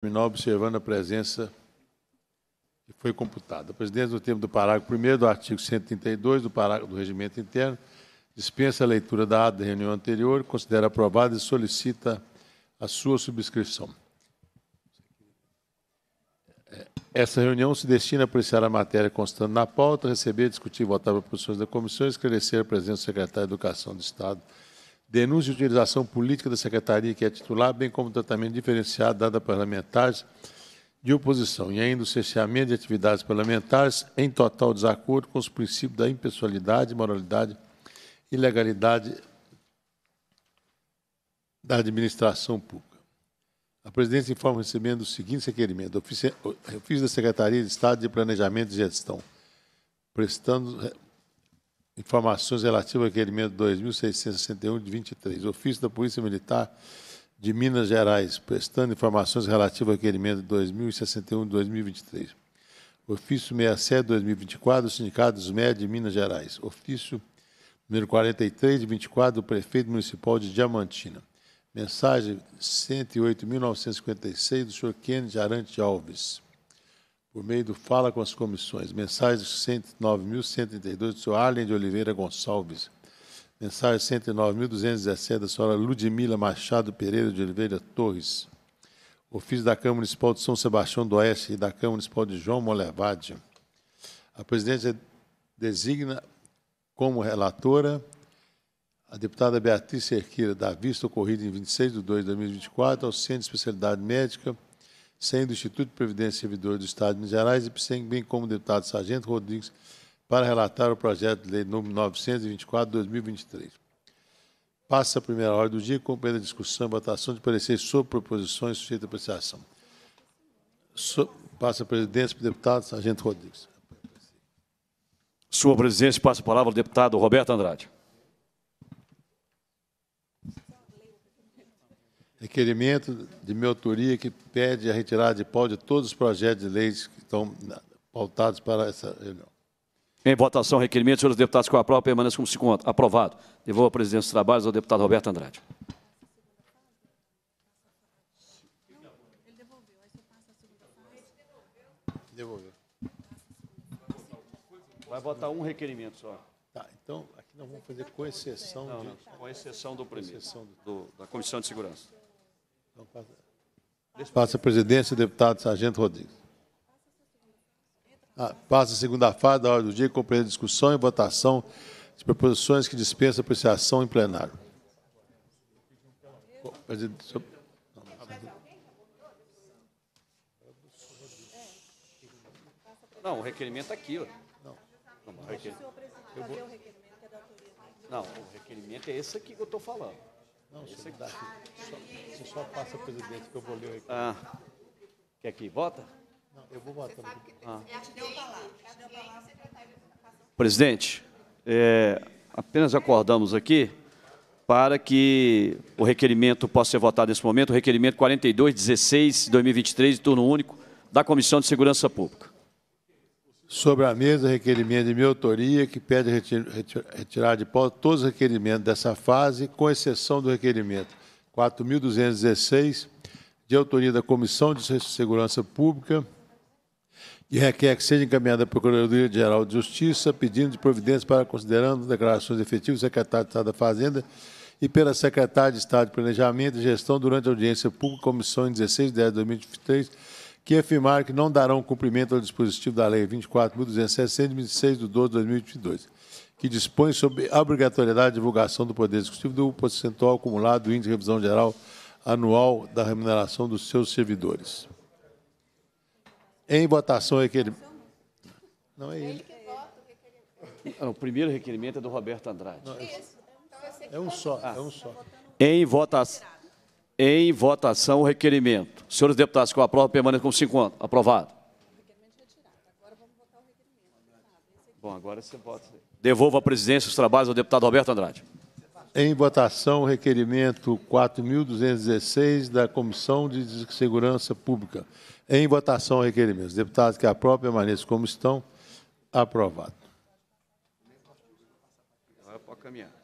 terminar observando a presença que foi computada. A presidência, no termo do parágrafo 1 do artigo 132 do, parágrafo, do Regimento Interno, dispensa a leitura da ata da reunião anterior, considera aprovada e solicita a sua subscrição. Essa reunião se destina a apreciar a matéria constando na pauta, receber, discutir e votar proposições da comissão e esclarecer a presença do secretário de Educação do Estado, denúncia de utilização política da secretaria que é titular, bem como tratamento diferenciado dado a parlamentares de oposição, e ainda o cerceamento de atividades parlamentares em total desacordo com os princípios da impessoalidade, moralidade e legalidade da administração pública. A presidência informa recebendo o seguinte requerimento: ofício da Secretaria de Estado de Planejamento e Gestão, prestando informações relativas ao requerimento 2661 de 23, ofício da Polícia Militar de Minas Gerais, prestando informações relativas ao requerimento 2061 de 2023. Ofício 67 de 2024 do Sindicato dos Médios de Minas Gerais. Ofício número 43 de 24 do Prefeito Municipal de Diamantina. Mensagem 108.956 do senhor Kennedy Arante Alves por meio do Fala com as Comissões. Mensagem 109.132 do senhor Arlen de Oliveira Gonçalves. Mensagem 109.217 da senhora Ludmila Machado Pereira de Oliveira Torres. Ofício da Câmara Municipal de São Sebastião do Oeste e da Câmara Municipal de João Molevade. A presidência designa como relatora a deputada Beatriz Cerqueira, da vista ocorrida em 26 de 2 de 2024 ao Centro de Especialidade Médica sem do Instituto de Previdência e Servidor do Estado de Minas Gerais e PSEM, bem como o deputado Sargento Rodrigues, para relatar o projeto de lei número 924 2023. Passa a primeira hora do dia com compreende a discussão e votação de pareceres sobre proposições sujeitas à apreciação. So, passa a presidência para o deputado Sargento Rodrigues. Sua presidência passa a palavra ao deputado Roberto Andrade. requerimento de minha autoria que pede a retirada de pau de todos os projetos de leis que estão pautados para essa reunião. Em votação, requerimento, senhores deputados com a prova, permaneça como se conta. Aprovado. Devolvo a presidência dos trabalhos ao deputado Roberto Andrade. Devolveu. Vai votar um requerimento só. Tá, então, aqui nós vamos fazer com exceção... Não, de... com exceção do primeiro, exceção do... Do, da Comissão de Segurança. Então, passa. a presidência, deputado Sargento Rodrigues. Ah, passa a segunda fase da hora do dia, compreendendo discussão e votação de proposições que dispensam apreciação em plenário. Não, o requerimento está aqui. Ó. Não. o requerimento. Não, o requerimento é esse aqui que eu estou falando. Não, você que dá. Você só passa o presidente que eu vou ler aqui. Ah. Quer aqui? Vota? Não, eu vou votar. Ah. Presidente, é, apenas acordamos aqui para que o requerimento possa ser votado nesse momento, o requerimento 4216 2023, de turno único, da Comissão de Segurança Pública sobre a mesa requerimento de minha autoria que pede retirar de pauta todos os requerimentos dessa fase, com exceção do requerimento 4.216, de autoria da Comissão de Segurança Pública, e requer que seja encaminhada à Procuradoria-Geral de Justiça, pedindo de providência para considerando declarações efetivas do secretário de Estado da Fazenda e pela secretaria de Estado de Planejamento e Gestão durante a audiência pública, comissão em 16 de 10 de 2023, que afirmaram que não darão cumprimento ao dispositivo da Lei 24.260, 26 de 12 de 2022, que dispõe sobre a obrigatoriedade de divulgação do Poder Executivo do percentual acumulado do índice de revisão geral anual da remuneração dos seus servidores. Em votação, requer... É não é ele. Ah, o primeiro requerimento é do Roberto Andrade. Não, é... é um só, é um só. Em votação. Em votação o requerimento. Senhores deputados, que a própria permaneça como se encontra. Aprovado. Bom, agora você vota. Devolvo à presidência os trabalhos ao deputado Roberto Andrade. Em votação, o requerimento 4.216 da Comissão de Segurança Pública. Em votação, o requerimento. deputados que aprovam, permaneçam como estão. Aprovado. Agora pode caminhar.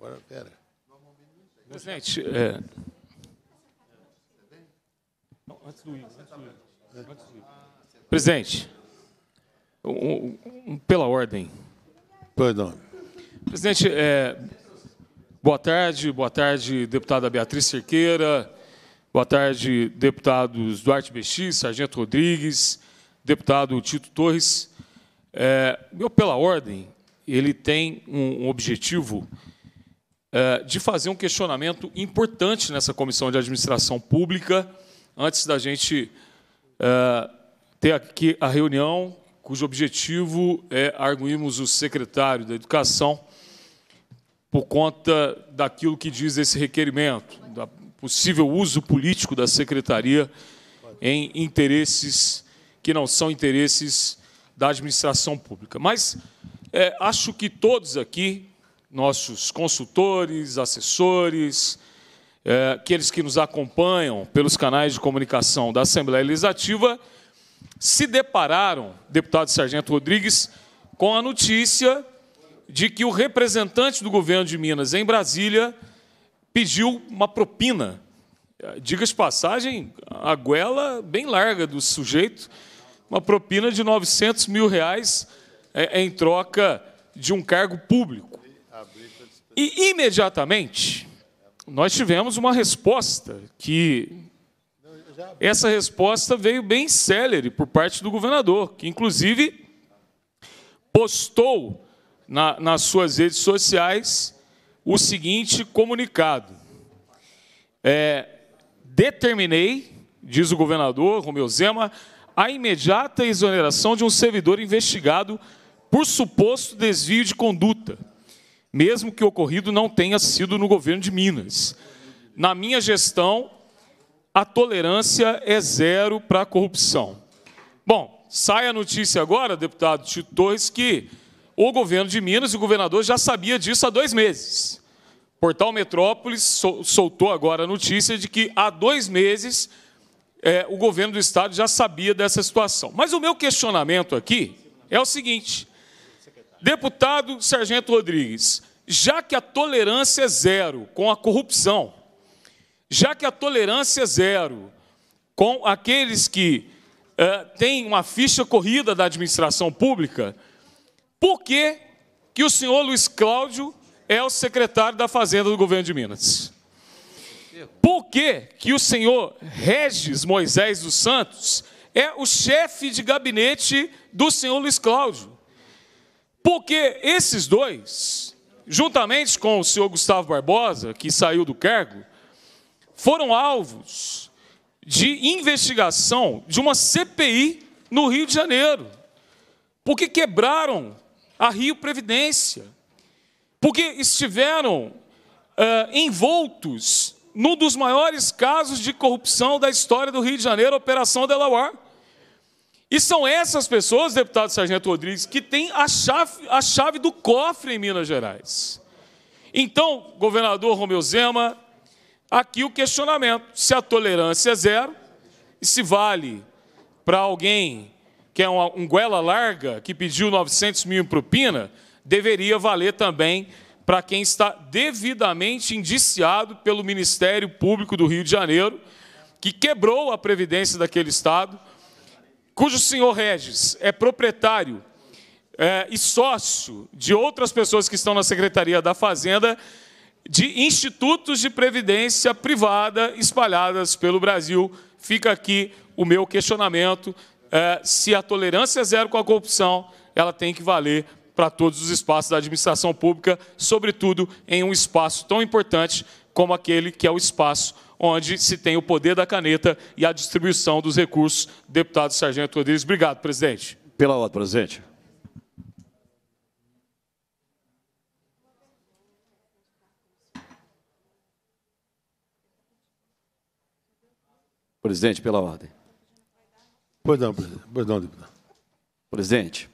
Agora, pera. É. Presidente, é... Presidente, um, um, pela ordem. Perdão. Presidente, é, boa tarde, boa tarde, deputada Beatriz Cerqueira, boa tarde, deputados Duarte Bexi, Sargento Rodrigues, deputado Tito Torres. É, meu pela ordem, ele tem um, um objetivo eh, de fazer um questionamento importante nessa comissão de administração pública, antes da gente eh, ter aqui a reunião, cujo objetivo é arguirmos o secretário da Educação por conta daquilo que diz esse requerimento, da possível uso político da secretaria em interesses que não são interesses da administração pública. Mas é, acho que todos aqui nossos consultores, assessores, é, aqueles que nos acompanham pelos canais de comunicação da Assembleia Legislativa, se depararam, deputado Sargento Rodrigues, com a notícia de que o representante do governo de Minas em Brasília pediu uma propina. Diga-se passagem, a goela bem larga do sujeito, uma propina de 900 mil reais é, em troca de um cargo público. E imediatamente nós tivemos uma resposta que essa resposta veio bem célere por parte do governador, que inclusive postou na, nas suas redes sociais o seguinte comunicado: é, determinei, diz o governador Romeu Zema, a imediata exoneração de um servidor investigado por suposto desvio de conduta mesmo que o ocorrido não tenha sido no governo de Minas. Na minha gestão, a tolerância é zero para a corrupção. Bom, sai a notícia agora, deputado Tito Torres, que o governo de Minas e o governador já sabia disso há dois meses. O Portal Metrópolis soltou agora a notícia de que há dois meses é, o governo do Estado já sabia dessa situação. Mas o meu questionamento aqui é o seguinte: Deputado Sargento Rodrigues, já que a tolerância é zero com a corrupção, já que a tolerância é zero com aqueles que eh, têm uma ficha corrida da administração pública, por que, que o senhor Luiz Cláudio é o secretário da Fazenda do governo de Minas? Por que, que o senhor Regis Moisés dos Santos é o chefe de gabinete do senhor Luiz Cláudio? Porque esses dois, juntamente com o senhor Gustavo Barbosa, que saiu do cargo, foram alvos de investigação de uma CPI no Rio de Janeiro. Porque quebraram a Rio Previdência. Porque estiveram uh, envoltos num dos maiores casos de corrupção da história do Rio de Janeiro, Operação Delaware. E são essas pessoas, deputado Sargento Rodrigues, que têm a chave, a chave do cofre em Minas Gerais. Então, governador Romeu Zema, aqui o questionamento: se a tolerância é zero, e se vale para alguém que é uma, um guela larga, que pediu 900 mil em propina, deveria valer também para quem está devidamente indiciado pelo Ministério Público do Rio de Janeiro, que quebrou a previdência daquele Estado cujo senhor Regis é proprietário é, e sócio de outras pessoas que estão na Secretaria da Fazenda, de institutos de previdência privada espalhadas pelo Brasil. Fica aqui o meu questionamento é, se a tolerância zero com a corrupção ela tem que valer para todos os espaços da administração pública, sobretudo em um espaço tão importante como aquele que é o espaço onde se tem o poder da caneta e a distribuição dos recursos. Deputado Sargento Rodrigues, obrigado, presidente. Pela ordem, presidente. Presidente, pela ordem. Pois não, presidente. Pois não, deputado. Presidente,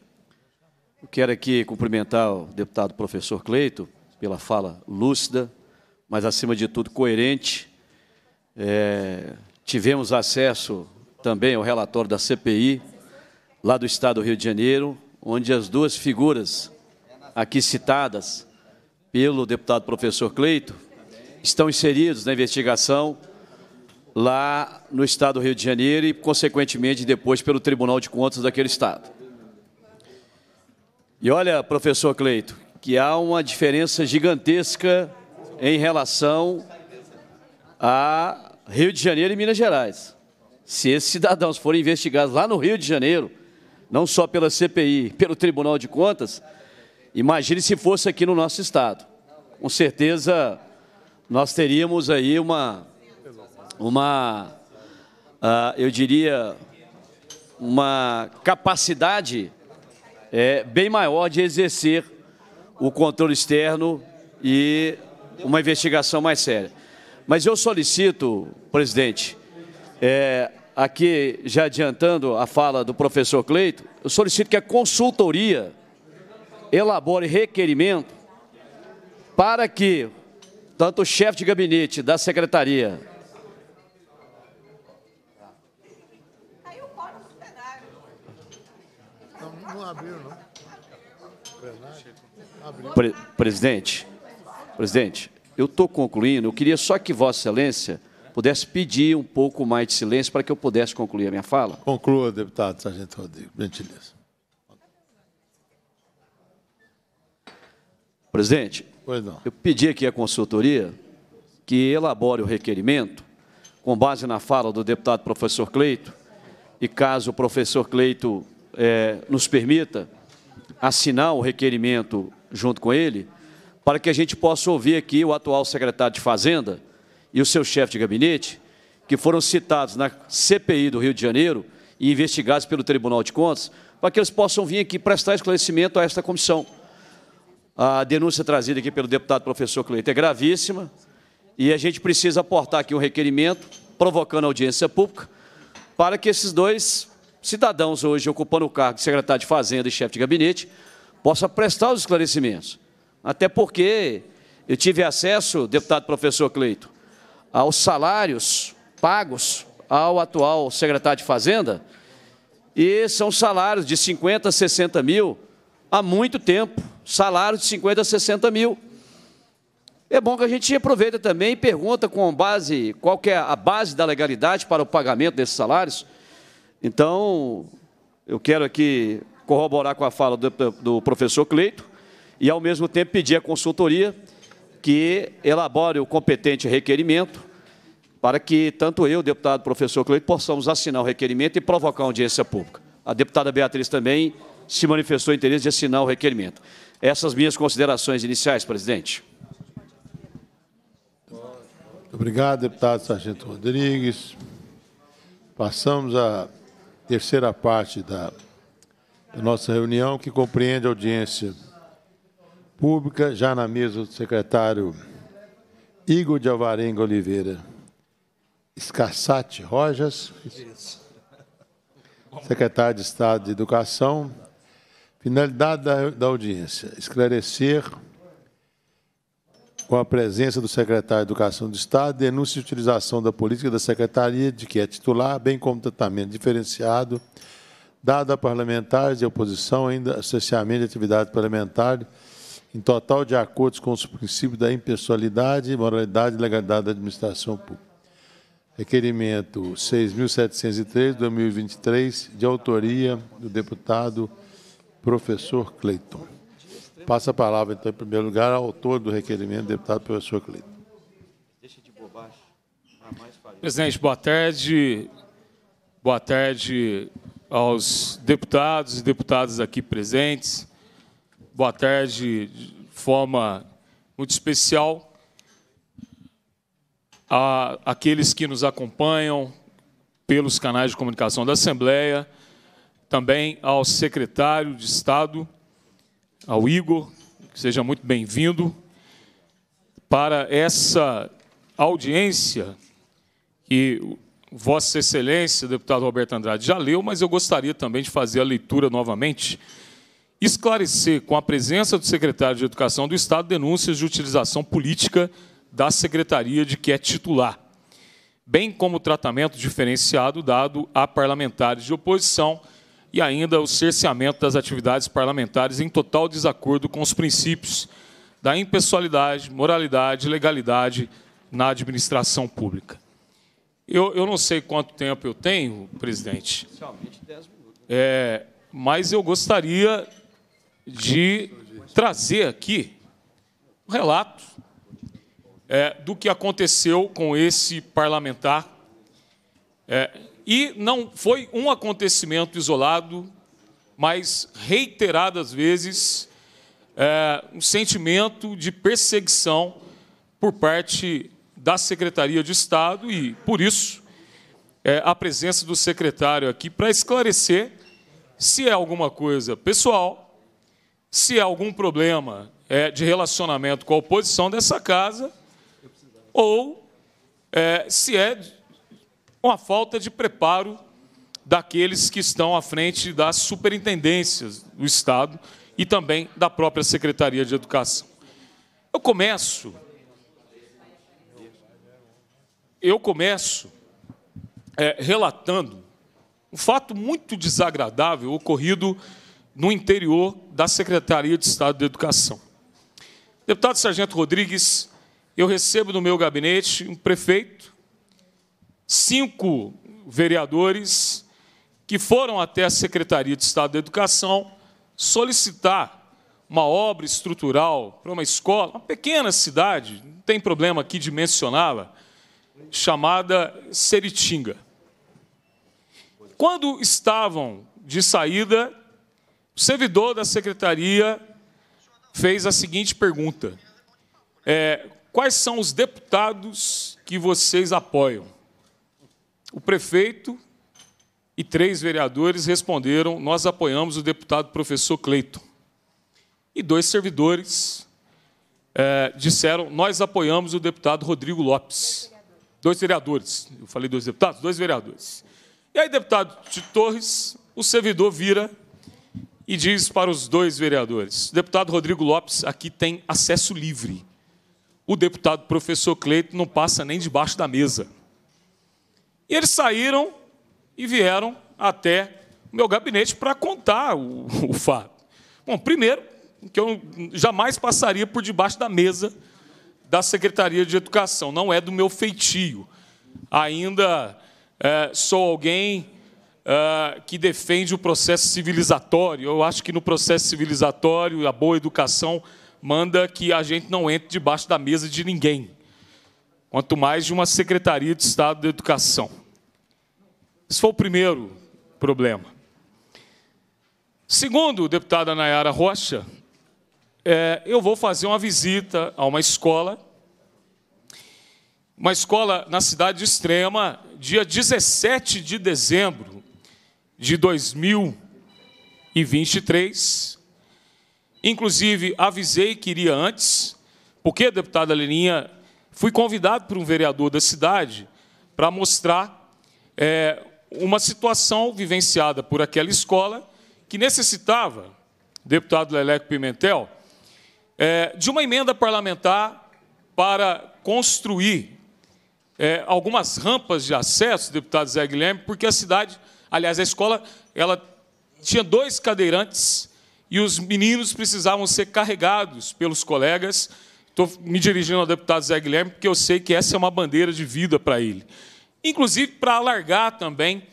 eu quero aqui cumprimentar o deputado professor Cleito pela fala lúcida, mas, acima de tudo, coerente é, tivemos acesso também ao relatório da CPI, lá do Estado do Rio de Janeiro, onde as duas figuras aqui citadas pelo deputado professor Cleito estão inseridos na investigação lá no Estado do Rio de Janeiro e, consequentemente, depois pelo Tribunal de Contas daquele Estado. E olha, professor Cleito, que há uma diferença gigantesca em relação a Rio de Janeiro e Minas Gerais. Se esses cidadãos forem investigados lá no Rio de Janeiro, não só pela CPI, pelo Tribunal de Contas, imagine se fosse aqui no nosso Estado. Com certeza, nós teríamos aí uma, uma uh, eu diria, uma capacidade é, bem maior de exercer o controle externo e uma investigação mais séria. Mas eu solicito, presidente, é, aqui já adiantando a fala do professor Cleito, eu solicito que a consultoria elabore requerimento para que tanto o chefe de gabinete da secretaria Pre presidente, presidente, eu estou concluindo, eu queria só que Vossa Excelência pudesse pedir um pouco mais de silêncio para que eu pudesse concluir a minha fala. Conclua, deputado Sargento Rodrigo, gentileza. Presidente, eu pedi aqui à consultoria que elabore o requerimento com base na fala do deputado professor Cleito, e caso o professor Cleito é, nos permita assinar o requerimento junto com ele, para que a gente possa ouvir aqui o atual secretário de Fazenda e o seu chefe de gabinete, que foram citados na CPI do Rio de Janeiro e investigados pelo Tribunal de Contas, para que eles possam vir aqui prestar esclarecimento a esta comissão. A denúncia trazida aqui pelo deputado professor Cleiton é gravíssima e a gente precisa aportar aqui um requerimento, provocando audiência pública, para que esses dois cidadãos hoje ocupando o cargo de secretário de Fazenda e chefe de gabinete possam prestar os esclarecimentos. Até porque eu tive acesso, deputado professor Cleito, aos salários pagos ao atual secretário de Fazenda, e são salários de 50, 60 mil há muito tempo, salários de 50, 60 mil. É bom que a gente aproveita também e pergunta com base, qual é a base da legalidade para o pagamento desses salários. Então, eu quero aqui corroborar com a fala do, do professor Cleito, e, ao mesmo tempo, pedir à consultoria que elabore o competente requerimento para que tanto eu, deputado professor Cleito, possamos assinar o requerimento e provocar audiência pública. A deputada Beatriz também se manifestou interesse de assinar o requerimento. Essas minhas considerações iniciais, presidente. obrigado, deputado Sargento Rodrigues. Passamos à terceira parte da, da nossa reunião, que compreende a audiência Pública, já na mesa do secretário Igor de Alvarenga Oliveira Escarsate Rojas, secretário de Estado de Educação. Finalidade da, da audiência, esclarecer com a presença do secretário de Educação do Estado, denúncia de utilização da política da secretaria, de que é titular, bem como tratamento diferenciado dado a parlamentares e oposição, ainda associamento de atividade parlamentar, em total de acordo com os princípios da impessoalidade, moralidade e legalidade da administração pública. Requerimento 6.703, 2023, de autoria do deputado professor Cleiton. Passa a palavra, então, em primeiro lugar, ao autor do requerimento, deputado professor Cleiton. Ah, Presidente, boa tarde. Boa tarde aos deputados e deputadas aqui presentes boa tarde de forma muito especial a aqueles que nos acompanham pelos canais de comunicação da Assembleia, também ao secretário de Estado, ao Igor, seja muito bem-vindo para essa audiência que Vossa Excelência, deputado Roberto Andrade, já leu, mas eu gostaria também de fazer a leitura novamente esclarecer, com a presença do secretário de Educação do Estado, denúncias de utilização política da secretaria de que é titular, bem como o tratamento diferenciado dado a parlamentares de oposição e ainda o cerceamento das atividades parlamentares em total desacordo com os princípios da impessoalidade, moralidade e legalidade na administração pública. Eu, eu não sei quanto tempo eu tenho, presidente. Inicialmente dez minutos. É, mas eu gostaria de trazer aqui um relato é, do que aconteceu com esse parlamentar. É, e não foi um acontecimento isolado, mas reiteradas vezes é, um sentimento de perseguição por parte da Secretaria de Estado e, por isso, é, a presença do secretário aqui para esclarecer se é alguma coisa pessoal se há algum problema é, de relacionamento com a oposição dessa casa, ou é, se é uma falta de preparo daqueles que estão à frente das superintendências do Estado e também da própria Secretaria de Educação. Eu começo. Eu começo é, relatando um fato muito desagradável ocorrido no interior da Secretaria de Estado de Educação. Deputado Sargento Rodrigues, eu recebo no meu gabinete um prefeito, cinco vereadores que foram até a Secretaria de Estado da Educação solicitar uma obra estrutural para uma escola, uma pequena cidade, não tem problema aqui de mencioná-la, chamada Seritinga. Quando estavam de saída, o servidor da secretaria fez a seguinte pergunta: é, quais são os deputados que vocês apoiam? O prefeito e três vereadores responderam: nós apoiamos o deputado professor Cleiton. E dois servidores é, disseram: nós apoiamos o deputado Rodrigo Lopes. Dois vereadores. Eu falei dois deputados? Dois vereadores. E aí, deputado de Torres, o servidor vira e diz para os dois vereadores: o deputado Rodrigo Lopes aqui tem acesso livre. O deputado professor Cleito não passa nem debaixo da mesa. E eles saíram e vieram até o meu gabinete para contar o, o fato. Bom, primeiro, que eu jamais passaria por debaixo da mesa da Secretaria de Educação, não é do meu feitio. Ainda é, sou alguém uh, que defende o processo civilizatório. Eu acho que no processo civilizatório, a boa educação manda que a gente não entre debaixo da mesa de ninguém, quanto mais de uma Secretaria de Estado da Educação. Esse foi o primeiro problema. Segundo, deputada Nayara Rocha, é, eu vou fazer uma visita a uma escola, uma escola na cidade de Extrema, dia 17 de dezembro, de 2023. Inclusive, avisei que iria antes, porque, deputada Leninha, fui convidado por um vereador da cidade para mostrar é, uma situação vivenciada por aquela escola que necessitava, deputado Leleco Pimentel, é, de uma emenda parlamentar para construir é, algumas rampas de acesso, deputado Zé Guilherme, porque a cidade Aliás, a escola ela tinha dois cadeirantes e os meninos precisavam ser carregados pelos colegas. Estou me dirigindo ao deputado Zé Guilherme, porque eu sei que essa é uma bandeira de vida para ele. Inclusive para alargar também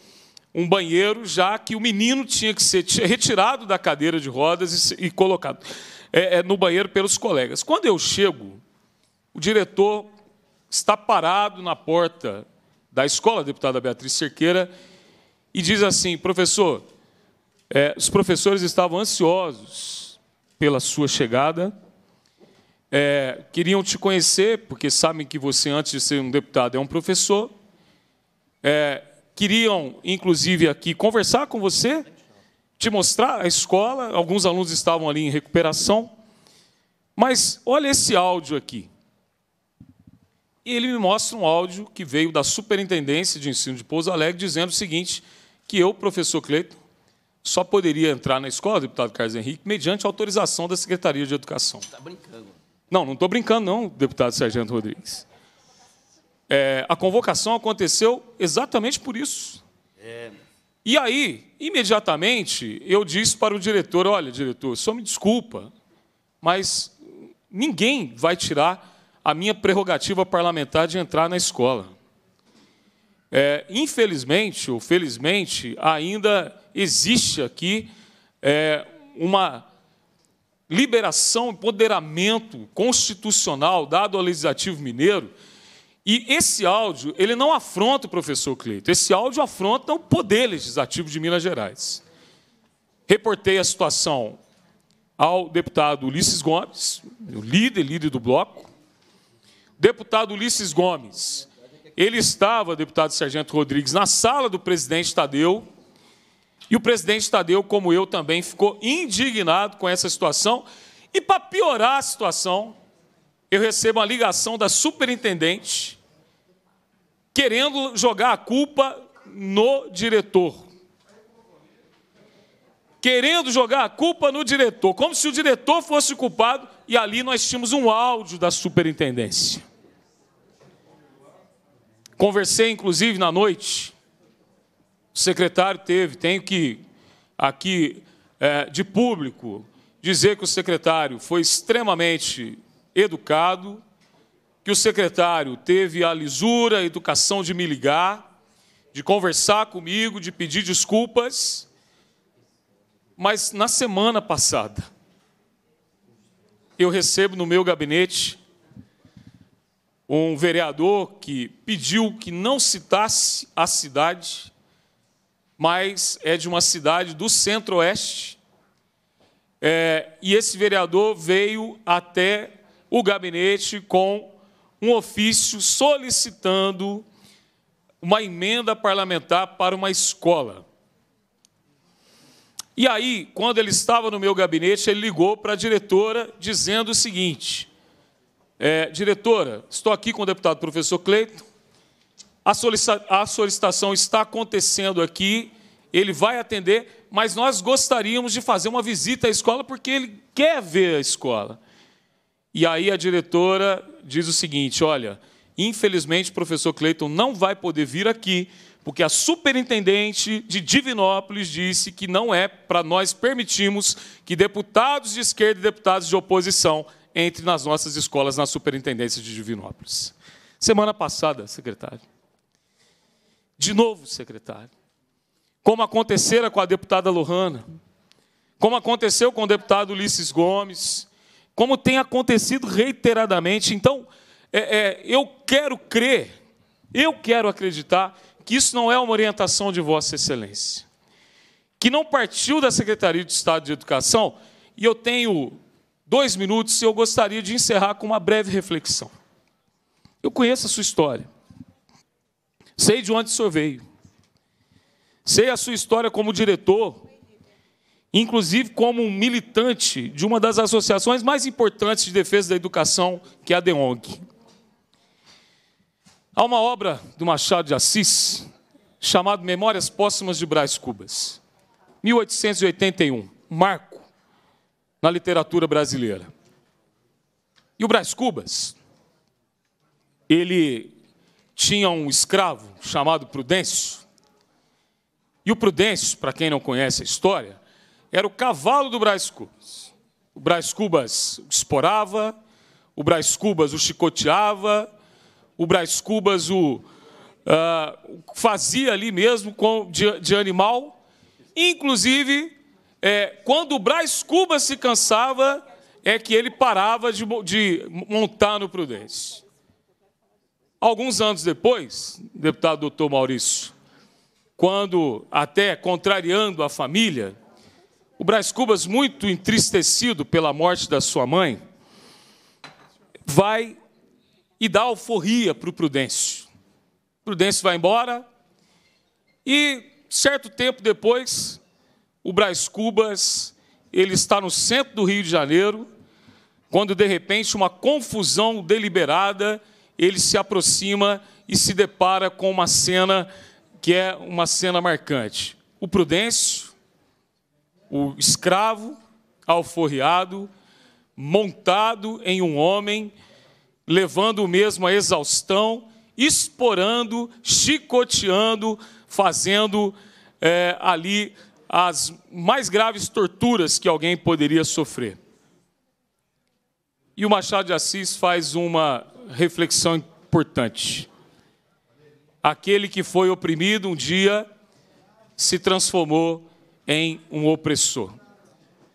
um banheiro, já que o menino tinha que ser retirado da cadeira de rodas e, colocado é, é, no banheiro pelos colegas. Quando eu chego, o diretor está parado na porta da escola, deputada Beatriz Cerqueira, e diz assim: professor, é, os professores estavam ansiosos pela sua chegada, é, queriam te conhecer, porque sabem que você, antes de ser um deputado, é um professor, é, queriam, inclusive, aqui conversar com você, te mostrar a escola. Alguns alunos estavam ali em recuperação. Mas olha esse áudio aqui. E ele me mostra um áudio que veio da Superintendência de Ensino de Pouso Alegre dizendo o seguinte: que eu, professor Cleiton, só poderia entrar na escola, deputado Carlos Henrique, mediante autorização da Secretaria de Educação. Está brincando. Não, não estou brincando, não, deputado Sargento Rodrigues. É, a convocação aconteceu exatamente por isso. É. E aí, imediatamente, eu disse para o diretor: olha, diretor, só me desculpa, mas ninguém vai tirar a minha prerrogativa parlamentar de entrar na escola. É, infelizmente ou felizmente, ainda existe aqui é, uma liberação, empoderamento constitucional dado ao Legislativo Mineiro. E esse áudio, ele não afronta o professor Cleito, esse áudio afronta o Poder Legislativo de Minas Gerais. Reportei a situação ao deputado Ulisses Gomes, o líder, líder do bloco. Deputado Ulisses Gomes ele estava, deputado Sargento Rodrigues, na sala do presidente Tadeu, e o presidente Tadeu, como eu também, ficou indignado com essa situação. E para piorar a situação, eu recebo uma ligação da superintendente querendo jogar a culpa no diretor. Querendo jogar a culpa no diretor, como se o diretor fosse o culpado, e ali nós tínhamos um áudio da superintendência. Conversei, inclusive, na noite. O secretário teve, tenho que aqui é, de público dizer que o secretário foi extremamente educado, que o secretário teve a lisura, a educação de me ligar, de conversar comigo, de pedir desculpas. Mas na semana passada, eu recebo no meu gabinete um vereador que pediu que não citasse a cidade, mas é de uma cidade do centro-oeste. É, e esse vereador veio até o gabinete com um ofício solicitando uma emenda parlamentar para uma escola. E aí, quando ele estava no meu gabinete, ele ligou para a diretora dizendo o seguinte: é, diretora, estou aqui com o deputado professor Cleiton. A, solicita a solicitação está acontecendo aqui, ele vai atender, mas nós gostaríamos de fazer uma visita à escola porque ele quer ver a escola. E aí a diretora diz o seguinte: olha, infelizmente o professor Cleiton não vai poder vir aqui, porque a superintendente de Divinópolis disse que não é para nós permitirmos que deputados de esquerda e deputados de oposição entre nas nossas escolas na Superintendência de Divinópolis. Semana passada, secretário. De novo, secretário. Como acontecera com a deputada Lohana, como aconteceu com o deputado Ulisses Gomes, como tem acontecido reiteradamente. Então, é, é, eu quero crer, eu quero acreditar que isso não é uma orientação de Vossa Excelência, que não partiu da Secretaria de Estado de Educação, e eu tenho dois minutos e eu gostaria de encerrar com uma breve reflexão. Eu conheço a sua história. Sei de onde o senhor veio. Sei a sua história como diretor, inclusive como um militante de uma das associações mais importantes de defesa da educação, que é a DEONG. Há uma obra do Machado de Assis chamada Memórias Póstumas de Brás Cubas, 1881, marco na literatura brasileira. E o Brás Cubas, ele tinha um escravo chamado Prudêncio. E o Prudêncio, para quem não conhece a história, era o cavalo do Brás Cubas. O Brás Cubas o esporava, o Brás Cubas o chicoteava, o Brás Cubas o uh, fazia ali mesmo de, de animal, inclusive é, quando o Brás Cuba se cansava, é que ele parava de, de montar no Prudente. Alguns anos depois, deputado doutor Maurício, quando, até contrariando a família, o Brás Cubas, muito entristecido pela morte da sua mãe, vai e dá alforria para o Prudêncio. Prudêncio vai embora e, certo tempo depois, o Brás Cubas, ele está no centro do Rio de Janeiro, quando de repente uma confusão deliberada, ele se aproxima e se depara com uma cena que é uma cena marcante. O Prudêncio, o escravo alforriado, montado em um homem, levando o mesmo à exaustão, esporando, chicoteando, fazendo é, ali as mais graves torturas que alguém poderia sofrer. E o Machado de Assis faz uma reflexão importante. Aquele que foi oprimido um dia se transformou em um opressor.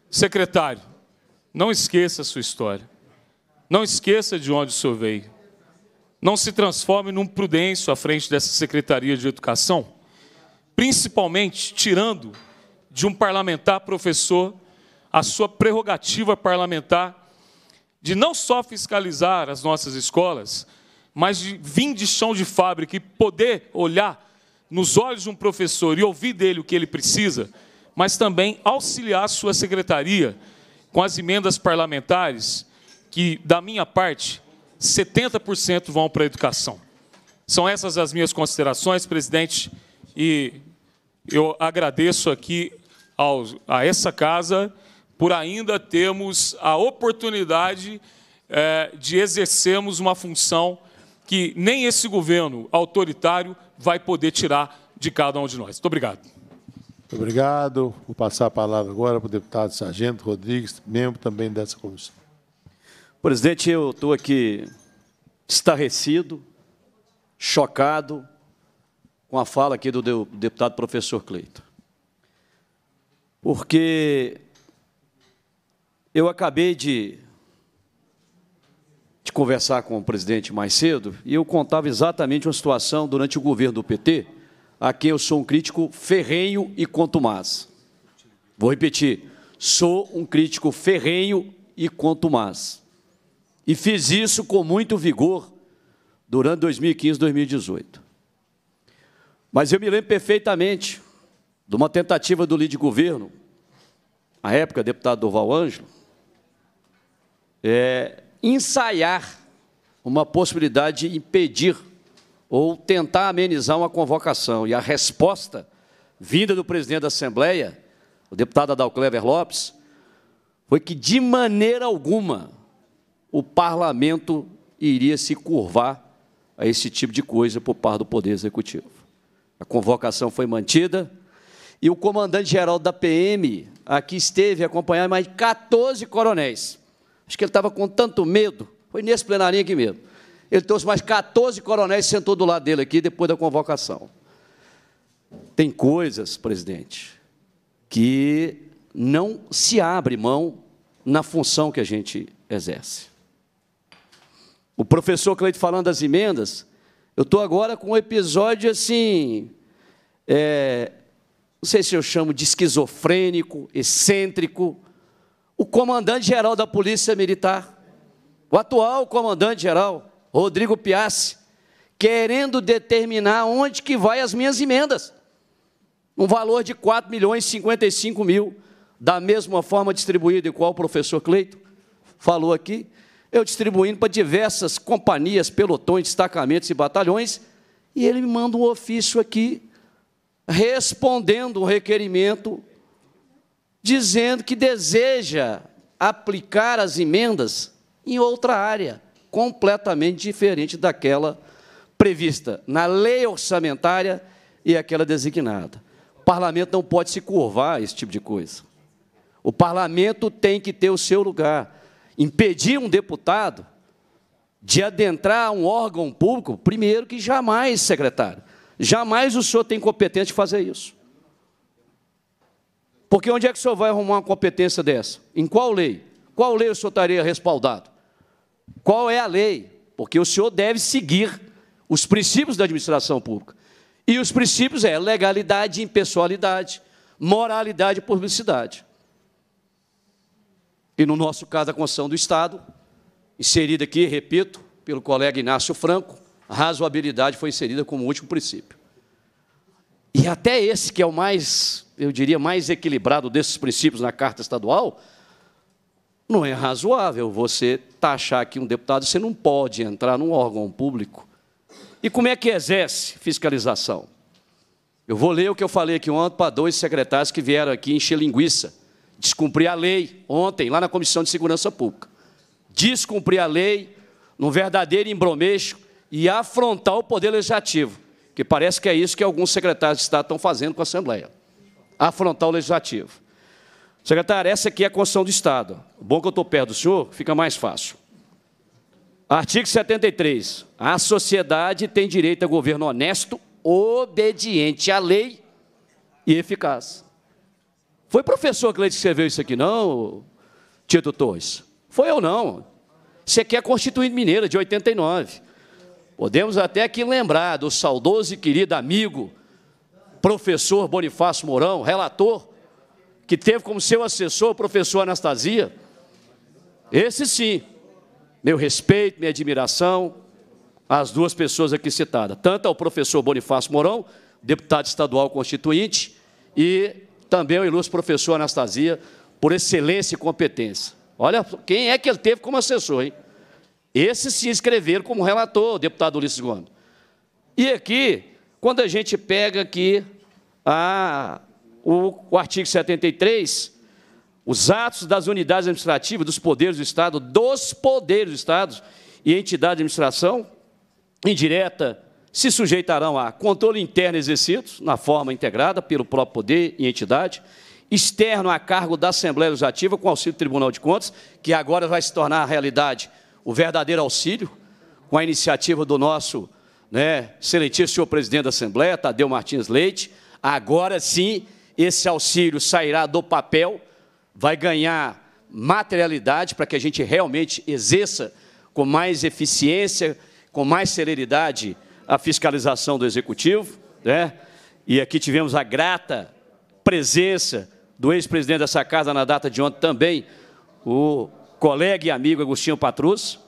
Secretário, não esqueça a sua história. Não esqueça de onde o senhor veio. Não se transforme num prudêncio à frente dessa Secretaria de Educação, principalmente tirando de um parlamentar professor, a sua prerrogativa parlamentar de não só fiscalizar as nossas escolas, mas de vir de chão de fábrica e poder olhar nos olhos de um professor e ouvir dele o que ele precisa, mas também auxiliar a sua secretaria com as emendas parlamentares, que, da minha parte, 70% vão para a educação. São essas as minhas considerações, presidente, e eu agradeço aqui ao, a essa casa por ainda termos a oportunidade é, de exercermos uma função que nem esse governo autoritário vai poder tirar de cada um de nós. Muito obrigado. Muito obrigado. Vou passar a palavra agora para o deputado Sargento Rodrigues, membro também dessa comissão. Presidente, eu estou aqui estarrecido, chocado, com a fala aqui do deputado professor Cleito. Porque eu acabei de, de conversar com o presidente mais cedo e eu contava exatamente uma situação durante o governo do PT, a quem eu sou um crítico ferrenho e contumaz. Vou repetir, sou um crítico ferrenho e contumaz. E fiz isso com muito vigor durante 2015 e 2018. Mas eu me lembro perfeitamente de uma tentativa do líder de governo, à época deputado Durval Ângelo, é, ensaiar uma possibilidade de impedir ou tentar amenizar uma convocação. E a resposta vinda do presidente da Assembleia, o deputado Clever Lopes, foi que, de maneira alguma, o parlamento iria se curvar a esse tipo de coisa por parte do Poder Executivo. A convocação foi mantida e o comandante-geral da PM aqui esteve acompanhado mais de 14 coronéis. Acho que ele estava com tanto medo, foi nesse plenarinho aqui mesmo. Ele trouxe mais 14 coronéis e sentou do lado dele aqui depois da convocação. Tem coisas, presidente, que não se abre mão na função que a gente exerce. O professor Cleito falando das emendas, eu estou agora com um episódio assim. É, não sei se eu chamo de esquizofrênico, excêntrico. O comandante-geral da Polícia Militar, o atual comandante-geral, Rodrigo Piazzi, querendo determinar onde que vai as minhas emendas. Um valor de 4 milhões e 55 mil, da mesma forma distribuído, igual o professor Cleito falou aqui eu distribuindo para diversas companhias, pelotões, destacamentos e batalhões, e ele me manda um ofício aqui, respondendo um requerimento, dizendo que deseja aplicar as emendas em outra área, completamente diferente daquela prevista na lei orçamentária e aquela designada. O parlamento não pode se curvar a esse tipo de coisa. O parlamento tem que ter o seu lugar impedir um deputado de adentrar um órgão público, primeiro que jamais, secretário, jamais o senhor tem competência de fazer isso. Porque onde é que o senhor vai arrumar uma competência dessa? Em qual lei? Qual lei o senhor estaria respaldado? Qual é a lei? Porque o senhor deve seguir os princípios da administração pública. E os princípios é legalidade, impessoalidade, moralidade e publicidade e no nosso caso a Constituição do Estado, inserida aqui, repito, pelo colega Inácio Franco, a razoabilidade foi inserida como último princípio. E até esse que é o mais, eu diria, mais equilibrado desses princípios na Carta Estadual, não é razoável você taxar que um deputado, você não pode entrar num órgão público. E como é que exerce fiscalização? Eu vou ler o que eu falei aqui ontem para dois secretários que vieram aqui encher linguiça descumprir a lei ontem, lá na Comissão de Segurança Pública. Descumprir a lei num verdadeiro embromeixo e afrontar o Poder Legislativo, que parece que é isso que alguns secretários de Estado estão fazendo com a Assembleia. Afrontar o Legislativo. Secretário, essa aqui é a Constituição do Estado. Bom que eu estou perto do senhor, fica mais fácil. Artigo 73. A sociedade tem direito a governo honesto, obediente à lei e eficaz. Foi professor Cleide que escreveu isso aqui, não, Tito Torres? Foi eu não. Isso aqui é Constituinte Mineira, de 89. Podemos até aqui lembrar do saudoso e querido amigo, professor Bonifácio Mourão, relator, que teve como seu assessor o professor Anastasia. Esse sim, meu respeito, minha admiração às duas pessoas aqui citadas, tanto ao professor Bonifácio Mourão, deputado estadual constituinte, e também o ilustre professor Anastasia, por excelência e competência. Olha quem é que ele teve como assessor, hein? Esses se inscreveram como relator, o deputado Ulisses Gomes. E aqui, quando a gente pega aqui a, o, o artigo 73, os atos das unidades administrativas, dos poderes do Estado, dos poderes do Estado e entidade de administração, indireta se sujeitarão a controle interno exercido, na forma integrada, pelo próprio poder e entidade, externo a cargo da Assembleia Legislativa, com auxílio do Tribunal de Contas, que agora vai se tornar realidade o verdadeiro auxílio, com a iniciativa do nosso né, excelentíssimo senhor presidente da Assembleia, Tadeu Martins Leite. Agora sim, esse auxílio sairá do papel, vai ganhar materialidade para que a gente realmente exerça com mais eficiência, com mais celeridade, a fiscalização do executivo, né? E aqui tivemos a grata presença do ex-presidente dessa casa na data de ontem também, o colega e amigo Agostinho Patrus.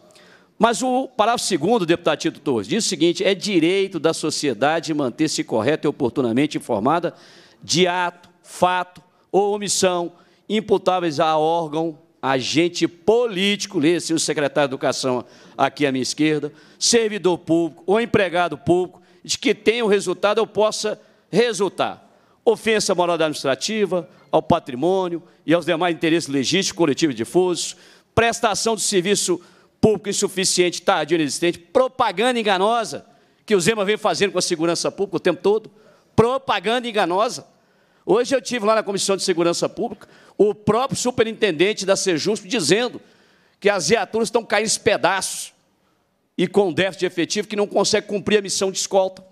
Mas o parágrafo segundo, deputado Tito Torres, diz o seguinte: é direito da sociedade manter-se correta e oportunamente informada de ato, fato ou omissão imputáveis a órgão, agente político, lê se o secretário de Educação aqui à minha esquerda, servidor público ou empregado público, de que tenha o um resultado eu possa resultar. Ofensa à administrativa, ao patrimônio e aos demais interesses legítimos, coletivos e difusos, prestação de serviço público insuficiente, tardio inexistente, propaganda enganosa, que o Zema vem fazendo com a segurança pública o tempo todo, propaganda enganosa. Hoje eu tive lá na Comissão de Segurança Pública o próprio superintendente da Sejusp dizendo que as viaturas estão caindo em pedaços e com déficit efetivo que não consegue cumprir a missão de escolta.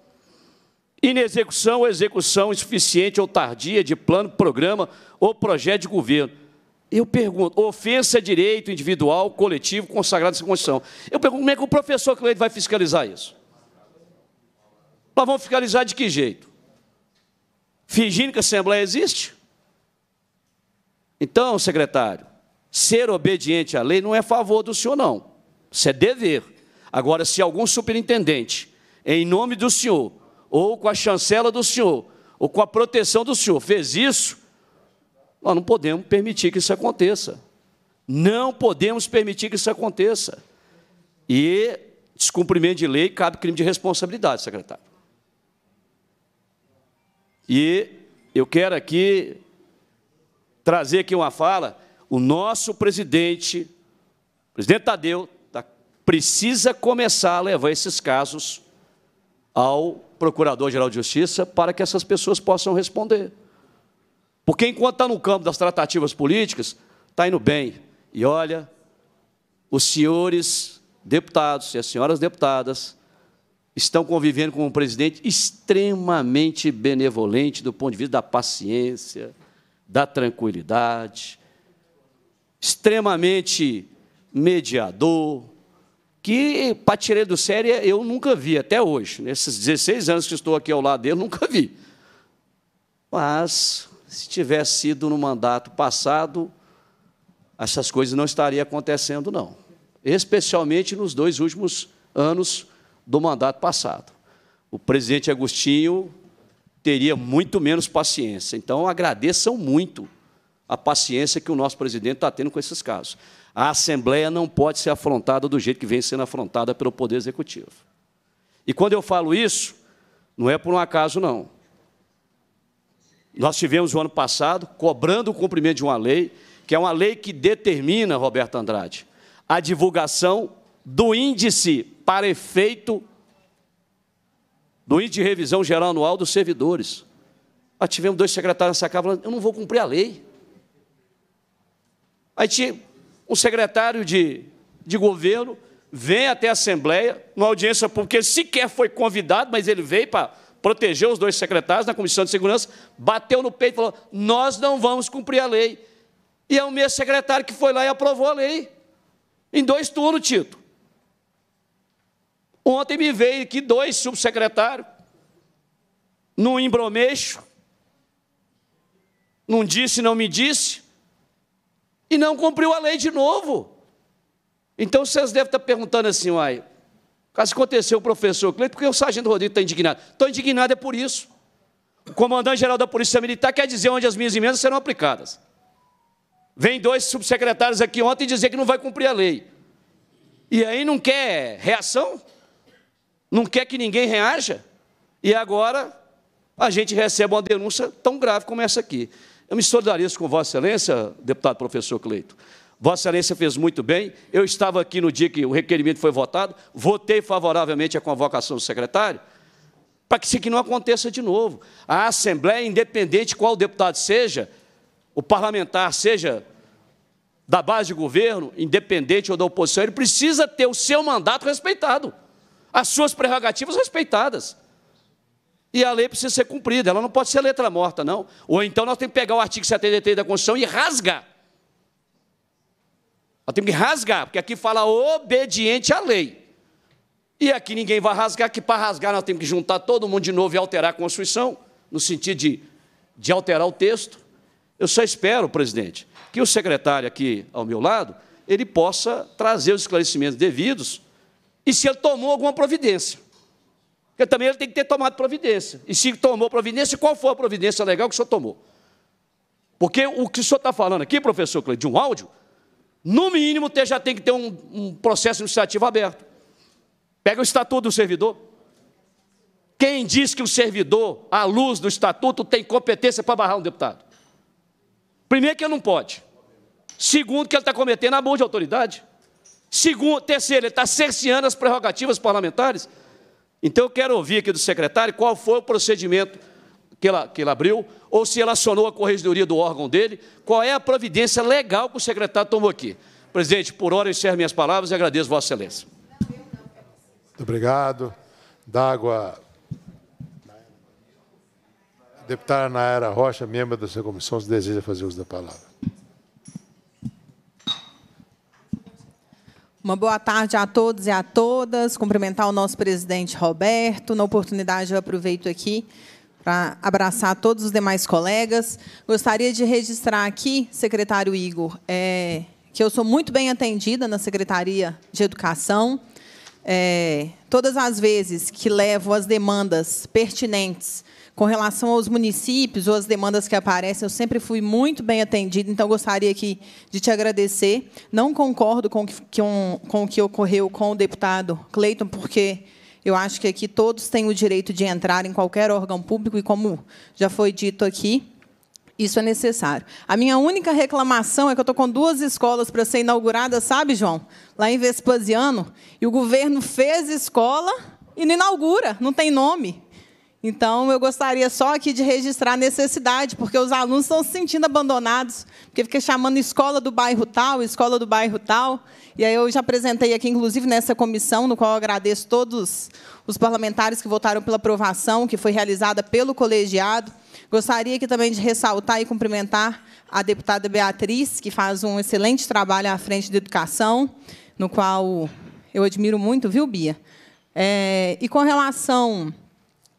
Inexecução ou execução insuficiente ou tardia de plano, programa ou projeto de governo. Eu pergunto, ofensa a direito individual, coletivo, consagrado nessa Constituição. Eu pergunto, como é que o professor Cleide vai fiscalizar isso? Nós vamos fiscalizar de que jeito? Fingindo que a Assembleia existe? Então, secretário, ser obediente à lei não é favor do senhor, não. Isso é dever. Agora, se algum superintendente, em nome do senhor, ou com a chancela do senhor, ou com a proteção do senhor, fez isso, nós não podemos permitir que isso aconteça. Não podemos permitir que isso aconteça. E descumprimento de lei cabe crime de responsabilidade, secretário. E eu quero aqui trazer aqui uma fala o nosso presidente, o presidente Tadeu, tá, precisa começar a levar esses casos ao Procurador-Geral de Justiça para que essas pessoas possam responder. Porque enquanto está no campo das tratativas políticas, está indo bem. E olha, os senhores deputados e as senhoras deputadas estão convivendo com um presidente extremamente benevolente do ponto de vista da paciência, da tranquilidade, extremamente mediador, que para tirar do sério eu nunca vi até hoje. Nesses 16 anos que estou aqui ao lado dele, nunca vi. Mas, se tivesse sido no mandato passado, essas coisas não estariam acontecendo, não. Especialmente nos dois últimos anos do mandato passado. O presidente Agostinho teria muito menos paciência. Então, agradeçam muito a paciência que o nosso presidente está tendo com esses casos. A Assembleia não pode ser afrontada do jeito que vem sendo afrontada pelo Poder Executivo. E quando eu falo isso, não é por um acaso, não. Nós tivemos o ano passado cobrando o cumprimento de uma lei, que é uma lei que determina, Roberto Andrade, a divulgação do índice para efeito do índice de revisão geral anual dos servidores. Nós tivemos dois secretários nessa Câmara, eu não vou cumprir a lei. Aí tinha um secretário de, de governo, vem até a Assembleia, numa audiência pública, ele sequer foi convidado, mas ele veio para proteger os dois secretários na Comissão de Segurança, bateu no peito e falou, nós não vamos cumprir a lei. E é o mesmo secretário que foi lá e aprovou a lei. Em dois turnos, Tito. Ontem me veio aqui dois subsecretários, num embromeixo, não disse, não me disse, e não cumpriu a lei de novo. Então vocês devem estar perguntando assim, uai, caso aconteceu o professor Cleiton? por que o sargento Rodrigo está indignado? Estou indignado é por isso. O comandante-geral da Polícia Militar quer dizer onde as minhas emendas serão aplicadas. Vem dois subsecretários aqui ontem dizer que não vai cumprir a lei. E aí não quer reação? Não quer que ninguém reaja? E agora a gente recebe uma denúncia tão grave como essa aqui. Eu me solidarizo com Vossa Excelência, deputado professor Cleito. Vossa Excelência fez muito bem. Eu estava aqui no dia que o requerimento foi votado, votei favoravelmente a convocação do secretário, para que isso aqui não aconteça de novo. A Assembleia, independente qual deputado seja, o parlamentar seja da base de governo, independente ou da oposição, ele precisa ter o seu mandato respeitado, as suas prerrogativas respeitadas. E a lei precisa ser cumprida, ela não pode ser letra morta, não. Ou então nós temos que pegar o artigo 73 da Constituição e rasgar. Nós temos que rasgar, porque aqui fala obediente à lei. E aqui ninguém vai rasgar, que para rasgar nós temos que juntar todo mundo de novo e alterar a Constituição, no sentido de, de alterar o texto. Eu só espero, presidente, que o secretário aqui ao meu lado, ele possa trazer os esclarecimentos devidos e se ele tomou alguma providência. Porque também ele tem que ter tomado providência. E se tomou providência, qual foi a providência legal que o senhor tomou? Porque o que o senhor está falando aqui, professor Cleide, de um áudio, no mínimo já tem que ter um, um processo administrativo aberto. Pega o estatuto do servidor. Quem diz que o servidor, à luz do estatuto, tem competência para barrar um deputado? Primeiro que ele não pode. Segundo que ele está cometendo abuso de autoridade. Segundo, terceiro, ele está cerceando as prerrogativas parlamentares. Então eu quero ouvir aqui do secretário qual foi o procedimento que ela, que ela abriu, ou se relacionou a corregedoria do órgão dele, qual é a providência legal que o secretário tomou aqui. Presidente, por hora eu encerro minhas palavras e agradeço Vossa Excelência. Muito obrigado. D'água. Deputada Naira Rocha, membro dessa comissão, se deseja fazer uso da palavra. Uma boa tarde a todos e a todas. Cumprimentar o nosso presidente Roberto. Na oportunidade, eu aproveito aqui para abraçar todos os demais colegas. Gostaria de registrar aqui, secretário Igor, é, que eu sou muito bem atendida na Secretaria de Educação. É, todas as vezes que levo as demandas pertinentes com relação aos municípios ou as demandas que aparecem, eu sempre fui muito bem atendida, então gostaria aqui de te agradecer. Não concordo com, que, com o que ocorreu com o deputado Cleiton, porque eu acho que aqui todos têm o direito de entrar em qualquer órgão público e, como já foi dito aqui, isso é necessário. A minha única reclamação é que eu estou com duas escolas para ser inauguradas, sabe, João? Lá em Vespasiano, e o governo fez escola e não inaugura, não tem nome. Então, eu gostaria só aqui de registrar a necessidade, porque os alunos estão se sentindo abandonados, porque fica chamando escola do bairro tal, escola do bairro tal. E aí eu já apresentei aqui, inclusive, nessa comissão, no qual agradeço todos os parlamentares que votaram pela aprovação, que foi realizada pelo colegiado. Gostaria aqui também de ressaltar e cumprimentar a deputada Beatriz, que faz um excelente trabalho à frente da educação, no qual eu admiro muito, viu, Bia? É, e com relação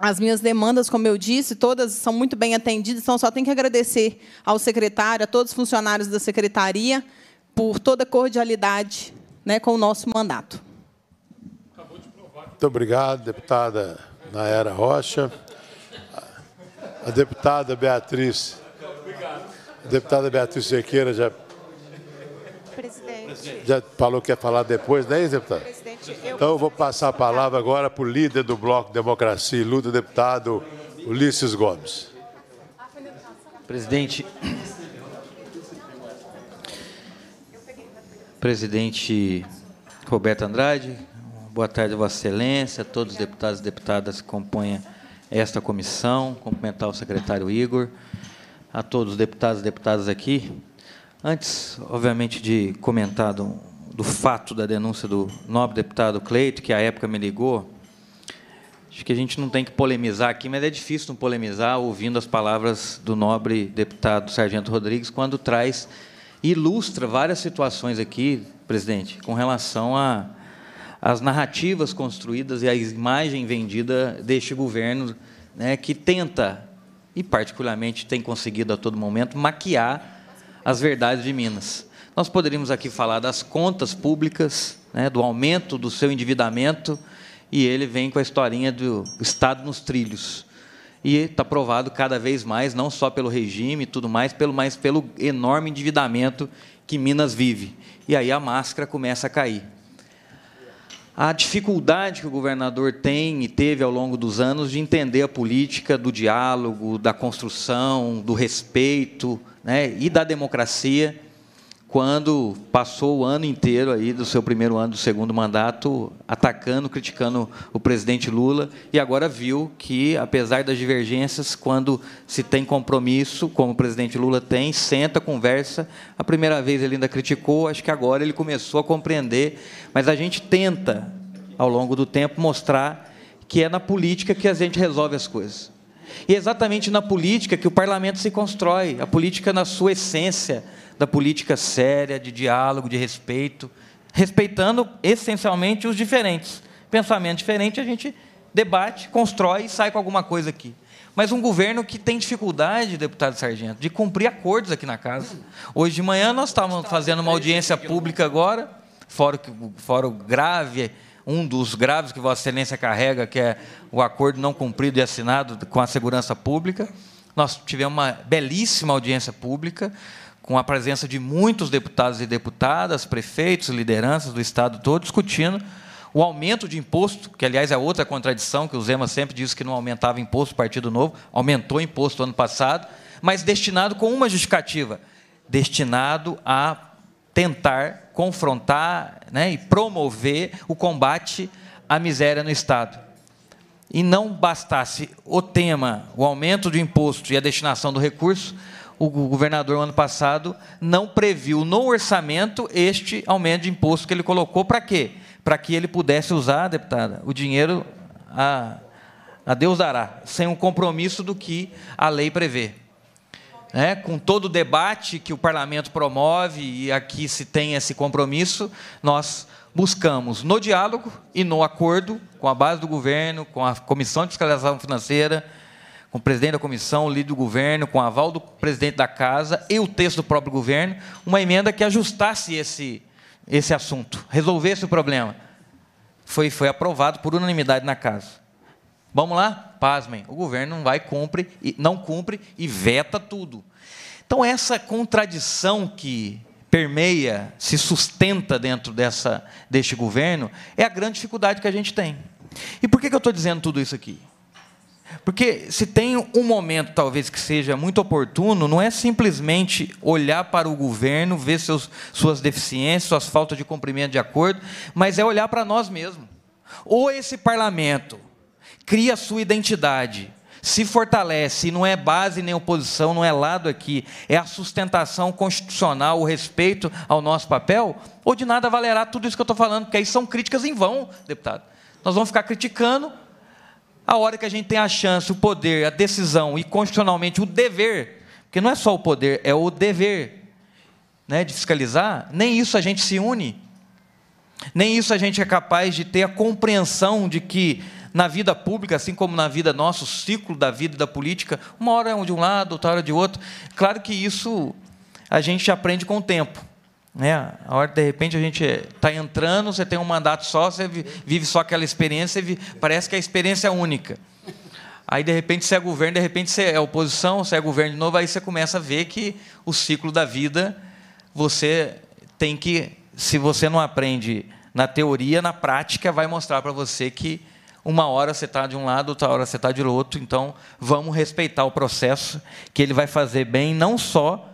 as minhas demandas, como eu disse, todas são muito bem atendidas, então só tenho que agradecer ao secretário, a todos os funcionários da secretaria, por toda a cordialidade né, com o nosso mandato. Muito obrigado, deputada Naera Rocha. A deputada Beatriz. A deputada Beatriz Sequeira já. Presidente. Já falou que ia falar depois, né, deputada? Então eu vou passar a palavra agora para o líder do Bloco Democracia e Luta, deputado Ulisses Gomes. Presidente, presidente Roberto Andrade, boa tarde, Vossa Excelência, todos os deputados e deputadas que compõem esta comissão, cumprimentar o secretário Igor, a todos os deputados e deputadas aqui. Antes, obviamente, de comentar do fato da denúncia do nobre deputado Cleito, que à época me ligou. Acho que a gente não tem que polemizar aqui, mas é difícil não polemizar ouvindo as palavras do nobre deputado Sargento Rodrigues, quando traz, ilustra várias situações aqui, presidente, com relação a as narrativas construídas e a imagem vendida deste governo, né, que tenta, e particularmente tem conseguido a todo momento, maquiar as verdades de Minas. Nós poderíamos aqui falar das contas públicas, né, do aumento do seu endividamento, e ele vem com a historinha do Estado nos trilhos. E está provado cada vez mais, não só pelo regime e tudo mais, pelo, mas pelo enorme endividamento que Minas vive. E aí a máscara começa a cair. A dificuldade que o governador tem e teve ao longo dos anos de entender a política do diálogo, da construção, do respeito né, e da democracia quando passou o ano inteiro aí do seu primeiro ano do segundo mandato atacando, criticando o presidente Lula e agora viu que apesar das divergências, quando se tem compromisso, como o presidente Lula tem, senta, conversa. A primeira vez ele ainda criticou, acho que agora ele começou a compreender, mas a gente tenta ao longo do tempo mostrar que é na política que a gente resolve as coisas. E é exatamente na política que o parlamento se constrói, a política na sua essência, da política séria, de diálogo, de respeito, respeitando essencialmente os diferentes. Pensamento diferente, a gente debate, constrói e sai com alguma coisa aqui. Mas um governo que tem dificuldade, deputado Sargento, de cumprir acordos aqui na casa. Hoje de manhã nós estávamos fazendo uma audiência pública agora, fora, fora o grave, um dos graves que Vossa Excelência carrega, que é o acordo não cumprido e assinado com a segurança pública. Nós tivemos uma belíssima audiência pública com a presença de muitos deputados e deputadas, prefeitos, lideranças do Estado todo, discutindo o aumento de imposto, que, aliás, é outra contradição, que o Zema sempre disse que não aumentava imposto, o Partido Novo aumentou imposto ano passado, mas destinado com uma justificativa, destinado a tentar confrontar né, e promover o combate à miséria no Estado. E não bastasse o tema, o aumento do imposto e a destinação do recurso, o governador, ano passado, não previu no orçamento este aumento de imposto que ele colocou. Para quê? Para que ele pudesse usar, deputada, o dinheiro a, a Deus dará, sem o um compromisso do que a lei prevê. É, com todo o debate que o parlamento promove, e aqui se tem esse compromisso, nós buscamos, no diálogo e no acordo com a base do governo, com a Comissão de Fiscalização Financeira, com o presidente da comissão, o líder do governo, com o aval do presidente da casa e o texto do próprio governo, uma emenda que ajustasse esse, esse assunto, resolvesse o problema. Foi, foi aprovado por unanimidade na casa. Vamos lá? Pasmem, o governo não vai cumpre, não cumpre e veta tudo. Então essa contradição que permeia, se sustenta dentro dessa, deste governo, é a grande dificuldade que a gente tem. E por que, que eu estou dizendo tudo isso aqui? Porque se tem um momento, talvez, que seja muito oportuno, não é simplesmente olhar para o governo, ver seus, suas deficiências, suas faltas de cumprimento de acordo, mas é olhar para nós mesmos. Ou esse parlamento cria sua identidade, se fortalece, não é base nem oposição, não é lado aqui, é a sustentação constitucional, o respeito ao nosso papel, ou de nada valerá tudo isso que eu estou falando, porque aí são críticas em vão, deputado. Nós vamos ficar criticando a hora que a gente tem a chance, o poder, a decisão e constitucionalmente o dever, porque não é só o poder, é o dever né, de fiscalizar, nem isso a gente se une, nem isso a gente é capaz de ter a compreensão de que na vida pública, assim como na vida nossa, o ciclo da vida e da política, uma hora é um de um lado, outra hora é de outro. Claro que isso a gente aprende com o tempo. Né? A hora de repente a gente está entrando, você tem um mandato só, você vive só aquela experiência, parece que a experiência é única. Aí de repente você é governo, de repente você é oposição, você é governo de novo, aí você começa a ver que o ciclo da vida você tem que, se você não aprende na teoria, na prática vai mostrar para você que uma hora você está de um lado, outra hora você está de outro. Então, vamos respeitar o processo, que ele vai fazer bem não só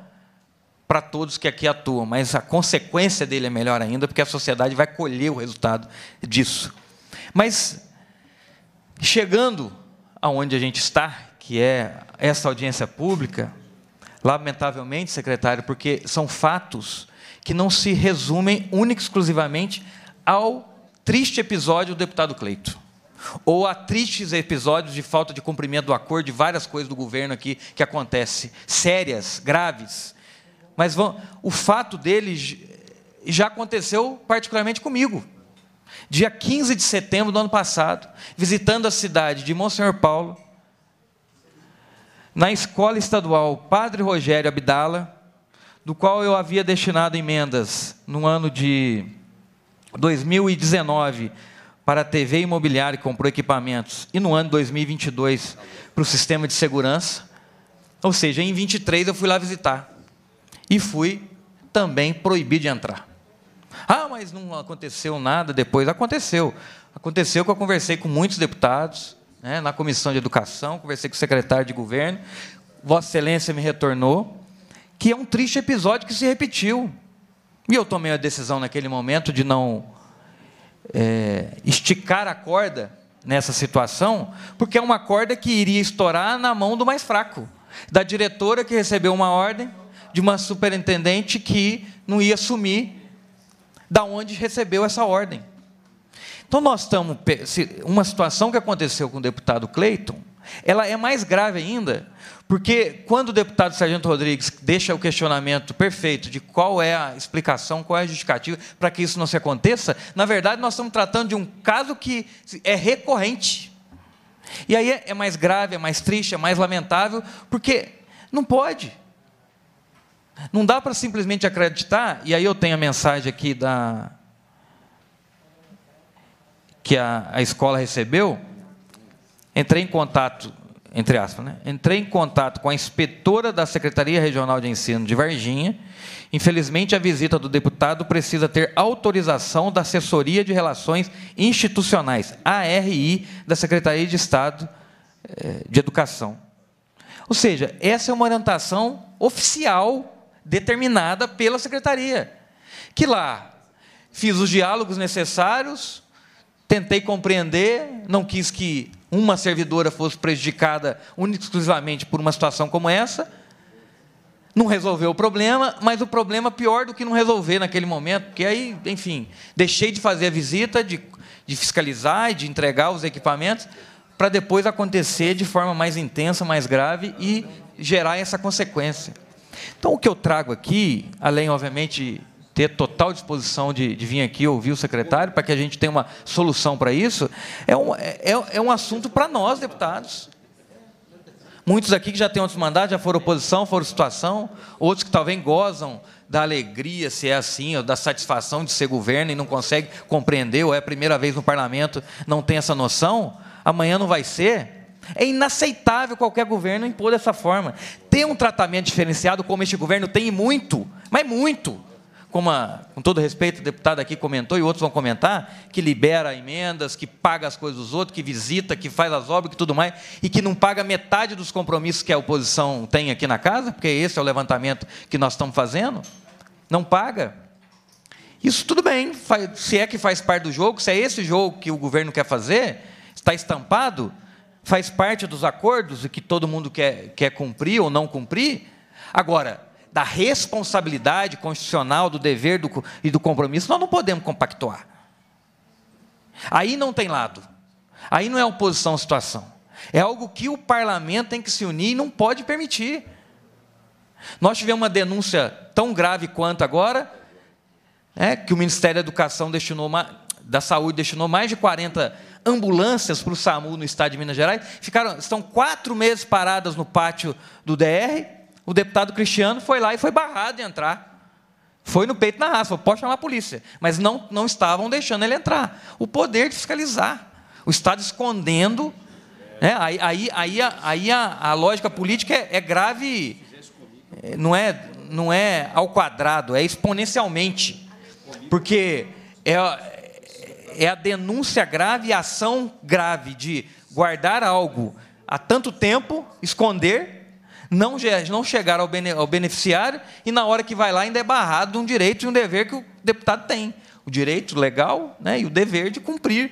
para todos que aqui atuam, mas a consequência dele é melhor ainda, porque a sociedade vai colher o resultado disso. Mas, chegando aonde a gente está, que é essa audiência pública, lamentavelmente, secretário, porque são fatos que não se resumem única e exclusivamente ao triste episódio do deputado Cleito. Ou a tristes episódios de falta de cumprimento do acordo, de várias coisas do governo aqui que acontece, sérias, graves mas vão, o fato deles já aconteceu particularmente comigo. Dia 15 de setembro do ano passado, visitando a cidade de Monsenhor Paulo, na escola estadual Padre Rogério Abdala, do qual eu havia destinado emendas no ano de 2019 para a TV imobiliária, comprou equipamentos, e no ano 2022 para o sistema de segurança. Ou seja, em 23 eu fui lá visitar e fui também proibido de entrar. Ah, mas não aconteceu nada depois. Aconteceu. Aconteceu que eu conversei com muitos deputados né, na comissão de educação, conversei com o secretário de governo. Vossa Excelência me retornou que é um triste episódio que se repetiu. E eu tomei a decisão naquele momento de não é, esticar a corda nessa situação, porque é uma corda que iria estourar na mão do mais fraco, da diretora que recebeu uma ordem de uma superintendente que não ia assumir da onde recebeu essa ordem. Então nós estamos uma situação que aconteceu com o deputado Cleiton, ela é mais grave ainda, porque quando o deputado Sargento Rodrigues deixa o questionamento perfeito de qual é a explicação, qual é a justificativa para que isso não se aconteça, na verdade nós estamos tratando de um caso que é recorrente. E aí é, é mais grave, é mais triste, é mais lamentável, porque não pode. Não dá para simplesmente acreditar, e aí eu tenho a mensagem aqui da que a, a escola recebeu. Entrei em contato, entre aspas, né? Entrei em contato com a inspetora da Secretaria Regional de Ensino de Varginha. Infelizmente, a visita do deputado precisa ter autorização da Assessoria de Relações Institucionais, ARI, da Secretaria de Estado eh, de Educação. Ou seja, essa é uma orientação oficial determinada pela secretaria. Que lá fiz os diálogos necessários, tentei compreender, não quis que uma servidora fosse prejudicada única exclusivamente por uma situação como essa. Não resolveu o problema, mas o problema pior do que não resolver naquele momento, porque aí, enfim, deixei de fazer a visita, de, de fiscalizar e de entregar os equipamentos, para depois acontecer de forma mais intensa, mais grave e gerar essa consequência. Então, o que eu trago aqui, além, obviamente, ter total disposição de, de vir aqui ouvir o secretário, para que a gente tenha uma solução para isso, é um, é, é, é um assunto para nós, deputados. Muitos aqui que já têm outros mandatos, já foram oposição, foram situação, outros que talvez gozam da alegria, se é assim, ou da satisfação de ser governo e não consegue compreender, ou é a primeira vez no parlamento, não tem essa noção, amanhã não vai ser. É inaceitável qualquer governo impor dessa forma. Ter um tratamento diferenciado, como este governo tem, e muito, mas muito. Como a, com todo respeito, o deputado aqui comentou, e outros vão comentar, que libera emendas, que paga as coisas dos outros, que visita, que faz as obras, que tudo mais, e que não paga metade dos compromissos que a oposição tem aqui na casa, porque esse é o levantamento que nós estamos fazendo. Não paga. Isso tudo bem, se é que faz parte do jogo, se é esse jogo que o governo quer fazer, está estampado, faz parte dos acordos e que todo mundo quer, quer cumprir ou não cumprir. Agora, da responsabilidade constitucional, do dever do, e do compromisso, nós não podemos compactuar. Aí não tem lado. Aí não é oposição à situação. É algo que o parlamento tem que se unir e não pode permitir. Nós tivemos uma denúncia tão grave quanto agora, né, que o Ministério da Educação destinou uma, da Saúde destinou mais de 40 ambulâncias para o SAMU no estado de Minas Gerais, ficaram, estão quatro meses paradas no pátio do DR. O deputado Cristiano foi lá e foi barrado de entrar. Foi no peito na raça, falou, pode chamar a polícia. Mas não, não estavam deixando ele entrar. O poder de fiscalizar. O Estado escondendo. Né? Aí, aí, aí, a, aí a, a lógica política é, é grave. Eh, não é, não é ao quadrado, é exponencialmente. Porque é, é a denúncia grave e a ação grave de guardar algo há tanto tempo, esconder, não, não chegar ao, bene, ao beneficiário e na hora que vai lá ainda é barrado de um direito e um dever que o deputado tem. O direito legal né, e o dever de cumprir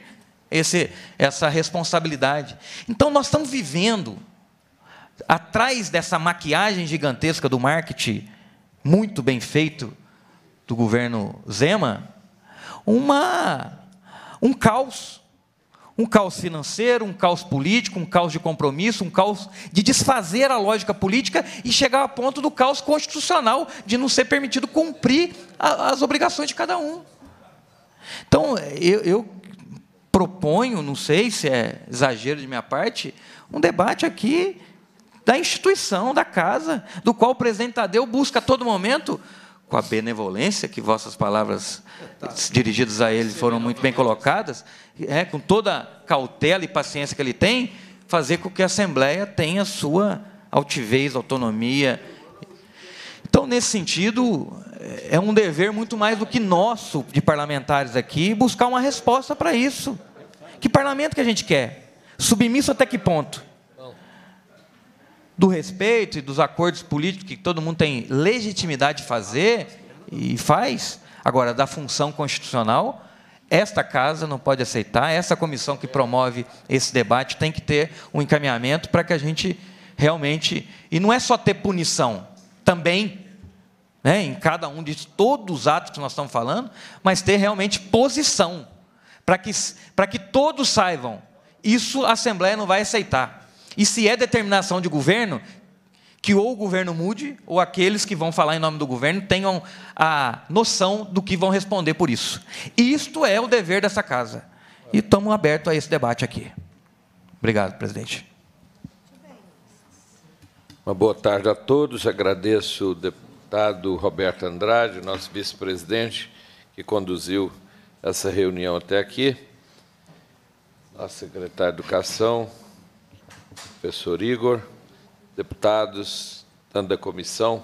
esse, essa responsabilidade. Então, nós estamos vivendo, atrás dessa maquiagem gigantesca do marketing, muito bem feito, do governo Zema, uma um caos. Um caos financeiro, um caos político, um caos de compromisso, um caos de desfazer a lógica política e chegar ao ponto do caos constitucional de não ser permitido cumprir as obrigações de cada um. Então, eu, eu proponho, não sei se é exagero de minha parte, um debate aqui da instituição, da casa, do qual o presidente Tadeu busca a todo momento com a benevolência que vossas palavras dirigidas a ele foram muito bem colocadas, é, com toda cautela e paciência que ele tem, fazer com que a Assembleia tenha sua altivez, autonomia. Então, nesse sentido, é um dever muito mais do que nosso de parlamentares aqui buscar uma resposta para isso. Que parlamento que a gente quer? Submisso até que ponto? do respeito e dos acordos políticos que todo mundo tem legitimidade de fazer e faz. Agora, da função constitucional, esta casa não pode aceitar, essa comissão que promove esse debate tem que ter um encaminhamento para que a gente realmente. E não é só ter punição, também né, em cada um de todos os atos que nós estamos falando, mas ter realmente posição, para que, para que todos saibam, isso a Assembleia não vai aceitar. E se é determinação de governo, que ou o governo mude, ou aqueles que vão falar em nome do governo tenham a noção do que vão responder por isso. Isto é o dever dessa casa. E estamos abertos a esse debate aqui. Obrigado, presidente. Uma boa tarde a todos. Agradeço o deputado Roberto Andrade, nosso vice-presidente, que conduziu essa reunião até aqui. Nosso secretário de Educação, professor Igor, deputados, tanto da comissão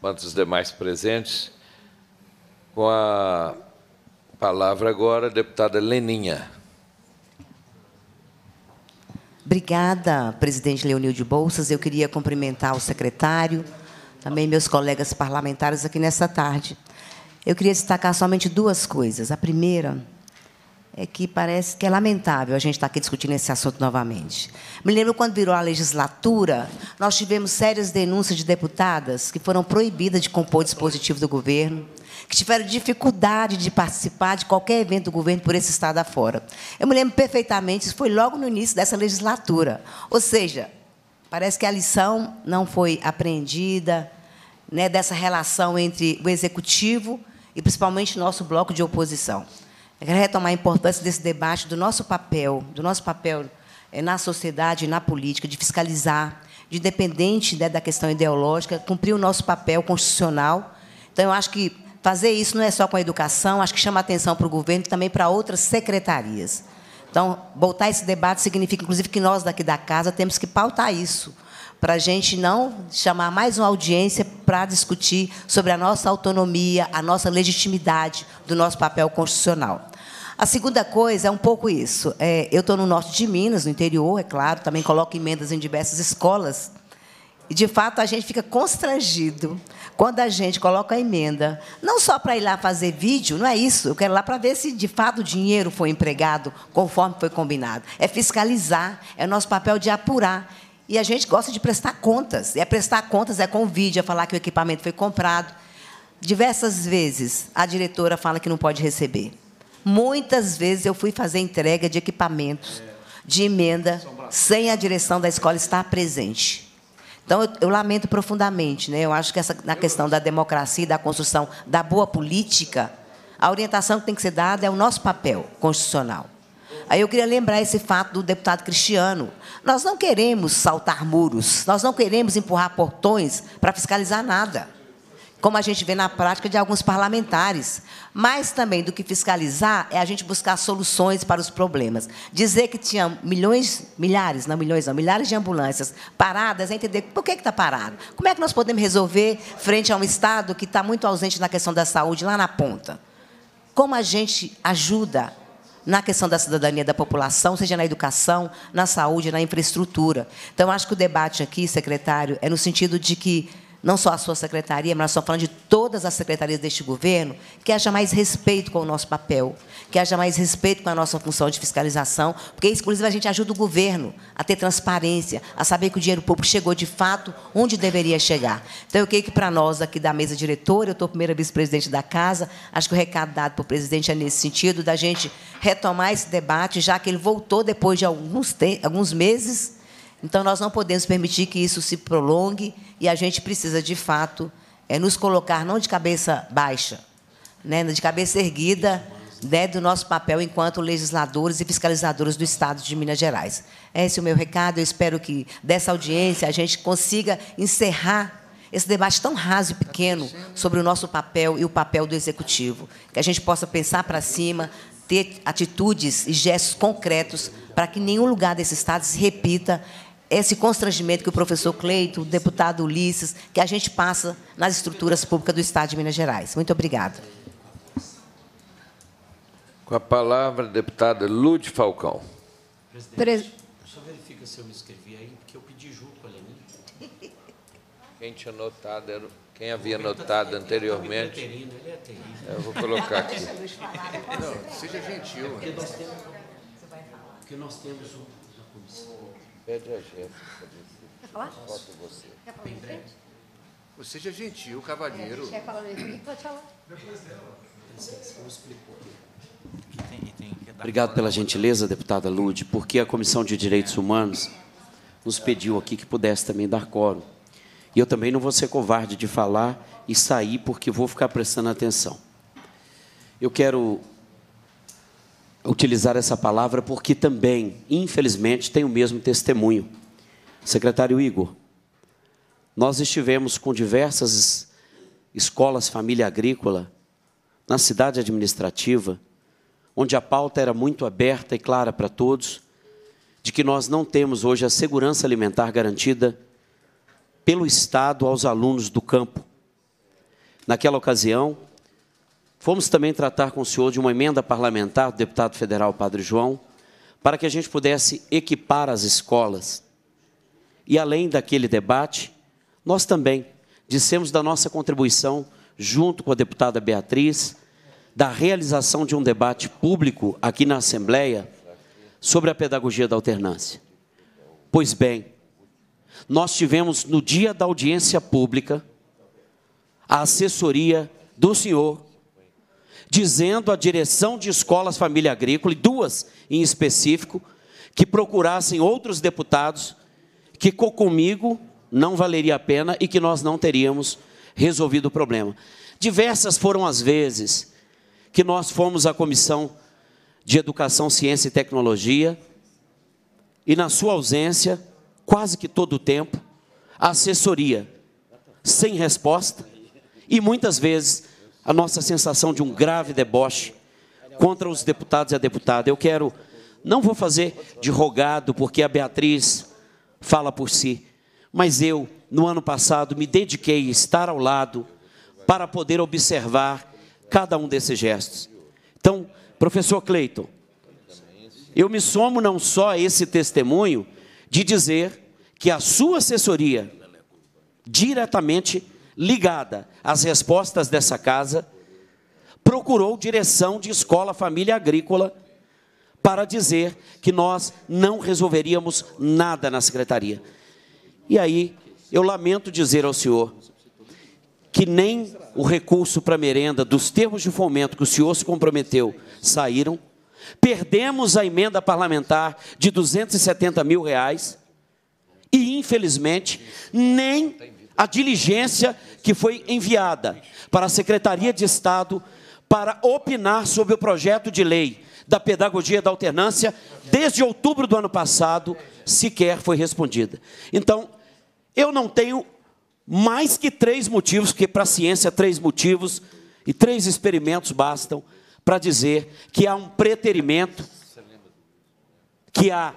quanto os demais presentes. Com a palavra agora, a deputada Leninha. Obrigada, presidente Leonil de Bolsas. Eu queria cumprimentar o secretário, também meus colegas parlamentares aqui nessa tarde. Eu queria destacar somente duas coisas. A primeira é que parece que é lamentável a gente estar tá aqui discutindo esse assunto novamente. Me lembro quando virou a legislatura, nós tivemos sérias denúncias de deputadas que foram proibidas de compor dispositivos dispositivo do governo, que tiveram dificuldade de participar de qualquer evento do governo por esse estado afora. Eu me lembro perfeitamente, isso foi logo no início dessa legislatura. Ou seja, parece que a lição não foi apreendida né, dessa relação entre o executivo e principalmente nosso bloco de oposição. Quero retomar a importância desse debate do nosso papel, do nosso papel eh, na sociedade, na política, de fiscalizar, de independente né, da questão ideológica, cumprir o nosso papel constitucional. Então, eu acho que fazer isso não é só com a educação, acho que chama atenção para o governo e também para outras secretarias. Então, voltar esse debate significa, inclusive, que nós daqui da casa temos que pautar isso para a gente não chamar mais uma audiência para discutir sobre a nossa autonomia, a nossa legitimidade do nosso papel constitucional. A segunda coisa é um pouco isso. É, eu estou no norte de Minas, no interior, é claro, também coloco emendas em diversas escolas. E, de fato, a gente fica constrangido quando a gente coloca a emenda, não só para ir lá fazer vídeo, não é isso, eu quero ir lá para ver se, de fato, o dinheiro foi empregado conforme foi combinado. É fiscalizar, é nosso papel de apurar. E a gente gosta de prestar contas. E é prestar contas é convite, é falar que o equipamento foi comprado. Diversas vezes a diretora fala que não pode receber. Muitas vezes eu fui fazer entrega de equipamentos, de emenda, sem a direção da escola estar presente. Então, eu, eu lamento profundamente. Né? Eu acho que essa, na questão da democracia e da construção da boa política, a orientação que tem que ser dada é o nosso papel constitucional. Aí eu queria lembrar esse fato do deputado Cristiano. Nós não queremos saltar muros, nós não queremos empurrar portões para fiscalizar nada, como a gente vê na prática de alguns parlamentares. Mais também do que fiscalizar é a gente buscar soluções para os problemas. Dizer que tinha milhões, milhares, não milhões, não, milhares de ambulâncias paradas, é entender por que está parado. Como é que nós podemos resolver frente a um Estado que está muito ausente na questão da saúde lá na ponta? Como a gente ajuda na questão da cidadania da população, seja na educação, na saúde, na infraestrutura. Então, acho que o debate aqui, secretário, é no sentido de que não só a sua secretaria, mas nós estamos falando de todas as secretarias deste governo, que haja mais respeito com o nosso papel, que haja mais respeito com a nossa função de fiscalização, porque, inclusive, a gente ajuda o governo a ter transparência, a saber que o dinheiro público chegou de fato onde deveria chegar. Então, eu creio que para nós aqui da mesa diretora, eu estou primeira vice-presidente da casa, acho que o recado dado para o presidente é nesse sentido, da gente retomar esse debate, já que ele voltou depois de alguns, alguns meses então, nós não podemos permitir que isso se prolongue e a gente precisa, de fato, é, nos colocar não de cabeça baixa, né, de cabeça erguida né, do nosso papel enquanto legisladores e fiscalizadores do Estado de Minas Gerais. É esse é o meu recado. Eu espero que dessa audiência a gente consiga encerrar esse debate tão raso e pequeno sobre o nosso papel e o papel do Executivo. Que a gente possa pensar para cima, ter atitudes e gestos concretos para que nenhum lugar desse Estado se repita esse constrangimento que o professor Cleito, o deputado Ulisses, que a gente passa nas estruturas públicas do Estado de Minas Gerais. Muito obrigada. Com a palavra, deputada Lude Falcão. Presidente, só verifica se eu me inscrevi aí, porque eu pedi junto ali, Quem tinha notado era quem havia notado anteriormente. É é eu vou colocar aqui. Não, seja gentil. porque né? nós temos, porque nós temos um, uma comissão. Pede a Jéssica Quer falar? você. Quer falar em frente? Ou seja é gentil, cavalheiro. É, quer falar em frente? Pode falar. Depois dela. Obrigado pela gentileza, deputada Lude, porque a Comissão de Direitos Humanos nos pediu aqui que pudesse também dar coro. E eu também não vou ser covarde de falar e sair, porque vou ficar prestando atenção. Eu quero utilizar essa palavra porque também, infelizmente, tem o mesmo testemunho. Secretário Igor, nós estivemos com diversas escolas família agrícola na cidade administrativa, onde a pauta era muito aberta e clara para todos, de que nós não temos hoje a segurança alimentar garantida pelo Estado aos alunos do campo. Naquela ocasião, Fomos também tratar com o senhor de uma emenda parlamentar do deputado federal Padre João, para que a gente pudesse equipar as escolas. E além daquele debate, nós também dissemos da nossa contribuição, junto com a deputada Beatriz, da realização de um debate público aqui na Assembleia sobre a pedagogia da alternância. Pois bem, nós tivemos no dia da audiência pública a assessoria do senhor dizendo à direção de escolas família agrícola, e duas em específico, que procurassem outros deputados, que comigo não valeria a pena e que nós não teríamos resolvido o problema. Diversas foram as vezes que nós fomos à Comissão de Educação, Ciência e Tecnologia, e na sua ausência, quase que todo o tempo, assessoria sem resposta, e muitas vezes a nossa sensação de um grave deboche contra os deputados e a deputada. Eu quero, não vou fazer de rogado, porque a Beatriz fala por si, mas eu, no ano passado, me dediquei a estar ao lado para poder observar cada um desses gestos. Então, professor Cleiton, eu me somo não só a esse testemunho de dizer que a sua assessoria diretamente ligada às respostas dessa casa, procurou direção de escola família agrícola para dizer que nós não resolveríamos nada na secretaria. E aí, eu lamento dizer ao senhor que nem o recurso para merenda dos termos de fomento que o senhor se comprometeu saíram. Perdemos a emenda parlamentar de 270 mil reais. E, infelizmente, nem a diligência que foi enviada para a Secretaria de Estado para opinar sobre o projeto de lei da pedagogia da alternância, desde outubro do ano passado, sequer foi respondida. Então, eu não tenho mais que três motivos, porque para a ciência, três motivos e três experimentos bastam para dizer que há um preterimento, que há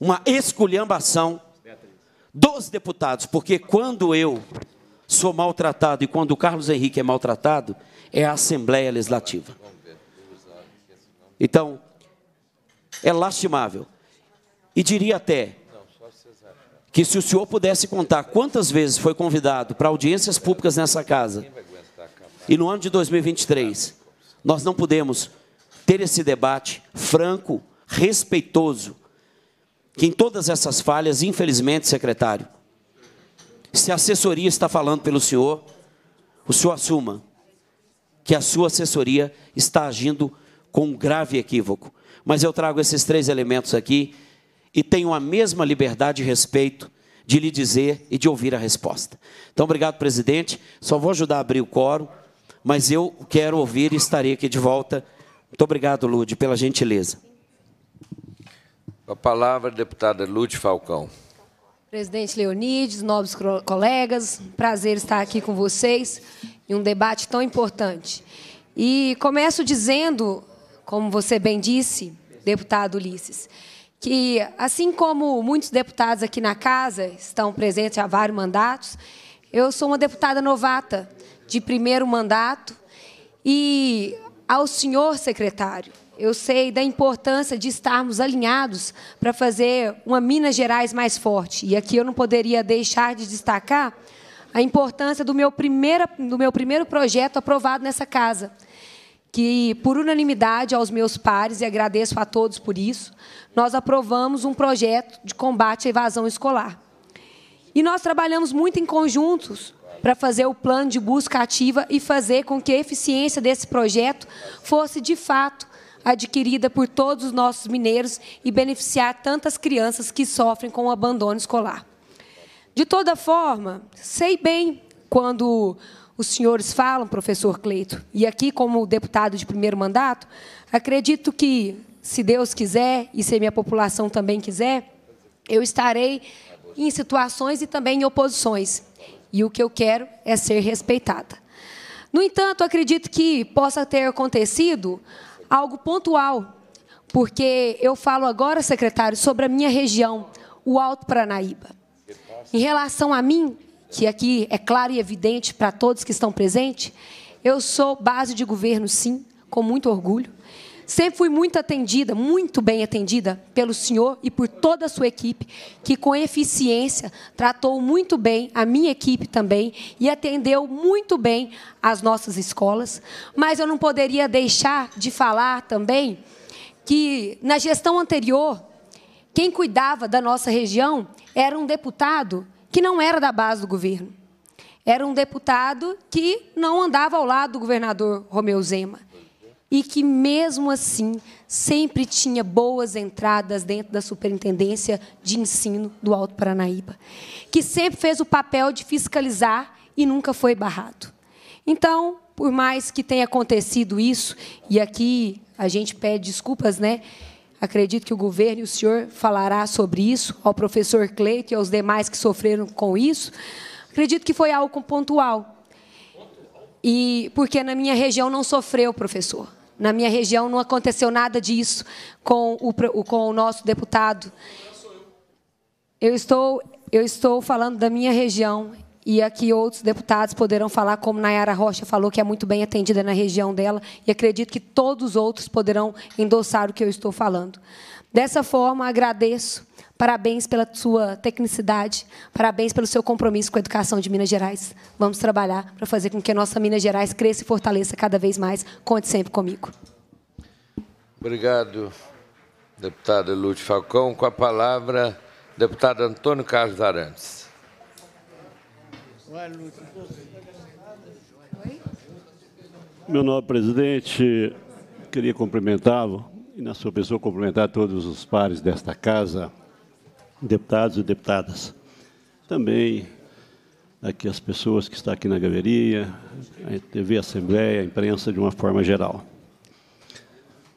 uma esculhambação dos deputados, porque quando eu sou maltratado e quando o Carlos Henrique é maltratado, é a Assembleia Legislativa. Então, é lastimável. E diria até que se o senhor pudesse contar quantas vezes foi convidado para audiências públicas nessa casa, e no ano de 2023, nós não podemos ter esse debate franco, respeitoso, que em todas essas falhas, infelizmente, secretário, se a assessoria está falando pelo senhor, o senhor assuma que a sua assessoria está agindo com um grave equívoco. Mas eu trago esses três elementos aqui e tenho a mesma liberdade e respeito de lhe dizer e de ouvir a resposta. Então, obrigado, presidente. Só vou ajudar a abrir o coro, mas eu quero ouvir e estarei aqui de volta. Muito obrigado, Lude, pela gentileza. A palavra, deputada Lute Falcão. Presidente Leonides, nobres colegas, prazer estar aqui com vocês em um debate tão importante. E começo dizendo, como você bem disse, deputado Ulisses, que, assim como muitos deputados aqui na casa estão presentes há vários mandatos, eu sou uma deputada novata de primeiro mandato e ao senhor secretário, eu sei da importância de estarmos alinhados para fazer uma Minas Gerais mais forte. E aqui eu não poderia deixar de destacar a importância do meu, primeira, do meu primeiro projeto aprovado nessa casa, que, por unanimidade aos meus pares, e agradeço a todos por isso, nós aprovamos um projeto de combate à evasão escolar. E nós trabalhamos muito em conjuntos para fazer o plano de busca ativa e fazer com que a eficiência desse projeto fosse, de fato, adquirida por todos os nossos mineiros e beneficiar tantas crianças que sofrem com o abandono escolar. De toda forma, sei bem quando os senhores falam, professor Cleito, e aqui, como deputado de primeiro mandato, acredito que, se Deus quiser e se a minha população também quiser, eu estarei em situações e também em oposições. E o que eu quero é ser respeitada. No entanto, acredito que possa ter acontecido algo pontual, porque eu falo agora, secretário, sobre a minha região, o Alto Paranaíba. Em relação a mim, que aqui é claro e evidente para todos que estão presentes, eu sou base de governo, sim, com muito orgulho. Sempre fui muito atendida, muito bem atendida pelo senhor e por toda a sua equipe, que com eficiência tratou muito bem a minha equipe também e atendeu muito bem as nossas escolas. Mas eu não poderia deixar de falar também que na gestão anterior, quem cuidava da nossa região era um deputado que não era da base do governo. Era um deputado que não andava ao lado do governador Romeu Zema e que, mesmo assim, sempre tinha boas entradas dentro da Superintendência de Ensino do Alto Paranaíba, que sempre fez o papel de fiscalizar e nunca foi barrado. Então, por mais que tenha acontecido isso, e aqui a gente pede desculpas, né? Acredito que o governo e o senhor falará sobre isso, ao professor Cleito e aos demais que sofreram com isso. Acredito que foi algo pontual. E porque na minha região não sofreu, professor. Na minha região não aconteceu nada disso com o, com o nosso deputado. Eu estou, eu estou falando da minha região e aqui outros deputados poderão falar, como Nayara Rocha falou, que é muito bem atendida na região dela, e acredito que todos os outros poderão endossar o que eu estou falando. Dessa forma, agradeço Parabéns pela sua tecnicidade, parabéns pelo seu compromisso com a educação de Minas Gerais. Vamos trabalhar para fazer com que a nossa Minas Gerais cresça e fortaleça cada vez mais. Conte sempre comigo. Obrigado, deputada Lúcia Falcão. Com a palavra, deputado Antônio Carlos Arantes. Meu nobre presidente, queria cumprimentá-lo e, na sua pessoa, cumprimentar todos os pares desta casa deputados e deputadas. Também aqui as pessoas que estão aqui na galeria, a TV Assembleia, a imprensa de uma forma geral.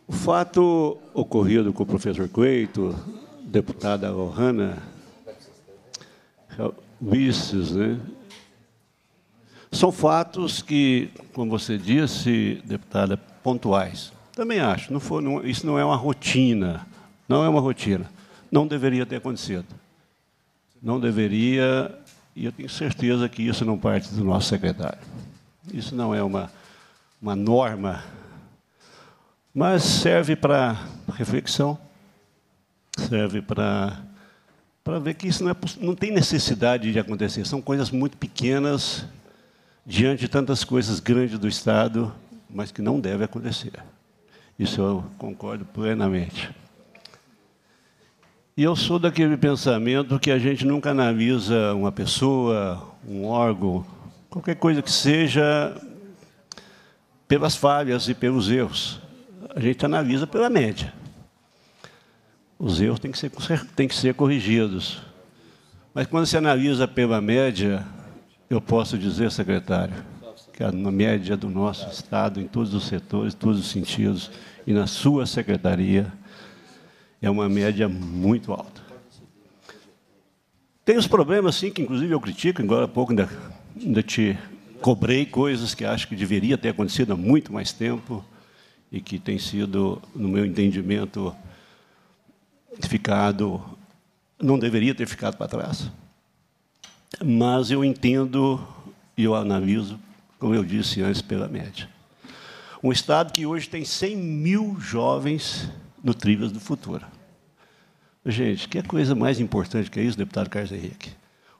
O fato ocorrido com o professor Coito, deputada Lohana, Vices né? São fatos que, como você disse, deputada, pontuais. Também acho, não não, isso não é uma rotina, não é uma rotina. Não deveria ter acontecido. Não deveria, e eu tenho certeza que isso não parte do nosso secretário. Isso não é uma, uma norma, mas serve para reflexão, serve para para ver que isso não, é, não tem necessidade de acontecer. São coisas muito pequenas diante de tantas coisas grandes do Estado, mas que não deve acontecer. Isso eu concordo plenamente. E eu sou daquele pensamento que a gente nunca analisa uma pessoa, um órgão, qualquer coisa que seja, pelas falhas e pelos erros. A gente analisa pela média. Os erros têm que ser, têm que ser corrigidos. Mas quando se analisa pela média, eu posso dizer, secretário, que a média do nosso Estado, em todos os setores, em todos os sentidos, e na sua secretaria, é uma média muito alta. Tem os problemas, sim, que inclusive eu critico, agora há pouco ainda, ainda te cobrei coisas que acho que deveria ter acontecido há muito mais tempo e que tem sido, no meu entendimento, ficado, não deveria ter ficado para trás. Mas eu entendo e eu analiso, como eu disse antes, pela média. Um Estado que hoje tem 100 mil jovens no Trivias do Futuro. Gente, que é coisa mais importante que isso, deputado Carlos Henrique?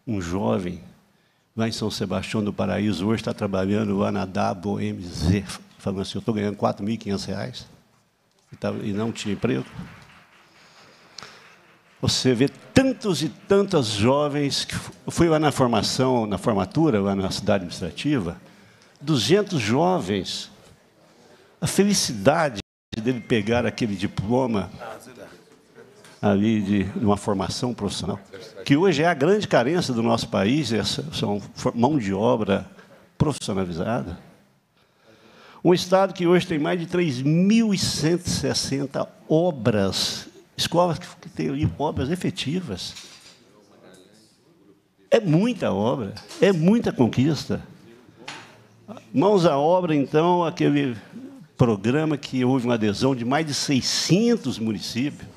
Um jovem lá em São Sebastião do Paraíso, hoje está trabalhando lá na WMZ, falando assim, eu estou ganhando R$ 4.500 e não tinha emprego. Você vê tantos e tantas jovens que eu fui lá na formação, na formatura, lá na cidade administrativa, 200 jovens. A felicidade dele pegar aquele diploma ali de, uma formação profissional, que hoje é a grande carência do nosso país, essa, é são mão de obra profissionalizada. Um Estado que hoje tem mais de 3.160 obras, escolas que têm ali obras efetivas. É muita obra, é muita conquista. Mãos à obra, então, aquele programa que houve uma adesão de mais de 600 municípios,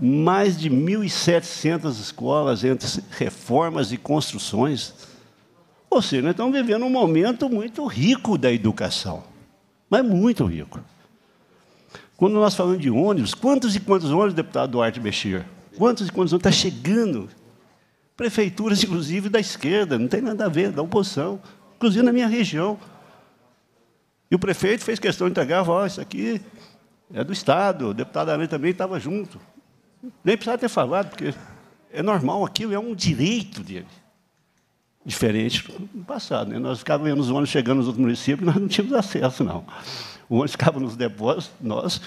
mais de 1.700 escolas entre reformas e construções. Ou seja, nós estamos vivendo um momento muito rico da educação, mas muito rico. Quando nós falamos de ônibus, quantos e quantos ônibus, deputado Duarte Bexir? Quantos e quantos ônibus está chegando? Prefeituras, inclusive, da esquerda, não tem nada a ver, da oposição, inclusive na minha região. E o prefeito fez questão de entregar, a voz. isso aqui é do Estado, o deputado Aranha também estava junto. Nem precisava ter falado, porque é normal aquilo, é um direito dele. Diferente do passado. Né? Nós ficávamos nos ônibus chegando nos outros municípios, nós não tínhamos acesso, não. O ônibus ficava nos depósitos, nós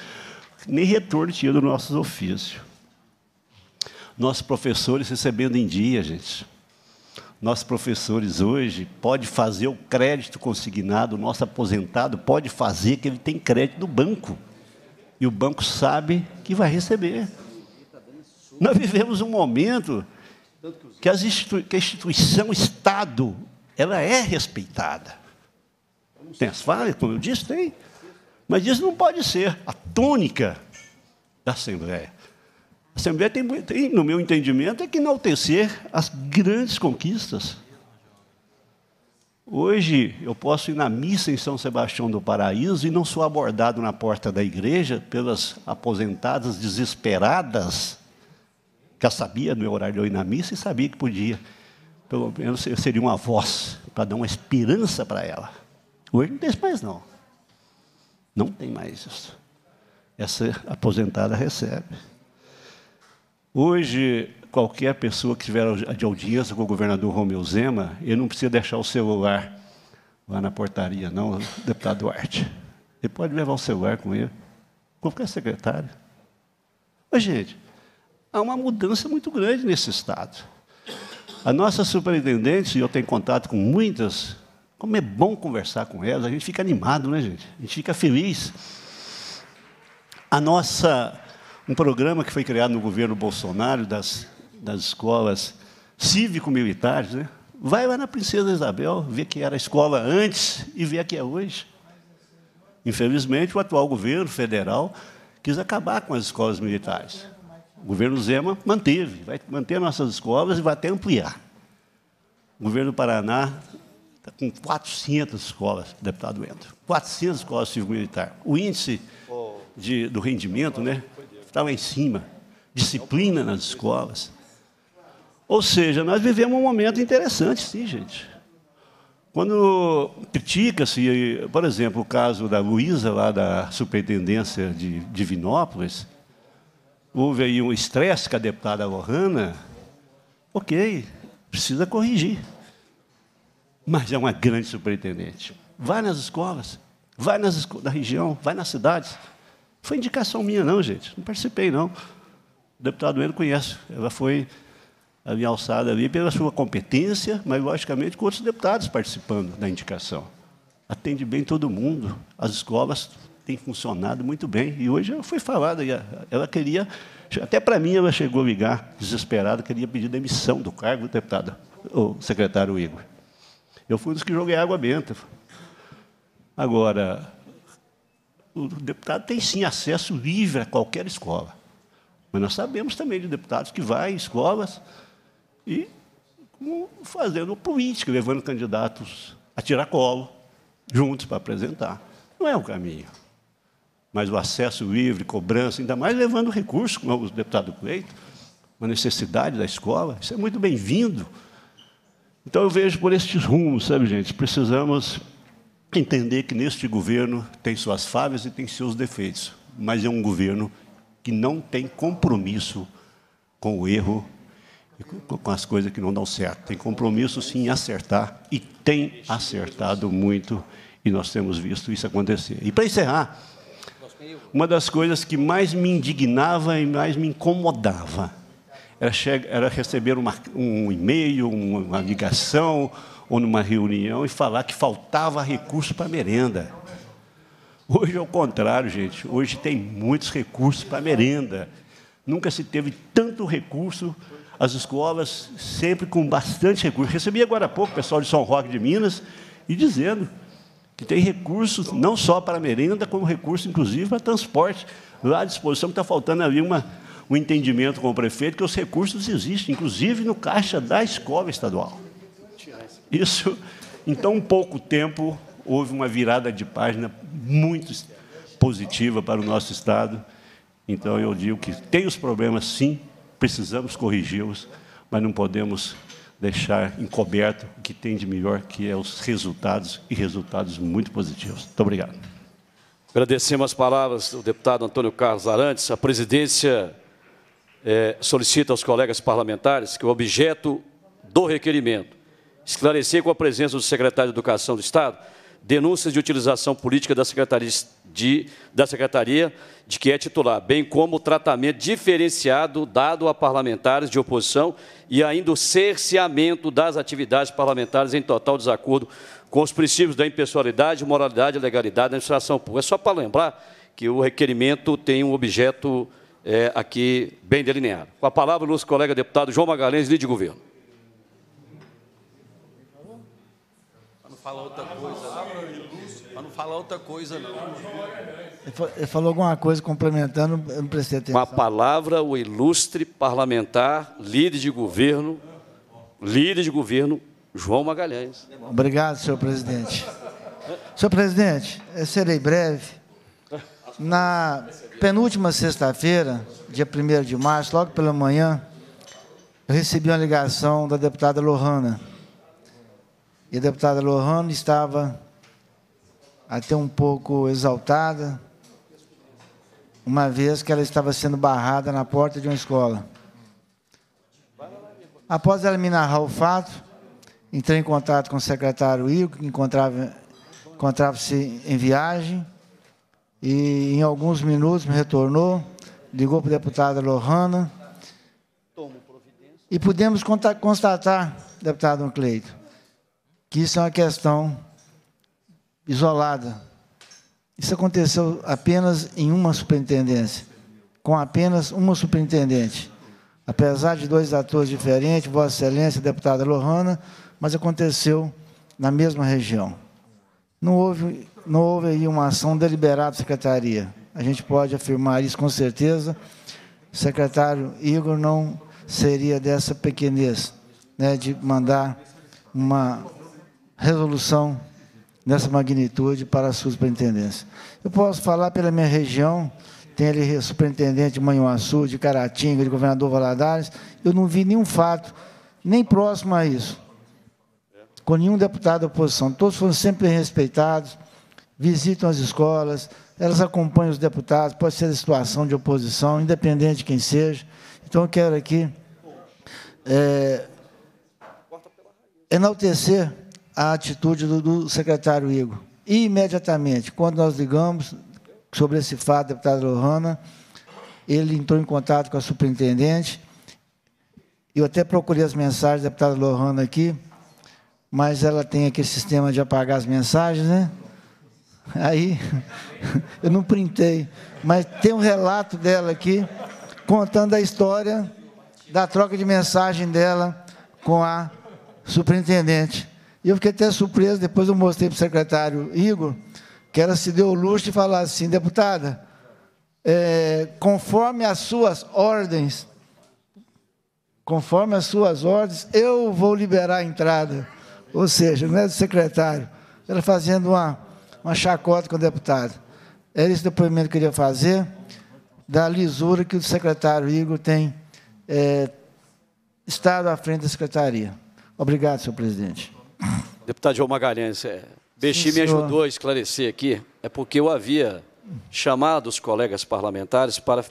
nem retorno tinha do nosso ofício. Nossos professores recebendo em dia, gente. Nossos professores hoje pode fazer o crédito consignado, o nosso aposentado pode fazer que ele tem crédito do banco. E o banco sabe que vai receber. Nós vivemos um momento que, as institui que a instituição Estado ela é respeitada. Tem as falhas, como eu disse, tem. Mas isso não pode ser a tônica da Assembleia. A Assembleia tem, tem, no meu entendimento, é que enaltecer as grandes conquistas. Hoje eu posso ir na missa em São Sebastião do Paraíso e não sou abordado na porta da igreja pelas aposentadas desesperadas, que já sabia no meu horário de ir na missa e sabia que podia. Pelo menos eu seria uma voz para dar uma esperança para ela. Hoje não tem mais não. Não tem mais isso. Essa aposentada recebe. Hoje, qualquer pessoa que tiver de audiência com o governador Romeu Zema, ele não precisa deixar o celular lá na portaria, não, deputado Duarte. Ele pode levar o celular com ele, qualquer secretário. Mas, gente, há uma mudança muito grande nesse Estado. A nossa superintendente, e eu tenho contato com muitas, como é bom conversar com elas, a gente fica animado, né, gente? A gente fica feliz. A nossa um programa que foi criado no governo Bolsonaro das, das escolas cívico-militares. Né? Vai lá na Princesa Isabel, ver que era a escola antes e ver que é hoje. Infelizmente, o atual governo federal quis acabar com as escolas militares. O governo Zema manteve, vai manter nossas escolas e vai até ampliar. O governo do Paraná está com 400 escolas, deputado Endo. 400 escolas civil-militar. O índice de, do rendimento, né? estava em cima, disciplina nas escolas. Ou seja, nós vivemos um momento interessante, sim, gente. Quando critica-se, por exemplo, o caso da Luísa, lá da superintendência de Divinópolis, houve aí um estresse com a deputada Lohana, ok, precisa corrigir. Mas é uma grande superintendente. Vai nas escolas, vai nas esco da região, vai nas cidades. Foi indicação minha, não, gente. Não participei, não. O deputado Eno conhece. Ela foi minha alçada ali pela sua competência, mas, logicamente, com outros deputados participando da indicação. Atende bem todo mundo. As escolas têm funcionado muito bem. E hoje ela foi falada. Ela queria... Até para mim, ela chegou a ligar, desesperada, queria pedir demissão do cargo, deputada, o secretário Igor. Eu fui um dos que joguei água benta. Agora, o deputado tem sim acesso livre a qualquer escola. Mas nós sabemos também de deputados que vai em escolas e fazendo política, levando candidatos a tiracolo juntos para apresentar. Não é o caminho. Mas o acesso livre, cobrança, ainda mais levando recursos, como o deputado Cleito, uma necessidade da escola, isso é muito bem-vindo. Então eu vejo por estes rumos, sabe, gente? Precisamos entender que neste governo tem suas falhas e tem seus defeitos, mas é um governo que não tem compromisso com o erro e com as coisas que não dão certo. Tem compromisso sim em acertar e tem acertado muito e nós temos visto isso acontecer. E para encerrar, uma das coisas que mais me indignava e mais me incomodava era, era receber uma, um e-mail, uma ligação, ou numa reunião e falar que faltava recurso para merenda. Hoje é o contrário, gente. Hoje tem muitos recursos para merenda. Nunca se teve tanto recurso. As escolas sempre com bastante recurso. Recebi agora há pouco o pessoal de São Roque de Minas e dizendo que tem recursos não só para merenda, como recurso, inclusive, para transporte lá à disposição, está faltando ali uma, um entendimento com o prefeito que os recursos existem, inclusive no caixa da escola estadual. Isso, então, em tão pouco tempo, houve uma virada de página muito positiva para o nosso Estado. Então, eu digo que tem os problemas, sim, precisamos corrigi-los, mas não podemos deixar encoberto o que tem de melhor, que é os resultados, e resultados muito positivos. Muito obrigado. Agradecemos as palavras do deputado Antônio Carlos Arantes. A presidência é, solicita aos colegas parlamentares que o objeto do requerimento esclarecer com a presença do secretário de Educação do Estado denúncias de utilização política da Secretaria de, da secretaria de que é titular, bem como o tratamento diferenciado dado a parlamentares de oposição e ainda o cerceamento das atividades parlamentares em total desacordo com os princípios da impessoalidade, moralidade e legalidade da administração pública. É só para lembrar que o requerimento tem um objeto é, aqui bem delineado. Com a palavra, o nosso colega deputado João Magalhães, líder de governo. falar outra coisa, Para né? não falar outra coisa, não. Ele falou alguma coisa complementando, eu não prestei atenção. Com a palavra, o ilustre parlamentar, líder de governo, líder de governo, João Magalhães. Obrigado, senhor presidente. Senhor presidente, eu serei breve. Na penúltima sexta-feira, dia 1 de março, logo pela manhã, eu recebi uma ligação da deputada Lohana e a deputada Lohane estava até um pouco exaltada, uma vez que ela estava sendo barrada na porta de uma escola. Após ela me narrar o fato, entrei em contato com o secretário Ivo, que encontrava-se encontrava em viagem, e em alguns minutos me retornou, ligou para a deputada Lohana, e pudemos constatar, deputado Cleito, que isso é uma questão isolada. Isso aconteceu apenas em uma superintendência, com apenas uma superintendente. Apesar de dois atores diferentes, Vossa Excelência, deputada Lohana, mas aconteceu na mesma região. Não houve, não houve aí uma ação deliberada da secretaria. A gente pode afirmar isso com certeza. O secretário Igor não seria dessa pequenez, né, de mandar uma resolução nessa magnitude para a sua superintendência. Eu posso falar pela minha região, tem ali superintendente de Manhuaçu, de Caratinga, de governador Valadares, eu não vi nenhum fato, nem próximo a isso, com nenhum deputado da oposição. Todos foram sempre respeitados, visitam as escolas, elas acompanham os deputados, pode ser a situação de oposição, independente de quem seja. Então, eu quero aqui é, enaltecer a atitude do, do secretário Igor. E, imediatamente, quando nós ligamos sobre esse fato, deputado Lohana, ele entrou em contato com a superintendente. Eu até procurei as mensagens da deputada Lohana aqui, mas ela tem aquele sistema de apagar as mensagens, né? Aí, eu não printei, mas tem um relato dela aqui, contando a história da troca de mensagem dela com a superintendente. E eu fiquei até surpreso, depois eu mostrei para o secretário Igor, que ela se deu o luxo de falar assim, deputada, é, conforme as suas ordens, conforme as suas ordens, eu vou liberar a entrada. Ou seja, não é do secretário. Ela fazendo uma, uma chacota com o deputado. Era esse depoimento que eu queria fazer, da lisura que o secretário Igor tem é, estado à frente da secretaria. Obrigado, senhor presidente. Deputado João Magalhães, é, Bexi me ajudou a esclarecer aqui, é porque eu havia chamado os colegas parlamentares para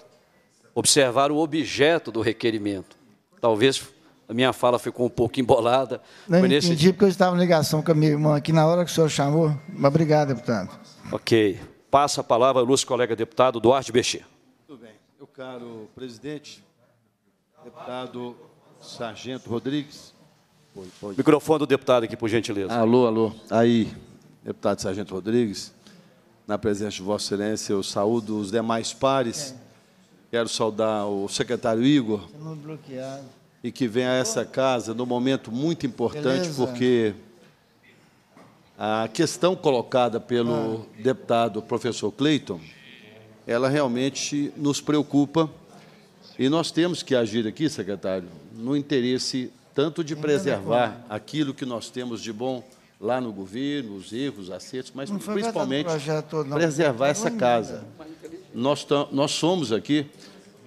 observar o objeto do requerimento. Talvez a minha fala ficou um pouco embolada. Não foi nesse... entendi, porque eu estava em ligação com a minha irmã aqui na hora que o senhor chamou. Mas obrigado, deputado. Ok. Passa a palavra ao nosso colega deputado Duarte Bexi. Muito bem. Meu caro presidente, deputado Sargento Rodrigues, Microfone do deputado aqui, por gentileza. Alô, alô. Aí, deputado Sargento Rodrigues, na presença de Vossa Excelência, eu saúdo os demais pares. É. Quero saudar o secretário Igor. Estamos bloqueados. E que vem a essa casa num momento muito importante, Beleza. porque a questão colocada pelo ah. deputado professor Cleiton, ela realmente nos preocupa. E nós temos que agir aqui, secretário, no interesse tanto de preservar aquilo que nós temos de bom lá no governo, os erros, os acertos, mas não principalmente projeto, preservar essa casa. Nós, nós somos aqui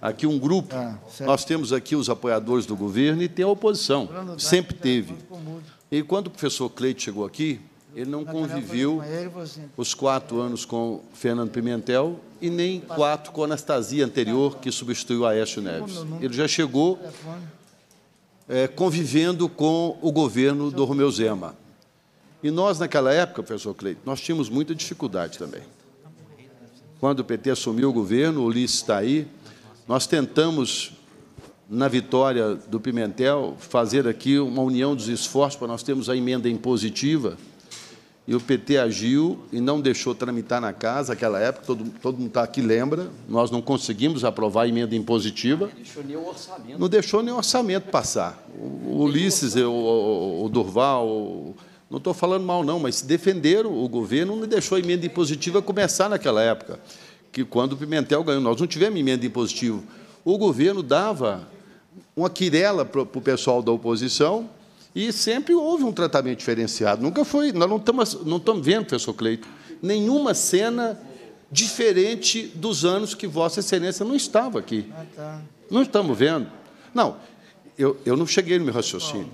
aqui um grupo. Ah, nós temos aqui os apoiadores do governo e tem a oposição. Sempre né? teve. E quando o professor Cleite chegou aqui, ele não conviveu os quatro anos com Fernando Pimentel e nem quatro com Anastasia anterior, que substituiu a Aécio Neves. Ele já chegou é, convivendo com o governo do Romeu Zema. E nós, naquela época, professor Cleito, nós tínhamos muita dificuldade também. Quando o PT assumiu o governo, o Ulisses está aí, nós tentamos, na vitória do Pimentel, fazer aqui uma união dos esforços para nós termos a emenda impositiva, e o PT agiu e não deixou tramitar na casa, aquela época, todo, todo mundo está aqui lembra, nós não conseguimos aprovar a emenda impositiva. Não deixou nem o orçamento. Não deixou nem o orçamento passar. O, o Ulisses, o, o, o Durval, o, não estou falando mal, não, mas defenderam o governo, não deixou a emenda impositiva começar naquela época, que quando o Pimentel ganhou, nós não tivemos emenda impositiva. O governo dava uma quirela para o pessoal da oposição, e sempre houve um tratamento diferenciado. Nunca foi. Nós não estamos, não estamos vendo, professor Cleito, nenhuma cena diferente dos anos que Vossa Excelência não estava aqui. Ah, tá. Não estamos vendo. Não, eu, eu não cheguei no meu raciocínio.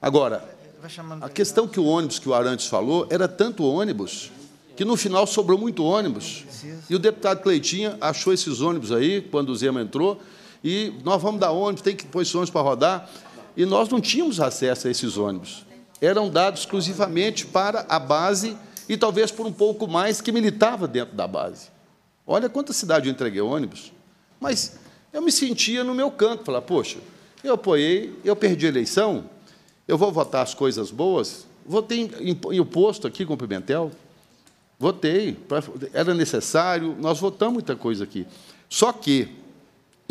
Agora, a questão né? que o ônibus que o Arantes falou era tanto ônibus que no final sobrou muito ônibus. E o deputado Cleitinha achou esses ônibus aí quando o Zema entrou e nós vamos dar ônibus, tem que pôr esses ônibus para rodar e nós não tínhamos acesso a esses ônibus. Eram dados exclusivamente para a base e talvez por um pouco mais que militava dentro da base. Olha quanta cidade eu entreguei ônibus, mas eu me sentia no meu canto, falar, poxa, eu apoiei, eu perdi a eleição, eu vou votar as coisas boas, votei em oposto aqui com o Pimentel, votei, era necessário, nós votamos muita coisa aqui. Só que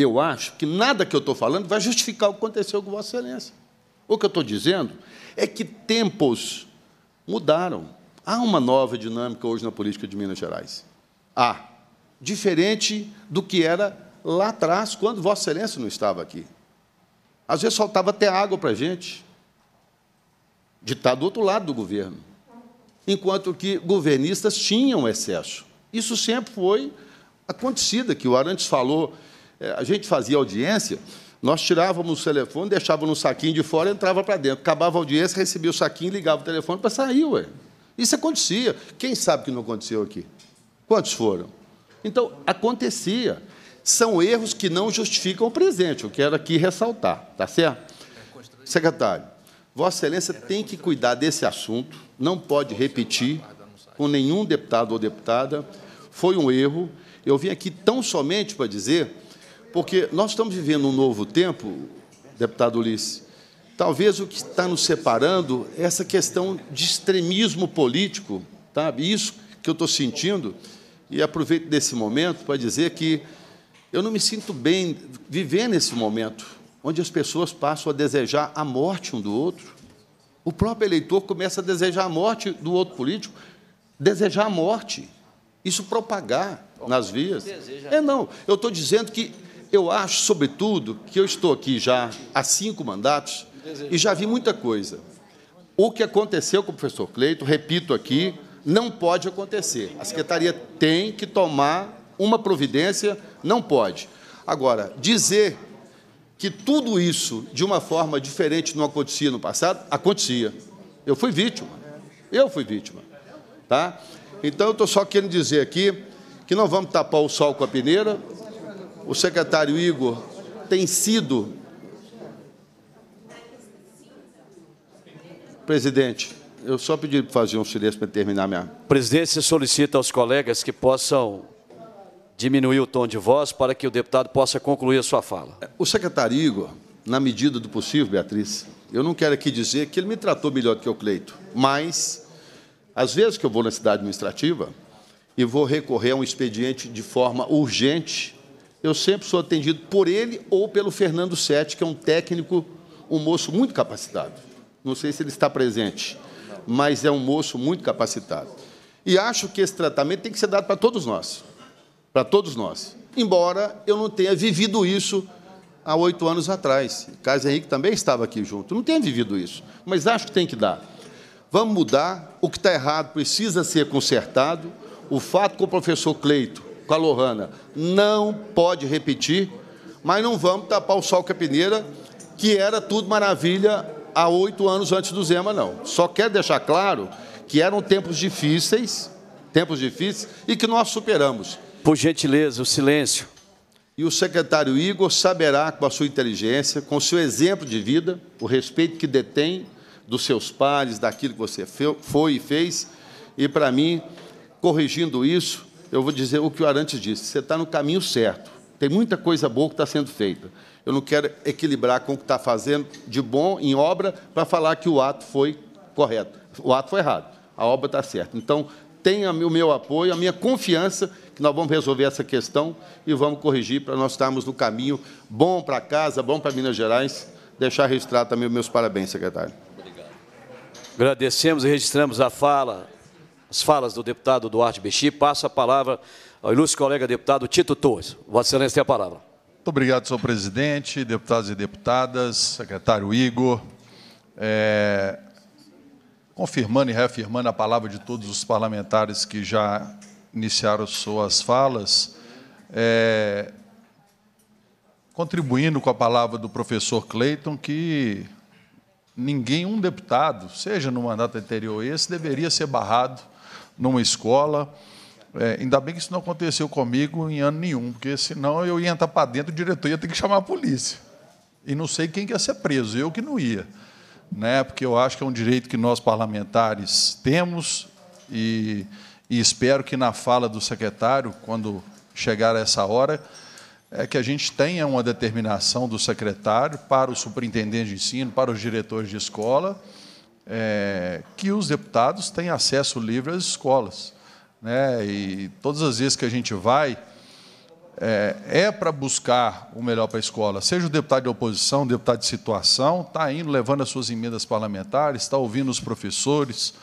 eu acho que nada que eu estou falando vai justificar o que aconteceu com Vossa Excelência. O que eu estou dizendo é que tempos mudaram. Há uma nova dinâmica hoje na política de Minas Gerais. Há. Diferente do que era lá atrás, quando Vossa Excelência não estava aqui. Às vezes faltava até água para a gente, de estar tá do outro lado do governo, enquanto que governistas tinham excesso. Isso sempre foi acontecido, que o Arantes falou é, a gente fazia audiência, nós tirávamos o telefone, deixávamos no saquinho de fora, entrava para dentro. Acabava a audiência, recebia o saquinho, ligava o telefone para sair, ué. Isso acontecia. Quem sabe que não aconteceu aqui? Quantos foram? Então, acontecia. São erros que não justificam o presente, eu quero aqui ressaltar, tá certo? Secretário, Vossa Excelência tem que cuidar desse assunto, não pode repetir com nenhum deputado ou deputada. Foi um erro. Eu vim aqui tão somente para dizer porque nós estamos vivendo um novo tempo, deputado Ulisses. Talvez o que está nos separando é essa questão de extremismo político, sabe? Isso que eu estou sentindo, e aproveito desse momento para dizer que eu não me sinto bem vivendo nesse momento, onde as pessoas passam a desejar a morte um do outro. O próprio eleitor começa a desejar a morte do outro político, desejar a morte, isso propagar nas vias. É não, eu estou dizendo que eu acho, sobretudo, que eu estou aqui já há cinco mandatos e já vi muita coisa. O que aconteceu com o professor Cleito, repito aqui, não pode acontecer. A secretaria tem que tomar uma providência, não pode. Agora, dizer que tudo isso de uma forma diferente não acontecia no passado, acontecia. Eu fui vítima. Eu fui vítima. Tá? Então, eu estou só querendo dizer aqui que não vamos tapar o sol com a peneira, o secretário Igor tem sido, presidente, eu só pedi para fazer um silêncio para terminar minha. Presidente, solicita aos colegas que possam diminuir o tom de voz para que o deputado possa concluir a sua fala. O secretário Igor, na medida do possível, Beatriz, eu não quero aqui dizer que ele me tratou melhor do que o Cleito, mas às vezes que eu vou na cidade administrativa e vou recorrer a um expediente de forma urgente eu sempre sou atendido por ele ou pelo Fernando Sete, que é um técnico, um moço muito capacitado. Não sei se ele está presente, mas é um moço muito capacitado. E acho que esse tratamento tem que ser dado para todos nós. Para todos nós. Embora eu não tenha vivido isso há oito anos atrás. Carlos Henrique também estava aqui junto. Não tenha vivido isso, mas acho que tem que dar. Vamos mudar. O que está errado precisa ser consertado. O fato com o professor Cleito com a Lohana. Não pode repetir, mas não vamos tapar o sol com a peneira, que era tudo maravilha há oito anos antes do Zema, não. Só quero deixar claro que eram tempos difíceis, tempos difíceis, e que nós superamos. Por gentileza, o silêncio. E o secretário Igor saberá, com a sua inteligência, com o seu exemplo de vida, o respeito que detém dos seus pares, daquilo que você foi e fez, e, para mim, corrigindo isso, eu vou dizer o que o Arantes disse: você está no caminho certo. Tem muita coisa boa que está sendo feita. Eu não quero equilibrar com o que está fazendo de bom em obra para falar que o ato foi correto. O ato foi errado, a obra está certa. Então, tenha o meu apoio, a minha confiança que nós vamos resolver essa questão e vamos corrigir para nós estarmos no caminho bom para casa, bom para Minas Gerais. Deixar registrado também os meus parabéns, secretário. Obrigado. Agradecemos e registramos a fala as falas do deputado Duarte Bexi, passo a palavra ao ilustre colega deputado Tito Torres. Vossa Excelência tem a palavra. Muito obrigado, senhor presidente, deputados e deputadas, secretário Igor. É, confirmando e reafirmando a palavra de todos os parlamentares que já iniciaram suas falas, é, contribuindo com a palavra do professor Cleiton, que ninguém, um deputado, seja no mandato anterior esse, deveria ser barrado numa escola. É, ainda bem que isso não aconteceu comigo em ano nenhum, porque senão eu ia entrar para dentro, o diretor ia ter que chamar a polícia. E não sei quem ia ser preso, eu que não ia. Né? Porque eu acho que é um direito que nós parlamentares temos e, e espero que na fala do secretário, quando chegar essa hora, é que a gente tenha uma determinação do secretário para o superintendente de ensino, para os diretores de escola, é, que os deputados têm acesso livre às escolas. Né? E todas as vezes que a gente vai, é, é para buscar o melhor para a escola, seja o deputado de oposição, o deputado de situação, está indo levando as suas emendas parlamentares, está ouvindo os professores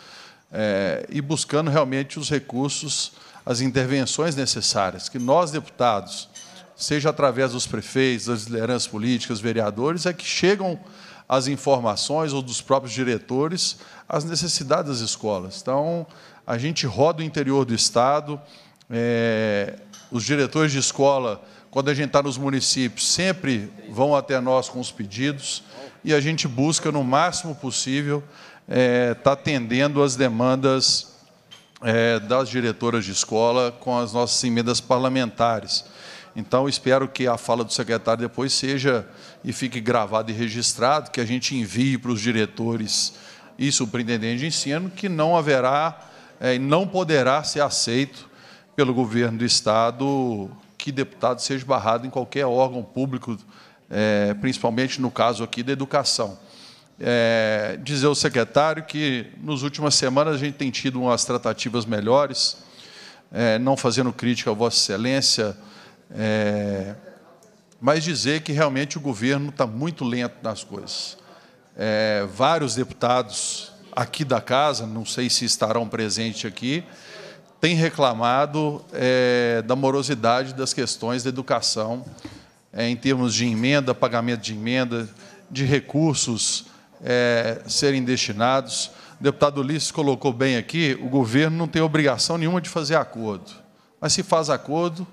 é, e buscando realmente os recursos, as intervenções necessárias, que nós, deputados, seja através dos prefeitos, das lideranças políticas, vereadores, é que chegam as informações ou dos próprios diretores as necessidades das escolas. Então, a gente roda o interior do Estado, é, os diretores de escola, quando a gente está nos municípios, sempre vão até nós com os pedidos e a gente busca, no máximo possível, estar é, tá atendendo as demandas é, das diretoras de escola com as nossas emendas parlamentares. Então, espero que a fala do secretário depois seja e fique gravado e registrado, que a gente envie para os diretores e superintendentes de ensino que não haverá é, e é, não poderá ser aceito pelo governo do Estado que deputado seja barrado em qualquer órgão público, é, principalmente no caso aqui da educação. É, dizer ao secretário que, nas últimas semanas, a gente tem tido umas tratativas melhores, é, não fazendo crítica a Vossa Excelência, é, mas dizer que realmente o governo está muito lento nas coisas. É, vários deputados aqui da casa, não sei se estarão presentes aqui, têm reclamado é, da morosidade das questões da educação, é, em termos de emenda, pagamento de emenda, de recursos é, serem destinados. O deputado Ulisses colocou bem aqui: o governo não tem obrigação nenhuma de fazer acordo, mas se faz acordo,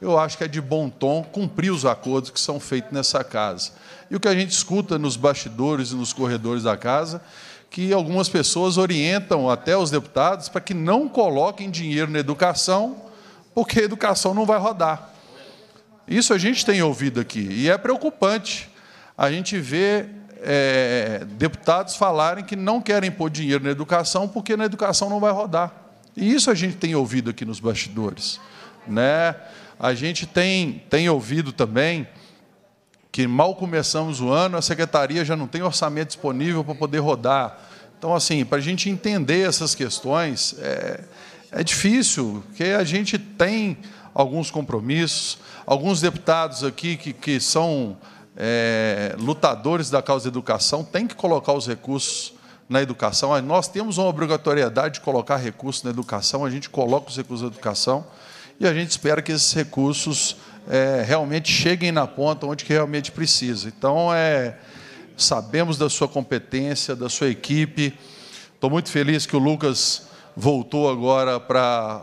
eu acho que é de bom tom cumprir os acordos que são feitos nessa casa. E o que a gente escuta nos bastidores e nos corredores da casa, que algumas pessoas orientam até os deputados para que não coloquem dinheiro na educação, porque a educação não vai rodar. Isso a gente tem ouvido aqui e é preocupante. A gente ver é, deputados falarem que não querem pôr dinheiro na educação porque na educação não vai rodar. E isso a gente tem ouvido aqui nos bastidores, né? A gente tem, tem ouvido também que mal começamos o ano, a secretaria já não tem orçamento disponível para poder rodar. Então, assim, para a gente entender essas questões, é, é difícil, porque a gente tem alguns compromissos, alguns deputados aqui que, que são é, lutadores da causa da educação têm que colocar os recursos na educação. Nós temos uma obrigatoriedade de colocar recursos na educação, a gente coloca os recursos na educação e a gente espera que esses recursos é, realmente cheguem na ponta onde que realmente precisa. Então, é, sabemos da sua competência, da sua equipe. Estou muito feliz que o Lucas voltou agora para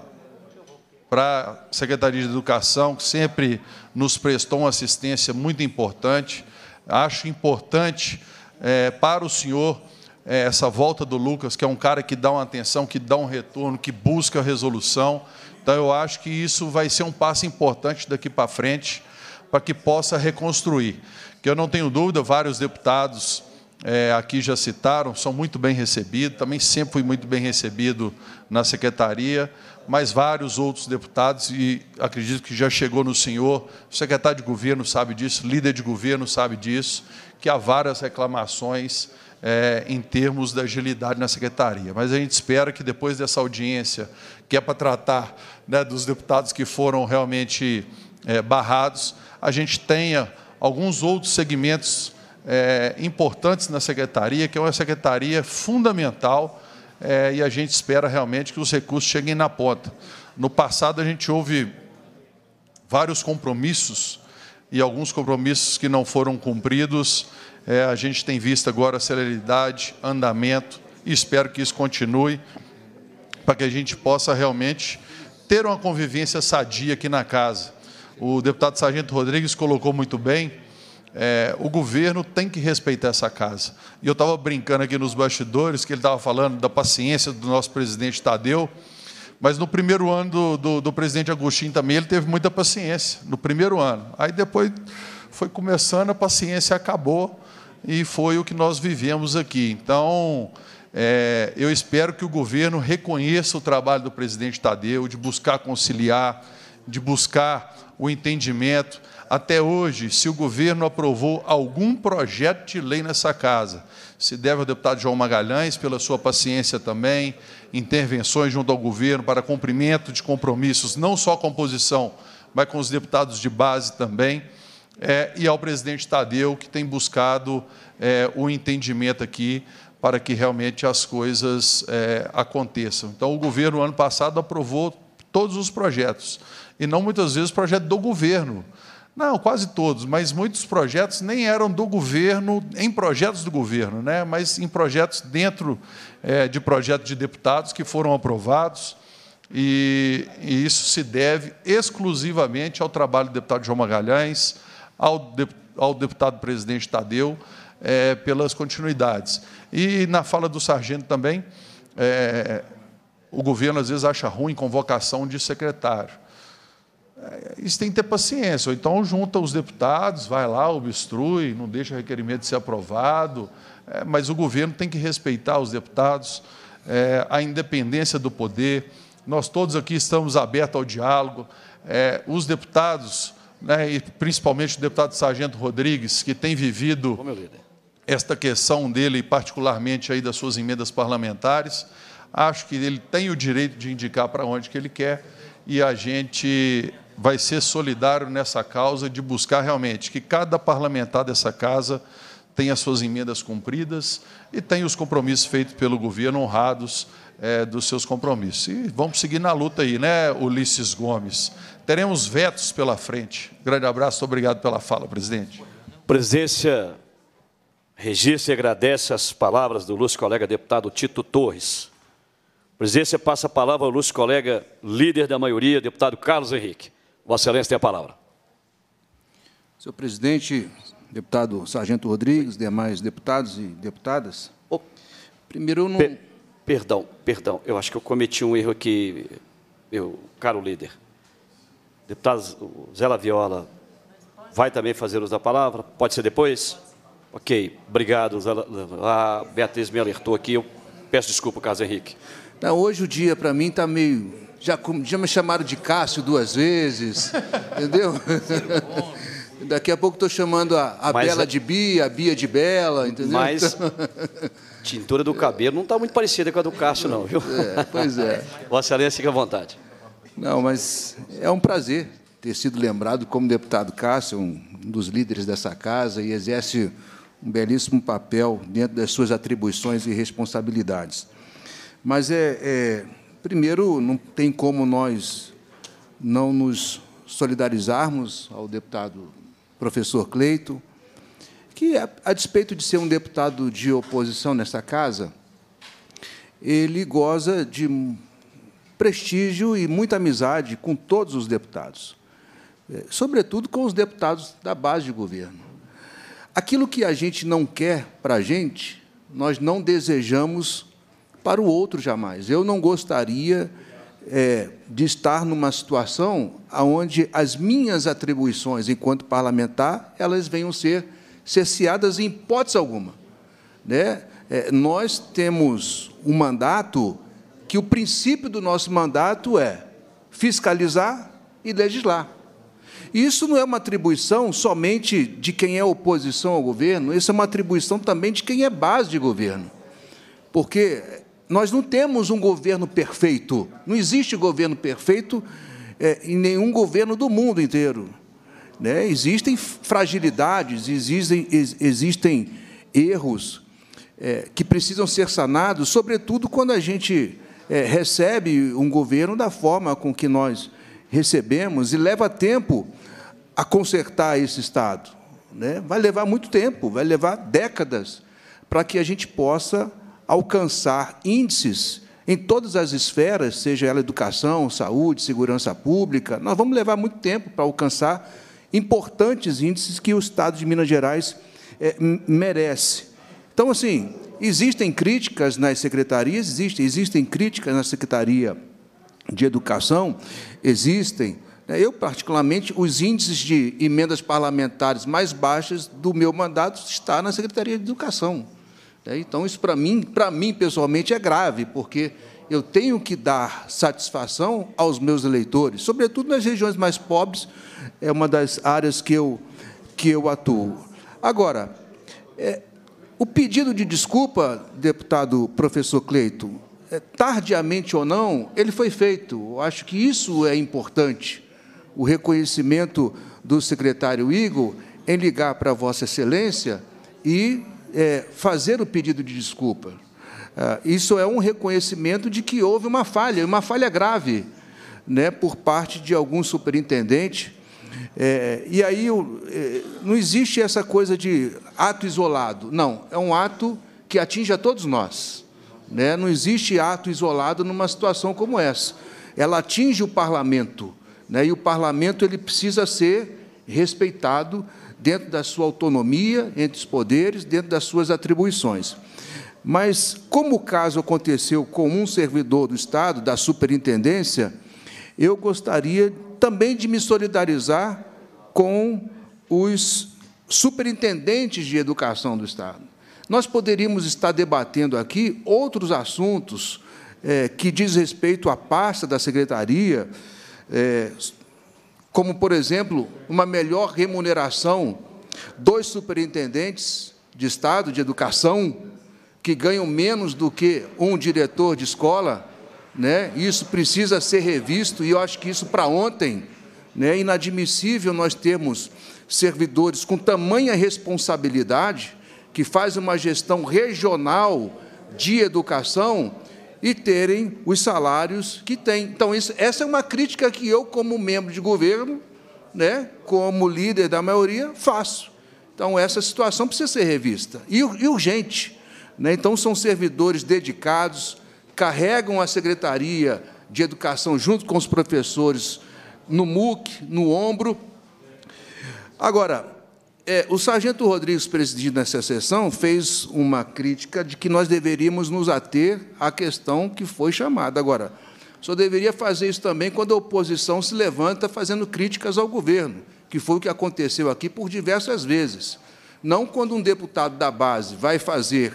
para a Secretaria de Educação, que sempre nos prestou uma assistência muito importante. Acho importante é, para o senhor é, essa volta do Lucas, que é um cara que dá uma atenção, que dá um retorno, que busca resolução. Então eu acho que isso vai ser um passo importante daqui para frente para que possa reconstruir. Que eu não tenho dúvida, vários deputados é, aqui já citaram, são muito bem recebidos, também sempre fui muito bem recebido na secretaria, mas vários outros deputados, e acredito que já chegou no senhor, o secretário de governo sabe disso, líder de governo sabe disso, que há várias reclamações é, em termos da agilidade na secretaria. Mas a gente espera que depois dessa audiência, que é para tratar né, dos deputados que foram realmente é, barrados, a gente tenha alguns outros segmentos é, importantes na secretaria, que é uma secretaria fundamental é, e a gente espera realmente que os recursos cheguem na ponta. No passado, a gente houve vários compromissos e alguns compromissos que não foram cumpridos é, a gente tem visto agora celeridade, andamento, e espero que isso continue, para que a gente possa realmente ter uma convivência sadia aqui na casa. O deputado Sargento Rodrigues colocou muito bem. É, o governo tem que respeitar essa casa. E eu estava brincando aqui nos bastidores que ele estava falando da paciência do nosso presidente Tadeu, mas no primeiro ano do, do, do, presidente Agostinho também ele teve muita paciência, no primeiro ano. Aí depois foi começando, a paciência acabou e foi o que nós vivemos aqui. Então, é, eu espero que o governo reconheça o trabalho do presidente Tadeu de buscar conciliar, de buscar o entendimento. Até hoje, se o governo aprovou algum projeto de lei nessa casa, se deve ao deputado João Magalhães pela sua paciência também, intervenções junto ao governo para cumprimento de compromissos, não só com a oposição, mas com os deputados de base também é, e ao presidente Tadeu, que tem buscado é, o entendimento aqui para que realmente as coisas é, aconteçam. Então, o governo, ano passado, aprovou todos os projetos, e não muitas vezes projeto do governo. Não, quase todos, mas muitos projetos nem eram do governo, em projetos do governo, né? mas em projetos dentro é, de projetos de deputados que foram aprovados. E, e isso se deve exclusivamente ao trabalho do deputado João Magalhães, ao, deputado presidente Tadeu é, pelas continuidades. E na fala do sargento também, é, o governo às vezes acha ruim convocação de secretário. É, isso tem que ter paciência. Ou então junta os deputados, vai lá, obstrui, não deixa o requerimento ser aprovado. É, mas o governo tem que respeitar os deputados, é, a independência do poder. Nós todos aqui estamos abertos ao diálogo. os deputados, né, e principalmente o deputado Sargento Rodrigues, que tem vivido esta questão dele, particularmente aí das suas emendas parlamentares. Acho que ele tem o direito de indicar para onde que ele quer e a gente vai ser solidário nessa causa de buscar realmente que cada parlamentar dessa casa tenha suas emendas cumpridas e tenha os compromissos feitos pelo governo honrados é, dos seus compromissos. E vamos seguir na luta aí, né, Ulisses Gomes? Teremos vetos pela frente. Grande abraço, obrigado pela fala, presidente. Presidência registra e agradece as palavras do Lúcio colega deputado Tito Torres. Presidência passa a palavra ao Lúcio colega líder da maioria, deputado Carlos Henrique. Vossa Excelência tem a palavra. Senhor presidente, deputado Sargento Rodrigues, demais deputados e deputadas. Oh, primeiro, eu não... Per perdão, perdão, eu acho que eu cometi um erro aqui, eu, caro líder deputado Zé Laviola vai também fazer uso da palavra? Pode ser depois? Ok, obrigado. Zé A ah, Beatriz me alertou aqui, eu peço desculpa, Carlos Henrique. Não, hoje o dia, para mim, está meio... Já, já me chamaram de Cássio duas vezes, entendeu? Daqui a pouco estou chamando a, a Bela a... É de Bia, a Bia de Bela, entendeu? Mas então... tintura do cabelo não está muito parecida com a do Cássio, não, viu? É, pois é. Vossa Excelência, siga à vontade. Não, mas é um prazer ter sido lembrado como deputado Cássio, um dos líderes dessa casa, e exerce um belíssimo papel dentro das suas atribuições e responsabilidades. Mas, é, é primeiro, não tem como nós não nos solidarizarmos ao deputado professor Cleito, que, a, a, despeito de ser um deputado de oposição nessa casa, ele goza de prestígio e muita amizade com todos os deputados, é, sobretudo com os deputados da base de governo. Aquilo que a gente não quer para a gente, nós não desejamos para o outro jamais. Eu não gostaria é, de estar numa situação onde as minhas atribuições enquanto parlamentar elas venham ser cerceadas em hipótese alguma. Né? É, nós temos um mandato que o princípio do nosso mandato é fiscalizar e legislar. Isso não é uma atribuição somente de quem é oposição ao governo, isso é uma atribuição também de quem é base de governo. Porque nós não temos um governo perfeito, não existe governo perfeito é, em nenhum governo do mundo inteiro. Né? Existem fragilidades, existem, existem erros é, que precisam ser sanados, sobretudo quando a gente é, recebe um governo da forma com que nós recebemos e leva tempo a consertar esse Estado. Né? Vai levar muito tempo, vai levar décadas para que a gente possa alcançar índices em todas as esferas, seja ela educação, saúde, segurança pública. Nós vamos levar muito tempo para alcançar importantes índices que o Estado de Minas Gerais é, merece. Então, assim, Existem críticas nas secretarias, existem, existem críticas na Secretaria de Educação, existem. Eu, particularmente, os índices de emendas parlamentares mais baixos do meu mandato está na Secretaria de Educação. É, então, isso para mim, para mim pessoalmente, é grave, porque eu tenho que dar satisfação aos meus eleitores, sobretudo nas regiões mais pobres, é uma das áreas que eu, que eu atuo. Agora, é, o pedido de desculpa, deputado professor Cleito, é, tardiamente ou não, ele foi feito. Eu acho que isso é importante. O reconhecimento do secretário Igor em ligar para Vossa Excelência e é, fazer o pedido de desculpa. Ah, isso é um reconhecimento de que houve uma falha, uma falha grave, né, por parte de algum superintendente é, e aí é, não existe essa coisa de ato isolado. Não, é um ato que atinge a todos nós. Né? Não existe ato isolado numa situação como essa. Ela atinge o parlamento. Né? E o parlamento ele precisa ser respeitado dentro da sua autonomia, entre os poderes, dentro das suas atribuições. Mas, como o caso aconteceu com um servidor do Estado, da superintendência, eu gostaria também de me solidarizar com os superintendentes de educação do Estado. Nós poderíamos estar debatendo aqui outros assuntos é, que diz respeito à pasta da secretaria, é, como, por exemplo, uma melhor remuneração dos superintendentes de Estado de educação, que ganham menos do que um diretor de escola, né? Isso precisa ser revisto e eu acho que isso para ontem, né? É inadmissível nós termos servidores com tamanha responsabilidade que fazem uma gestão regional de educação e terem os salários que têm. Então, isso, essa é uma crítica que eu, como membro de governo, né, como líder da maioria, faço. Então, essa situação precisa ser revista. E, e urgente. Né? Então, são servidores dedicados, carregam a Secretaria de Educação junto com os professores no MUC, no ombro. Agora, é, o sargento Rodrigues, presidindo nessa sessão, fez uma crítica de que nós deveríamos nos ater à questão que foi chamada. Agora, só deveria fazer isso também quando a oposição se levanta fazendo críticas ao governo, que foi o que aconteceu aqui por diversas vezes. Não quando um deputado da base vai fazer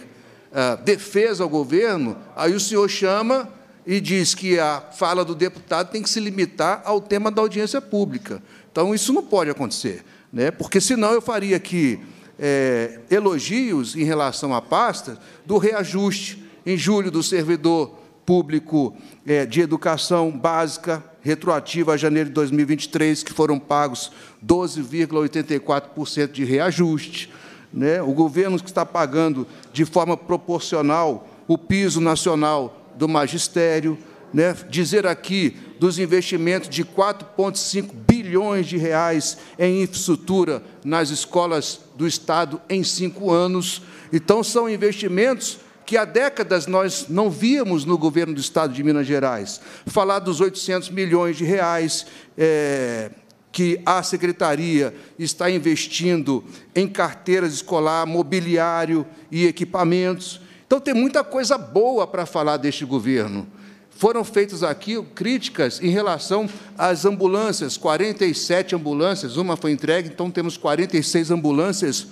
eh, defesa ao governo, aí o senhor chama e diz que a fala do deputado tem que se limitar ao tema da audiência pública. Então, isso não pode acontecer, né? porque, senão, eu faria aqui é, elogios em relação à pasta do reajuste em julho do servidor público é, de educação básica retroativa a janeiro de 2023, que foram pagos 12,84% de reajuste né, o governo que está pagando de forma proporcional o piso nacional do magistério, né, dizer aqui dos investimentos de 4,5 bilhões de reais em infraestrutura nas escolas do Estado em cinco anos. Então, são investimentos que há décadas nós não víamos no governo do Estado de Minas Gerais. Falar dos 800 milhões de reais é, que a secretaria está investindo em carteiras escolar, mobiliário e equipamentos. Então, tem muita coisa boa para falar deste governo. Foram feitas aqui críticas em relação às ambulâncias, 47 ambulâncias, uma foi entregue, então temos 46 ambulâncias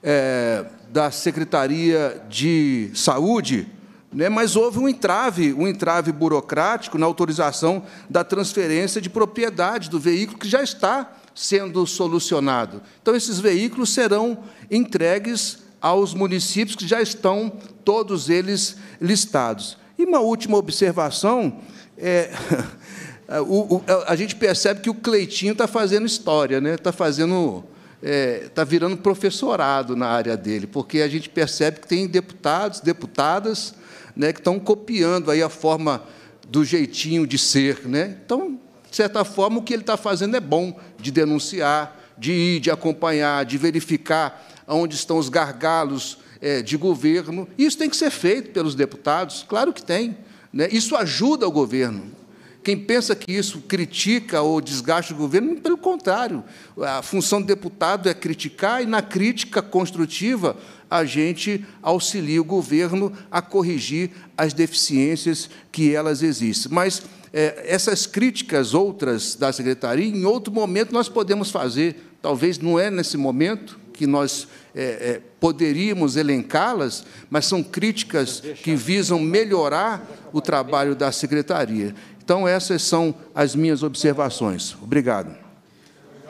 é, da Secretaria de Saúde né? Mas houve um entrave, um entrave burocrático na autorização da transferência de propriedade do veículo que já está sendo solucionado. Então, esses veículos serão entregues aos municípios que já estão todos eles listados. E uma última observação é, é o, o, é, a gente percebe que o Cleitinho está fazendo história, né? Está fazendo, está é, tá virando professorado na área dele, porque a gente percebe que tem deputados, deputadas né, que estão copiando aí a forma do jeitinho de ser. Né? Então, de certa forma, o que ele está fazendo é bom, de denunciar, de ir, de acompanhar, de verificar onde estão os gargalos é, de governo. Isso tem que ser feito pelos deputados, claro que tem. Né? Isso ajuda o governo. Quem pensa que isso critica ou desgasta o governo, pelo contrário. A função do deputado é criticar e, na crítica construtiva, a gente auxilia o governo a corrigir as deficiências que elas existem. Mas é, essas críticas outras da secretaria, em outro momento nós podemos fazer, talvez não é nesse momento que nós é, é, poderíamos elencá-las, mas são críticas que visam melhorar o trabalho da secretaria. Então, essas são as minhas observações. Obrigado.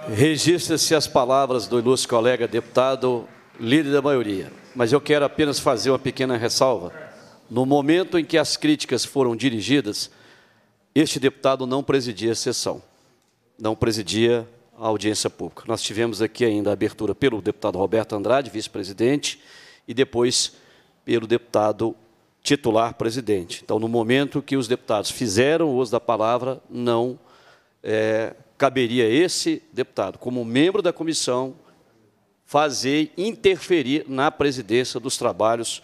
Registra-se as palavras do ilustre colega deputado líder da maioria. Mas eu quero apenas fazer uma pequena ressalva. No momento em que as críticas foram dirigidas, este deputado não presidia a sessão, não presidia a audiência pública. Nós tivemos aqui ainda a abertura pelo deputado Roberto Andrade, vice-presidente, e depois pelo deputado titular presidente. Então, no momento que os deputados fizeram uso da palavra, não é, caberia esse deputado, como membro da comissão, fazer interferir na presidência dos trabalhos,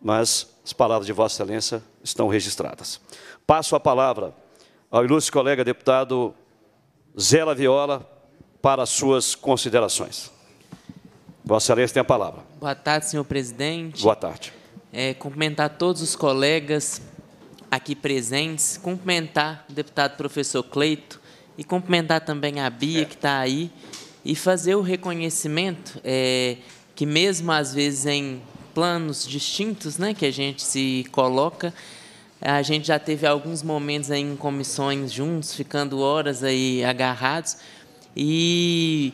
mas as palavras de Vossa Excelência estão registradas. Passo a palavra ao ilustre colega deputado Zela Viola para suas considerações. Vossa Excelência tem a palavra. Boa tarde, senhor presidente. Boa tarde. É, cumprimentar todos os colegas aqui presentes, cumprimentar o deputado professor Cleito e cumprimentar também a Bia, é. que está aí, e fazer o reconhecimento é, que mesmo às vezes em planos distintos, né, que a gente se coloca, a gente já teve alguns momentos em comissões juntos, ficando horas aí agarrados e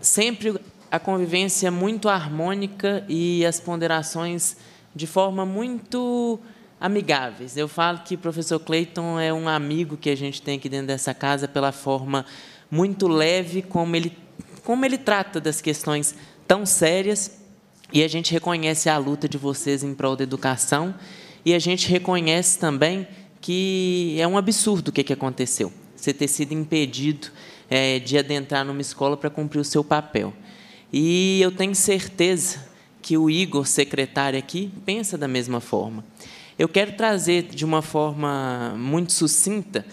sempre a convivência muito harmônica e as ponderações de forma muito amigáveis. Eu falo que o professor Clayton é um amigo que a gente tem aqui dentro dessa casa pela forma muito leve como ele como ele trata das questões tão sérias e a gente reconhece a luta de vocês em prol da educação e a gente reconhece também que é um absurdo o que, que aconteceu, você ter sido impedido é, de adentrar numa escola para cumprir o seu papel. E eu tenho certeza que o Igor, secretário aqui, pensa da mesma forma. Eu quero trazer de uma forma muito sucinta,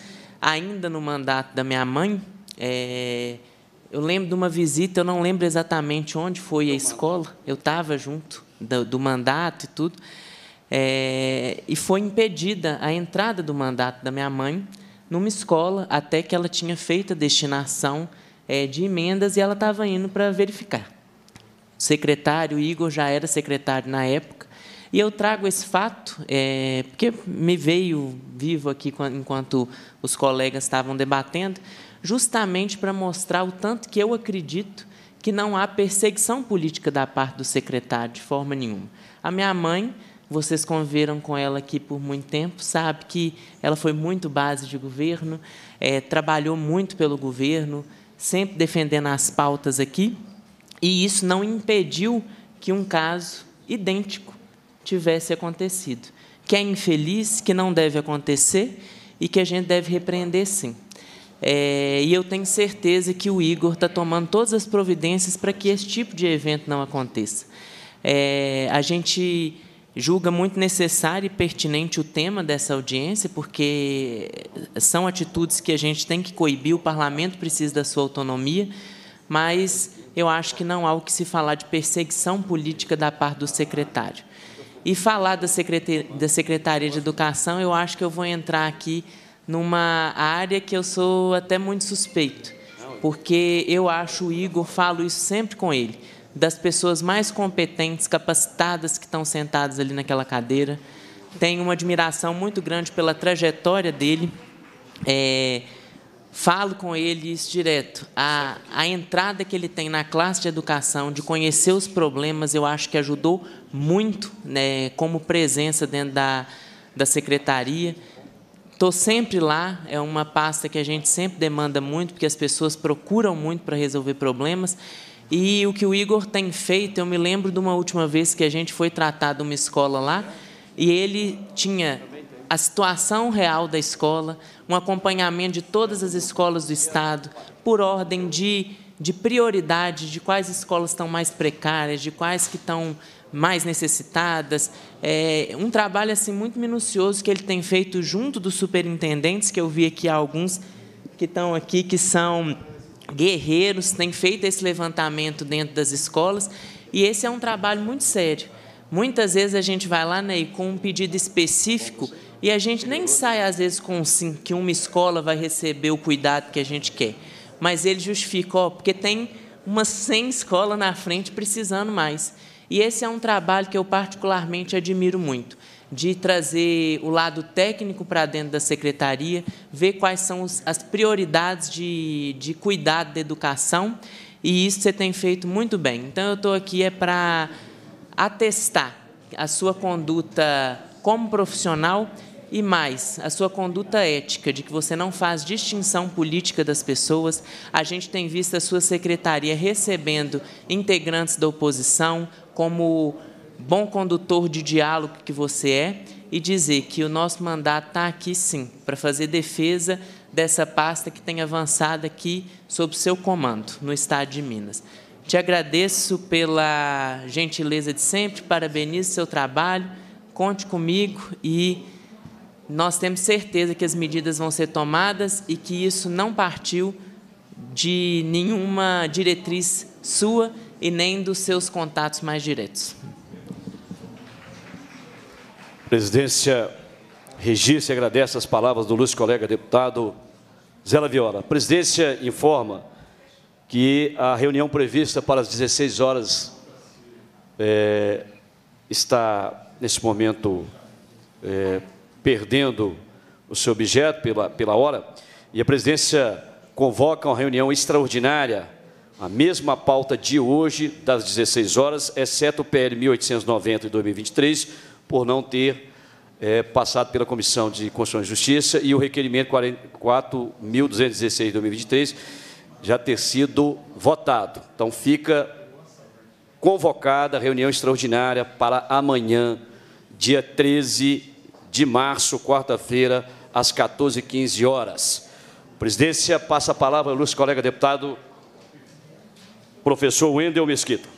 ainda no mandato da minha mãe, é, eu lembro de uma visita, eu não lembro exatamente onde foi a escola, eu estava junto do, do, mandato e tudo, é, e foi impedida a entrada do mandato da minha mãe numa escola, até que ela tinha feito a destinação é, de emendas e ela estava indo para verificar. O secretário Igor já era secretário na época, e eu trago esse fato é, porque me veio vivo aqui enquanto os colegas estavam debatendo, justamente para mostrar o tanto que eu acredito que não há perseguição política da parte do secretário, de forma nenhuma. A minha mãe, vocês conviveram com ela aqui por muito tempo, sabe que ela foi muito base de governo, é, trabalhou muito pelo governo, sempre defendendo as pautas aqui, e isso não impediu que um caso idêntico tivesse acontecido. Que é infeliz, que não deve acontecer e que a gente deve repreender, sim. É, e eu tenho certeza que o Igor está tomando todas as providências para que esse tipo de evento não aconteça. É, a gente julga muito necessário e pertinente o tema dessa audiência, porque são atitudes que a gente tem que coibir, o parlamento precisa da sua autonomia, mas eu acho que não há o que se falar de perseguição política da parte do secretário. E falar da Secretaria de Educação, eu acho que eu vou entrar aqui numa área que eu sou até muito suspeito, porque eu acho o Igor, falo isso sempre com ele, das pessoas mais competentes, capacitadas que estão sentadas ali naquela cadeira. Tenho uma admiração muito grande pela trajetória dele. É, falo com ele isso direto. A, a entrada que ele tem na classe de educação, de conhecer os problemas, eu acho que ajudou muito né, como presença dentro da, da secretaria. Estou sempre lá, é uma pasta que a gente sempre demanda muito, porque as pessoas procuram muito para resolver problemas. E o que o Igor tem feito, eu me lembro de uma última vez que a gente foi tratar de uma escola lá, e ele tinha a situação real da escola, um acompanhamento de todas as escolas do Estado, por ordem de, de prioridade, de quais escolas estão mais precárias, de quais que estão mais necessitadas. É um trabalho assim muito minucioso que ele tem feito junto dos superintendentes, que eu vi aqui alguns que estão aqui, que são guerreiros, tem feito esse levantamento dentro das escolas. E esse é um trabalho muito sério. Muitas vezes a gente vai lá né, com um pedido específico e a gente nem sai, às vezes, com sim, que uma escola vai receber o cuidado que a gente quer. Mas ele justifica, porque tem umas 100 escolas na frente precisando mais. E esse é um trabalho que eu particularmente admiro muito, de trazer o lado técnico para dentro da secretaria, ver quais são as prioridades de, de cuidado da educação, e isso você tem feito muito bem. Então, eu estou aqui é para atestar a sua conduta como profissional e mais, a sua conduta ética, de que você não faz distinção política das pessoas. A gente tem visto a sua secretaria recebendo integrantes da oposição, como bom condutor de diálogo que você é, e dizer que o nosso mandato está aqui, sim, para fazer defesa dessa pasta que tem avançado aqui sob seu comando no Estado de Minas. Te agradeço pela gentileza de sempre, parabenizo seu trabalho, conte comigo e nós temos certeza que as medidas vão ser tomadas e que isso não partiu de nenhuma diretriz sua, e nem dos seus contatos mais diretos. Presidência registra e agradece as palavras do Lúcio colega deputado Zela Viola. A presidência informa que a reunião prevista para as 16 horas é, está, nesse momento, é, perdendo o seu objeto pela, pela hora, e a presidência convoca uma reunião extraordinária a mesma pauta de hoje, das 16 horas, exceto o PL 1890 de 2023, por não ter é, passado pela Comissão de Constituição e Justiça e o requerimento 44.216 de 2023 já ter sido votado. Então, fica convocada a reunião extraordinária para amanhã, dia 13 de março, quarta-feira, às 14h15 horas. Presidência, passa a palavra ao nosso colega deputado professor Wendel Mesquita.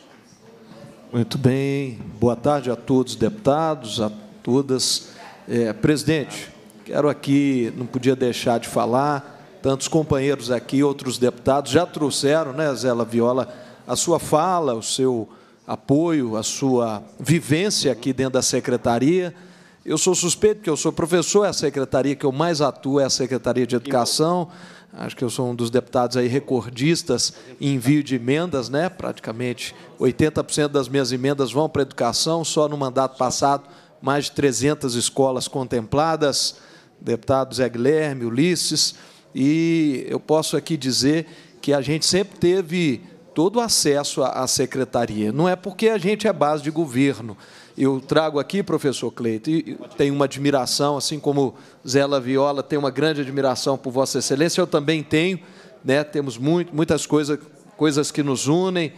Muito bem. Boa tarde a todos, deputados, a todas. É, presidente, quero aqui, não podia deixar de falar, tantos companheiros aqui, outros deputados, já trouxeram, né, Zela Viola, a sua fala, o seu apoio, a sua vivência aqui dentro da secretaria. Eu sou suspeito, porque eu sou professor, é a secretaria que eu mais atuo é a Secretaria de Educação. Acho que eu sou um dos deputados aí recordistas em envio de emendas, né? Praticamente 80% das minhas emendas vão para a educação, só no mandato passado, mais de 300 escolas contempladas, deputado Zé Guilherme, Ulisses, e eu posso aqui dizer que a gente sempre teve todo o acesso à secretaria. Não é porque a gente é base de governo, eu trago aqui, professor Cleito, e tenho uma admiração, assim como Zela Viola tem uma grande admiração por Vossa Excelência, eu também tenho. Né? Temos muito, muitas coisa, coisas que nos unem,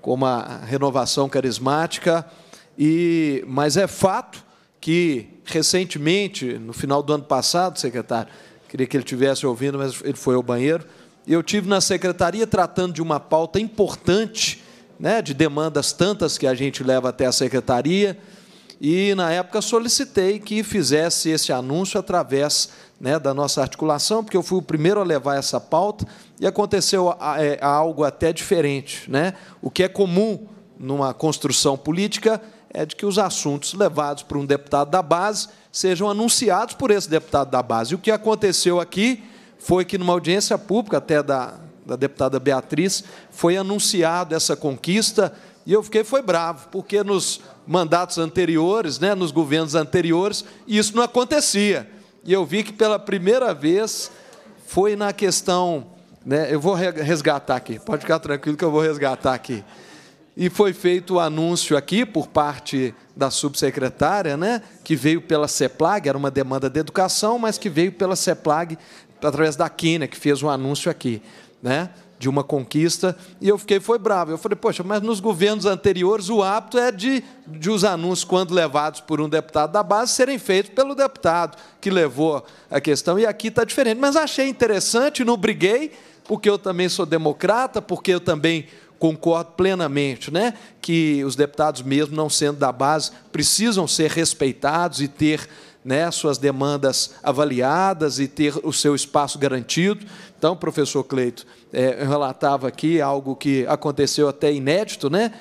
como a renovação carismática, e, mas é fato que, recentemente, no final do ano passado, secretário, queria que ele tivesse ouvindo, mas ele foi ao banheiro, eu tive na secretaria tratando de uma pauta importante né, de demandas tantas que a gente leva até a secretaria. E, na época, solicitei que fizesse esse anúncio através né, da nossa articulação, porque eu fui o primeiro a levar essa pauta e aconteceu é, algo até diferente. Né? O que é comum numa construção política é de que os assuntos levados por um deputado da base sejam anunciados por esse deputado da base. E o que aconteceu aqui foi que, numa audiência pública, até da da deputada Beatriz, foi anunciada essa conquista e eu fiquei foi bravo, porque nos mandatos anteriores, né, nos governos anteriores, isso não acontecia. E eu vi que pela primeira vez foi na questão, né, eu vou resgatar aqui, pode ficar tranquilo que eu vou resgatar aqui. E foi feito o anúncio aqui por parte da subsecretária, né, que veio pela CEPLAG, era uma demanda de educação, mas que veio pela CEPLAG através da Quina, que fez o um anúncio aqui né? de uma conquista, e eu fiquei, foi bravo. Eu falei, poxa, mas nos governos anteriores o hábito é de, de os anúncios, quando levados por um deputado da base, serem feitos pelo deputado que levou a questão, e aqui está diferente. Mas achei interessante, não briguei, porque eu também sou democrata, porque eu também concordo plenamente né, que os deputados, mesmo não sendo da base, precisam ser respeitados e ter né, suas demandas avaliadas e ter o seu espaço garantido. Então, professor Cleito é, relatava aqui algo que aconteceu até inédito, né?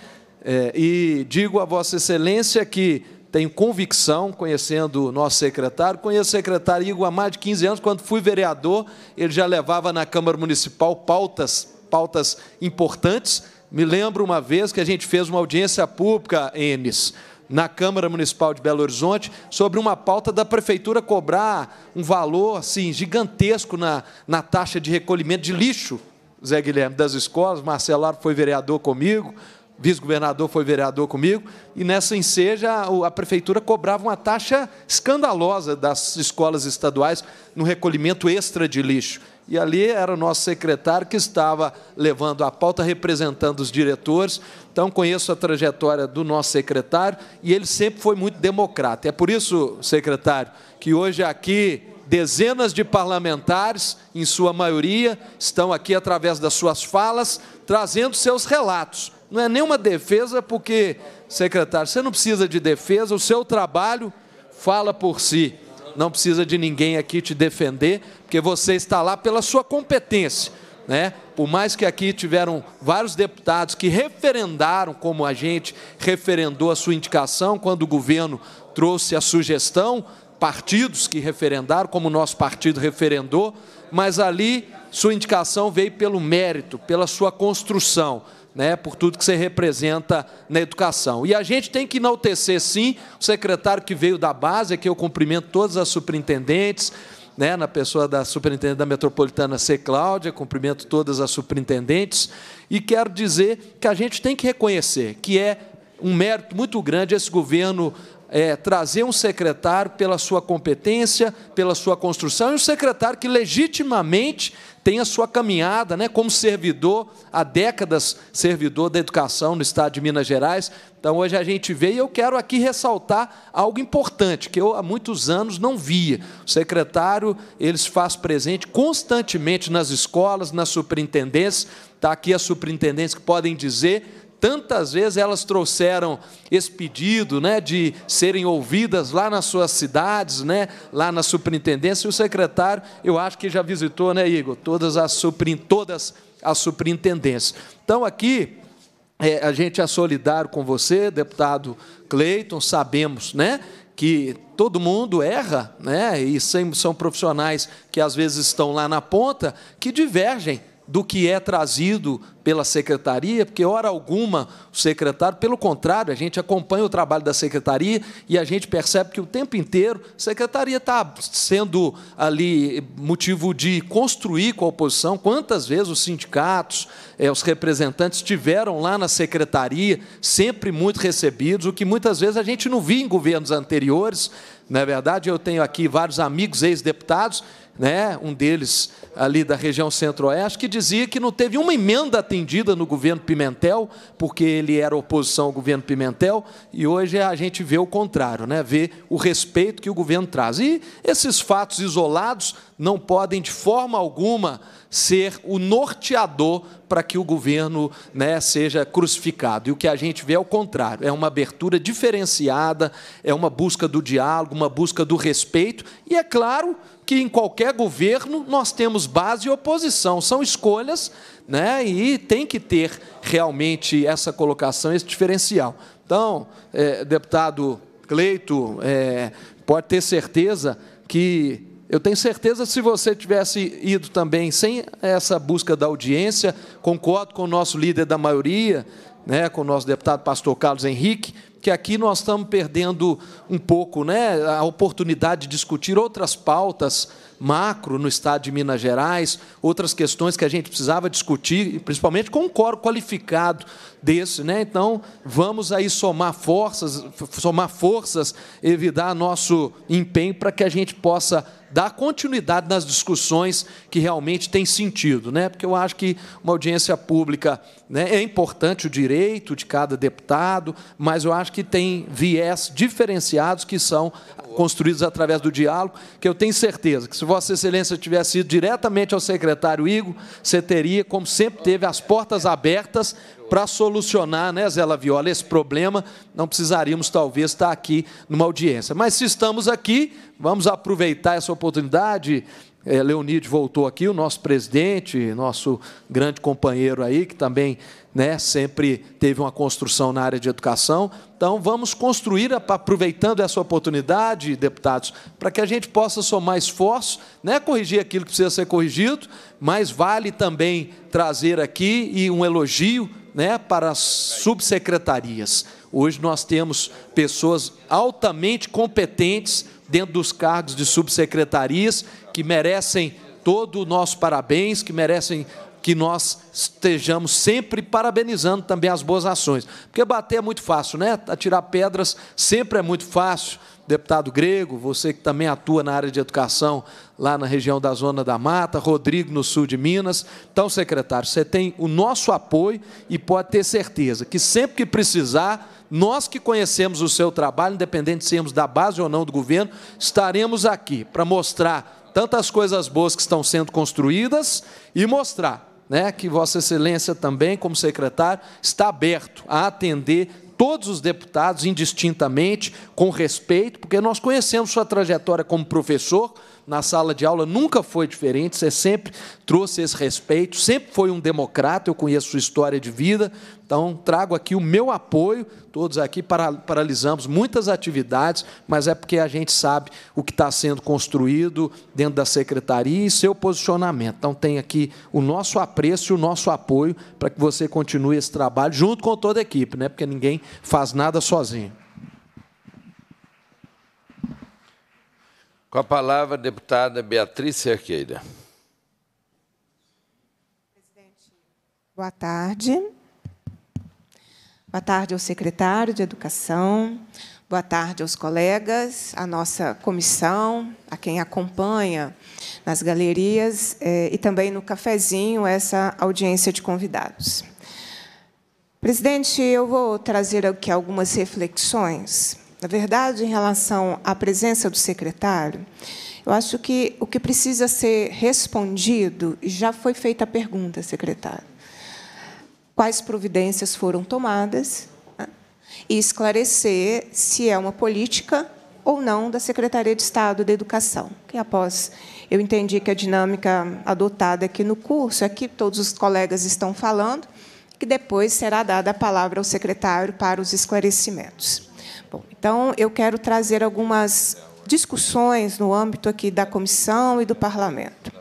É, e digo a Vossa Excelência que tenho convicção, conhecendo o nosso secretário, conheço o secretário Igor há mais de 15 anos, quando fui vereador, ele já levava na Câmara Municipal pautas, pautas importantes. Me lembro uma vez que a gente fez uma audiência pública, Enes, na Câmara Municipal de Belo Horizonte sobre uma pauta da prefeitura cobrar um valor assim gigantesco na, na taxa de recolhimento de lixo. Zé Guilherme das escolas, Marcelo foi vereador comigo, vice-governador foi vereador comigo, e nessa enseja a prefeitura cobrava uma taxa escandalosa das escolas estaduais no recolhimento extra de lixo e ali era o nosso secretário que estava levando a pauta, representando os diretores. Então, conheço a trajetória do nosso secretário e ele sempre foi muito democrata. É por isso, secretário, que hoje aqui dezenas de parlamentares, em sua maioria, estão aqui através das suas falas, trazendo seus relatos. Não é nenhuma defesa, porque, secretário, você não precisa de defesa, o seu trabalho fala por si não precisa de ninguém aqui te defender, porque você está lá pela sua competência. Né? Por mais que aqui tiveram vários deputados que referendaram, como a gente referendou a sua indicação quando o governo trouxe a sugestão, partidos que referendaram, como o nosso partido referendou, mas ali sua indicação veio pelo mérito, pela sua construção né, por tudo que você representa na educação. E a gente tem que enaltecer, sim, o secretário que veio da base, aqui eu cumprimento todas as superintendentes, né, na pessoa da superintendente da metropolitana C. Cláudia, cumprimento todas as superintendentes, e quero dizer que a gente tem que reconhecer que é um mérito muito grande esse governo é, trazer um secretário pela sua competência, pela sua construção, e um secretário que legitimamente tem a sua caminhada, né, como servidor, há décadas servidor da educação no estado de Minas Gerais. Então hoje a gente vê e eu quero aqui ressaltar algo importante que eu há muitos anos não via. O secretário, ele se faz presente constantemente nas escolas, nas superintendências, está aqui a superintendência que podem dizer Tantas vezes elas trouxeram esse pedido né, de serem ouvidas lá nas suas cidades, né, lá na superintendência, e o secretário, eu acho que já visitou, né, Igor? Todas as, superin todas as superintendências. Então, aqui, é, a gente é solidário com você, deputado Cleiton, sabemos né, que todo mundo erra, né, e são profissionais que às vezes estão lá na ponta, que divergem do que é trazido pela secretaria, porque, hora alguma, o secretário, pelo contrário, a gente acompanha o trabalho da secretaria e a gente percebe que o tempo inteiro a secretaria está sendo ali motivo de construir com a oposição. Quantas vezes os sindicatos, eh, os representantes tiveram lá na secretaria, sempre muito recebidos, o que muitas vezes a gente não via em governos anteriores. Na é verdade, eu tenho aqui vários amigos ex-deputados né, um deles ali da região centro-oeste, que dizia que não teve uma emenda atendida no governo Pimentel, porque ele era oposição ao governo Pimentel, e hoje a gente vê o contrário, né, vê o respeito que o governo traz. E esses fatos isolados não podem, de forma alguma, ser o norteador para que o governo né, seja crucificado. E o que a gente vê é o contrário: é uma abertura diferenciada, é uma busca do diálogo, uma busca do respeito, e é claro que em qualquer governo nós temos base e oposição, são escolhas, né? E tem que ter realmente essa colocação, esse diferencial. Então, é, deputado Cleito, é, pode ter certeza que eu tenho certeza se você tivesse ido também sem essa busca da audiência, concordo com o nosso líder da maioria, né, com o nosso deputado pastor Carlos Henrique, que aqui nós estamos perdendo um pouco né, a oportunidade de discutir outras pautas macro no estado de Minas Gerais, outras questões que a gente precisava discutir, principalmente com um coro qualificado desse, né? Então, vamos aí somar forças, somar forças, evitar nosso empenho para que a gente possa dar continuidade nas discussões que realmente têm sentido, né? Porque eu acho que uma audiência pública, né, é importante o direito de cada deputado, mas eu acho que tem viés diferenciados que são construídos através do diálogo, que eu tenho certeza que se Vossa Excelência tivesse ido diretamente ao secretário Igo, você teria, como sempre teve, as portas abertas para solucionar, né, Zé Laviola, esse problema. Não precisaríamos, talvez, estar tá aqui numa audiência. Mas se estamos aqui, vamos aproveitar essa oportunidade. É, Leonide voltou aqui, o nosso presidente, nosso grande companheiro aí, que também né, sempre teve uma construção na área de educação. Então, vamos construir, aproveitando essa oportunidade, deputados, para que a gente possa somar esforço né, corrigir aquilo que precisa ser corrigido, mas vale também trazer aqui e um elogio né, para as subsecretarias. Hoje nós temos pessoas altamente competentes dentro dos cargos de subsecretarias que merecem todo o nosso parabéns, que merecem que nós estejamos sempre parabenizando também as boas ações. Porque bater é muito fácil, né? Atirar pedras sempre é muito fácil. Deputado Grego, você que também atua na área de educação lá na região da Zona da Mata, Rodrigo no sul de Minas. Então, secretário, você tem o nosso apoio e pode ter certeza que sempre que precisar, nós que conhecemos o seu trabalho, independente de sermos da base ou não do governo, estaremos aqui para mostrar tantas coisas boas que estão sendo construídas e mostrar né, que Vossa Excelência também, como secretário, está aberto a atender todos os deputados indistintamente, com respeito, porque nós conhecemos sua trajetória como professor, na sala de aula nunca foi diferente, você sempre trouxe esse respeito, sempre foi um democrata, eu conheço sua história de vida, então trago aqui o meu apoio, todos aqui paralisamos muitas atividades, mas é porque a gente sabe o que está sendo construído dentro da secretaria e seu posicionamento. Então tem aqui o nosso apreço e o nosso apoio para que você continue esse trabalho junto com toda a equipe, né? porque ninguém faz nada sozinho. Com a palavra, a deputada Beatriz Cerqueira. Presidente, boa tarde. Boa tarde ao secretário de Educação, boa tarde aos colegas, à nossa comissão, a quem acompanha nas galerias eh, e também no cafezinho essa audiência de convidados. Presidente, eu vou trazer aqui algumas reflexões na verdade, em relação à presença do secretário, eu acho que o que precisa ser respondido, já foi feita a pergunta, secretário. Quais providências foram tomadas? Né, e esclarecer se é uma política ou não da Secretaria de Estado da Educação, que após eu entendi que a dinâmica adotada aqui no curso é que todos os colegas estão falando, que depois será dada a palavra ao secretário para os esclarecimentos. Bom, então, eu quero trazer algumas discussões no âmbito aqui da comissão e do parlamento.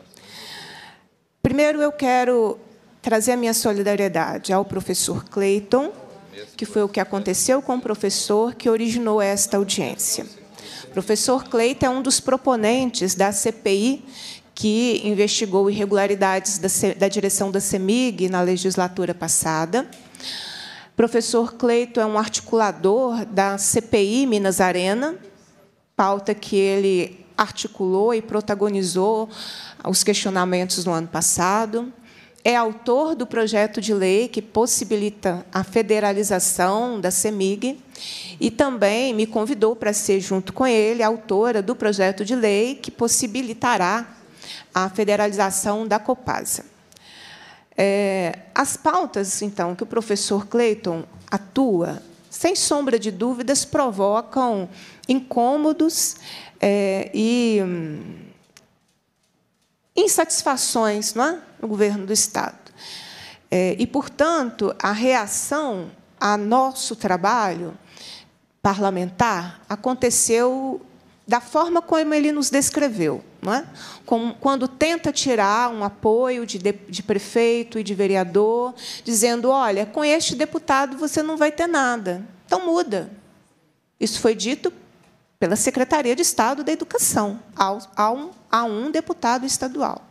Primeiro, eu quero trazer a minha solidariedade ao professor Clayton, que foi o que aconteceu com o professor que originou esta audiência. O professor Clayton é um dos proponentes da CPI que investigou irregularidades da, da direção da CEMIG na legislatura passada Professor Cleito é um articulador da CPI Minas Arena, pauta que ele articulou e protagonizou os questionamentos no ano passado. É autor do projeto de lei que possibilita a federalização da CEMIG e também me convidou para ser, junto com ele, autora do projeto de lei que possibilitará a federalização da Copasa. É, as pautas, então, que o professor Clayton atua, sem sombra de dúvidas, provocam incômodos é, e hum, insatisfações não é? no governo do Estado. É, e, portanto, a reação a nosso trabalho parlamentar aconteceu da forma como ele nos descreveu, não é? Como, quando tenta tirar um apoio de, de, de, prefeito e de vereador, dizendo: olha, com este deputado você não vai ter nada, então muda. Isso foi dito pela Secretaria de Estado da Educação a, a, um, a um deputado estadual.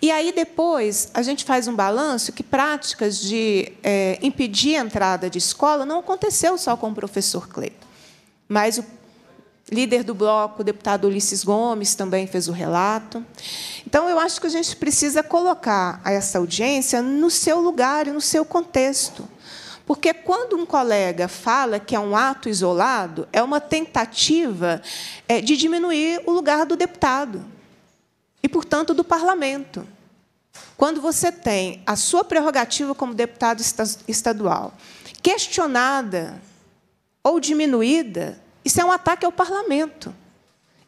E aí depois a gente faz um balanço que práticas de é, impedir a entrada de escola não aconteceu só com o professor Cleiton, mas o líder do bloco, o deputado Ulisses Gomes, também fez o relato. Então, eu acho que a gente precisa colocar essa audiência no seu lugar e no seu contexto. Porque quando um colega fala que é um ato isolado, é uma tentativa é, de diminuir o lugar do deputado e, portanto, do parlamento. Quando você tem a sua prerrogativa como deputado estadual questionada ou diminuída isso é um ataque ao parlamento.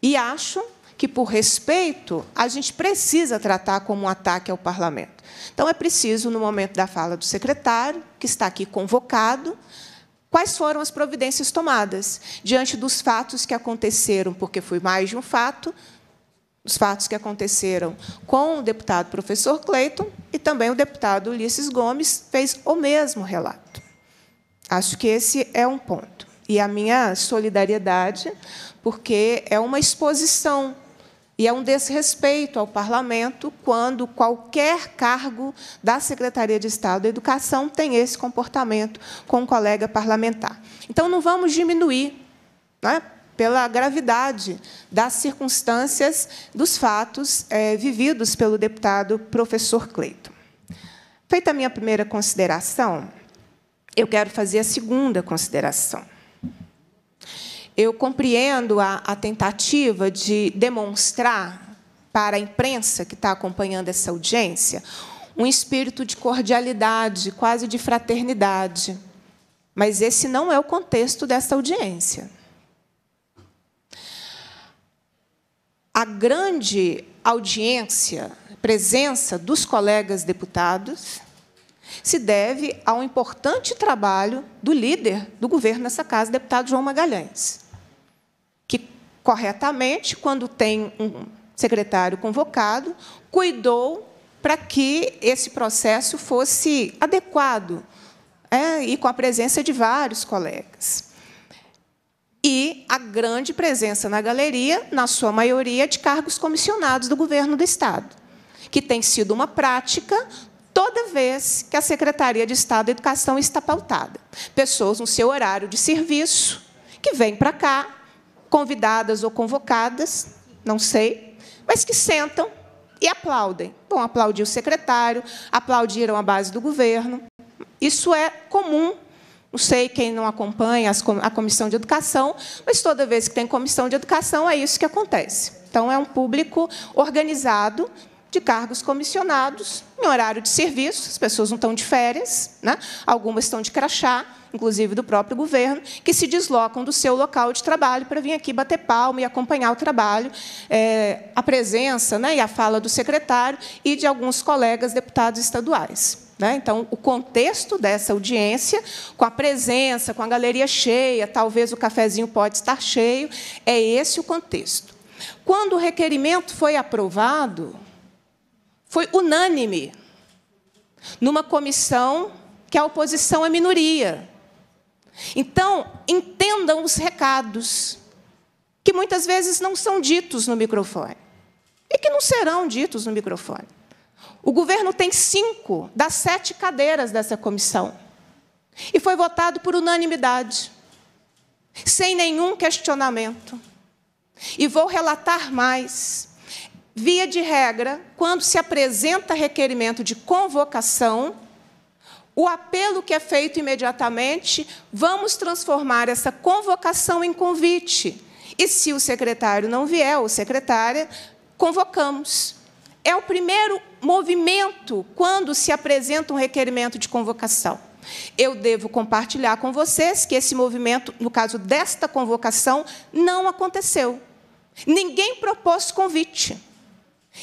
E acho que, por respeito, a gente precisa tratar como um ataque ao parlamento. Então, é preciso, no momento da fala do secretário, que está aqui convocado, quais foram as providências tomadas diante dos fatos que aconteceram, porque foi mais de um fato, os fatos que aconteceram com o deputado professor Cleiton e também o deputado Ulisses Gomes fez o mesmo relato. Acho que esse é um ponto e a minha solidariedade, porque é uma exposição e é um desrespeito ao parlamento quando qualquer cargo da Secretaria de Estado da Educação tem esse comportamento com um colega parlamentar. Então, não vamos diminuir, né, pela gravidade das circunstâncias dos fatos é, vividos pelo deputado professor Cleito. Feita a minha primeira consideração, eu quero fazer a segunda consideração. Eu compreendo a, a tentativa de demonstrar para a imprensa que está acompanhando essa audiência um espírito de cordialidade, quase de fraternidade. Mas esse não é o contexto dessa audiência. A grande audiência, presença dos colegas deputados, se deve ao importante trabalho do líder do governo nessa casa, deputado João Magalhães corretamente, quando tem um secretário convocado, cuidou para que esse processo fosse adequado é, e com a presença de vários colegas. E a grande presença na galeria, na sua maioria, de cargos comissionados do governo do Estado, que tem sido uma prática toda vez que a Secretaria de Estado da Educação está pautada. Pessoas no seu horário de serviço que vêm para cá convidadas ou convocadas, não sei, mas que sentam e aplaudem. Bom, aplaudir o secretário, aplaudiram a base do governo. Isso é comum. Não sei quem não acompanha a comissão de educação, mas toda vez que tem comissão de educação é isso que acontece. Então é um público organizado de cargos comissionados em horário de serviço, as pessoas não estão de férias, né? algumas estão de crachá, inclusive do próprio governo, que se deslocam do seu local de trabalho para vir aqui bater palma e acompanhar o trabalho, é, a presença né, e a fala do secretário e de alguns colegas deputados estaduais. Né? Então, o contexto dessa audiência, com a presença, com a galeria cheia, talvez o cafezinho pode estar cheio, é esse o contexto. Quando o requerimento foi aprovado, foi unânime numa comissão que a oposição é minoria. Então, entendam os recados que muitas vezes não são ditos no microfone e que não serão ditos no microfone. O governo tem cinco das sete cadeiras dessa comissão e foi votado por unanimidade, sem nenhum questionamento. E vou relatar mais via de regra, quando se apresenta requerimento de convocação, o apelo que é feito imediatamente, vamos transformar essa convocação em convite. E se o secretário não vier, ou secretária, convocamos. É o primeiro movimento quando se apresenta um requerimento de convocação. Eu devo compartilhar com vocês que esse movimento, no caso desta convocação, não aconteceu. Ninguém propôs convite.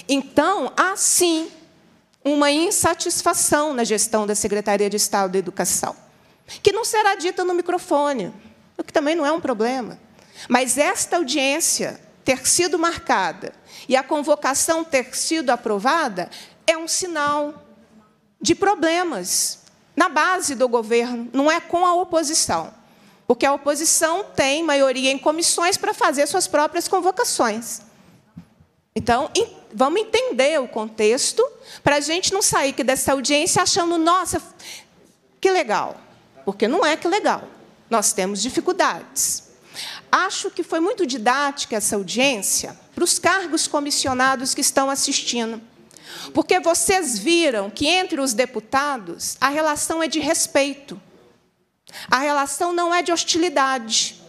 Então, há sim uma insatisfação na gestão da Secretaria de Estado da Educação, que não será dita no microfone, o que também não é um problema. Mas esta audiência ter sido marcada e a convocação ter sido aprovada é um sinal de problemas na base do governo, não é com a oposição. Porque a oposição tem maioria em comissões para fazer suas próprias convocações. Então, vamos entender o contexto para a gente não sair aqui dessa audiência achando, nossa, que legal. Porque não é que legal. Nós temos dificuldades. Acho que foi muito didática essa audiência para os cargos comissionados que estão assistindo. Porque vocês viram que entre os deputados a relação é de respeito. A relação não é de hostilidade.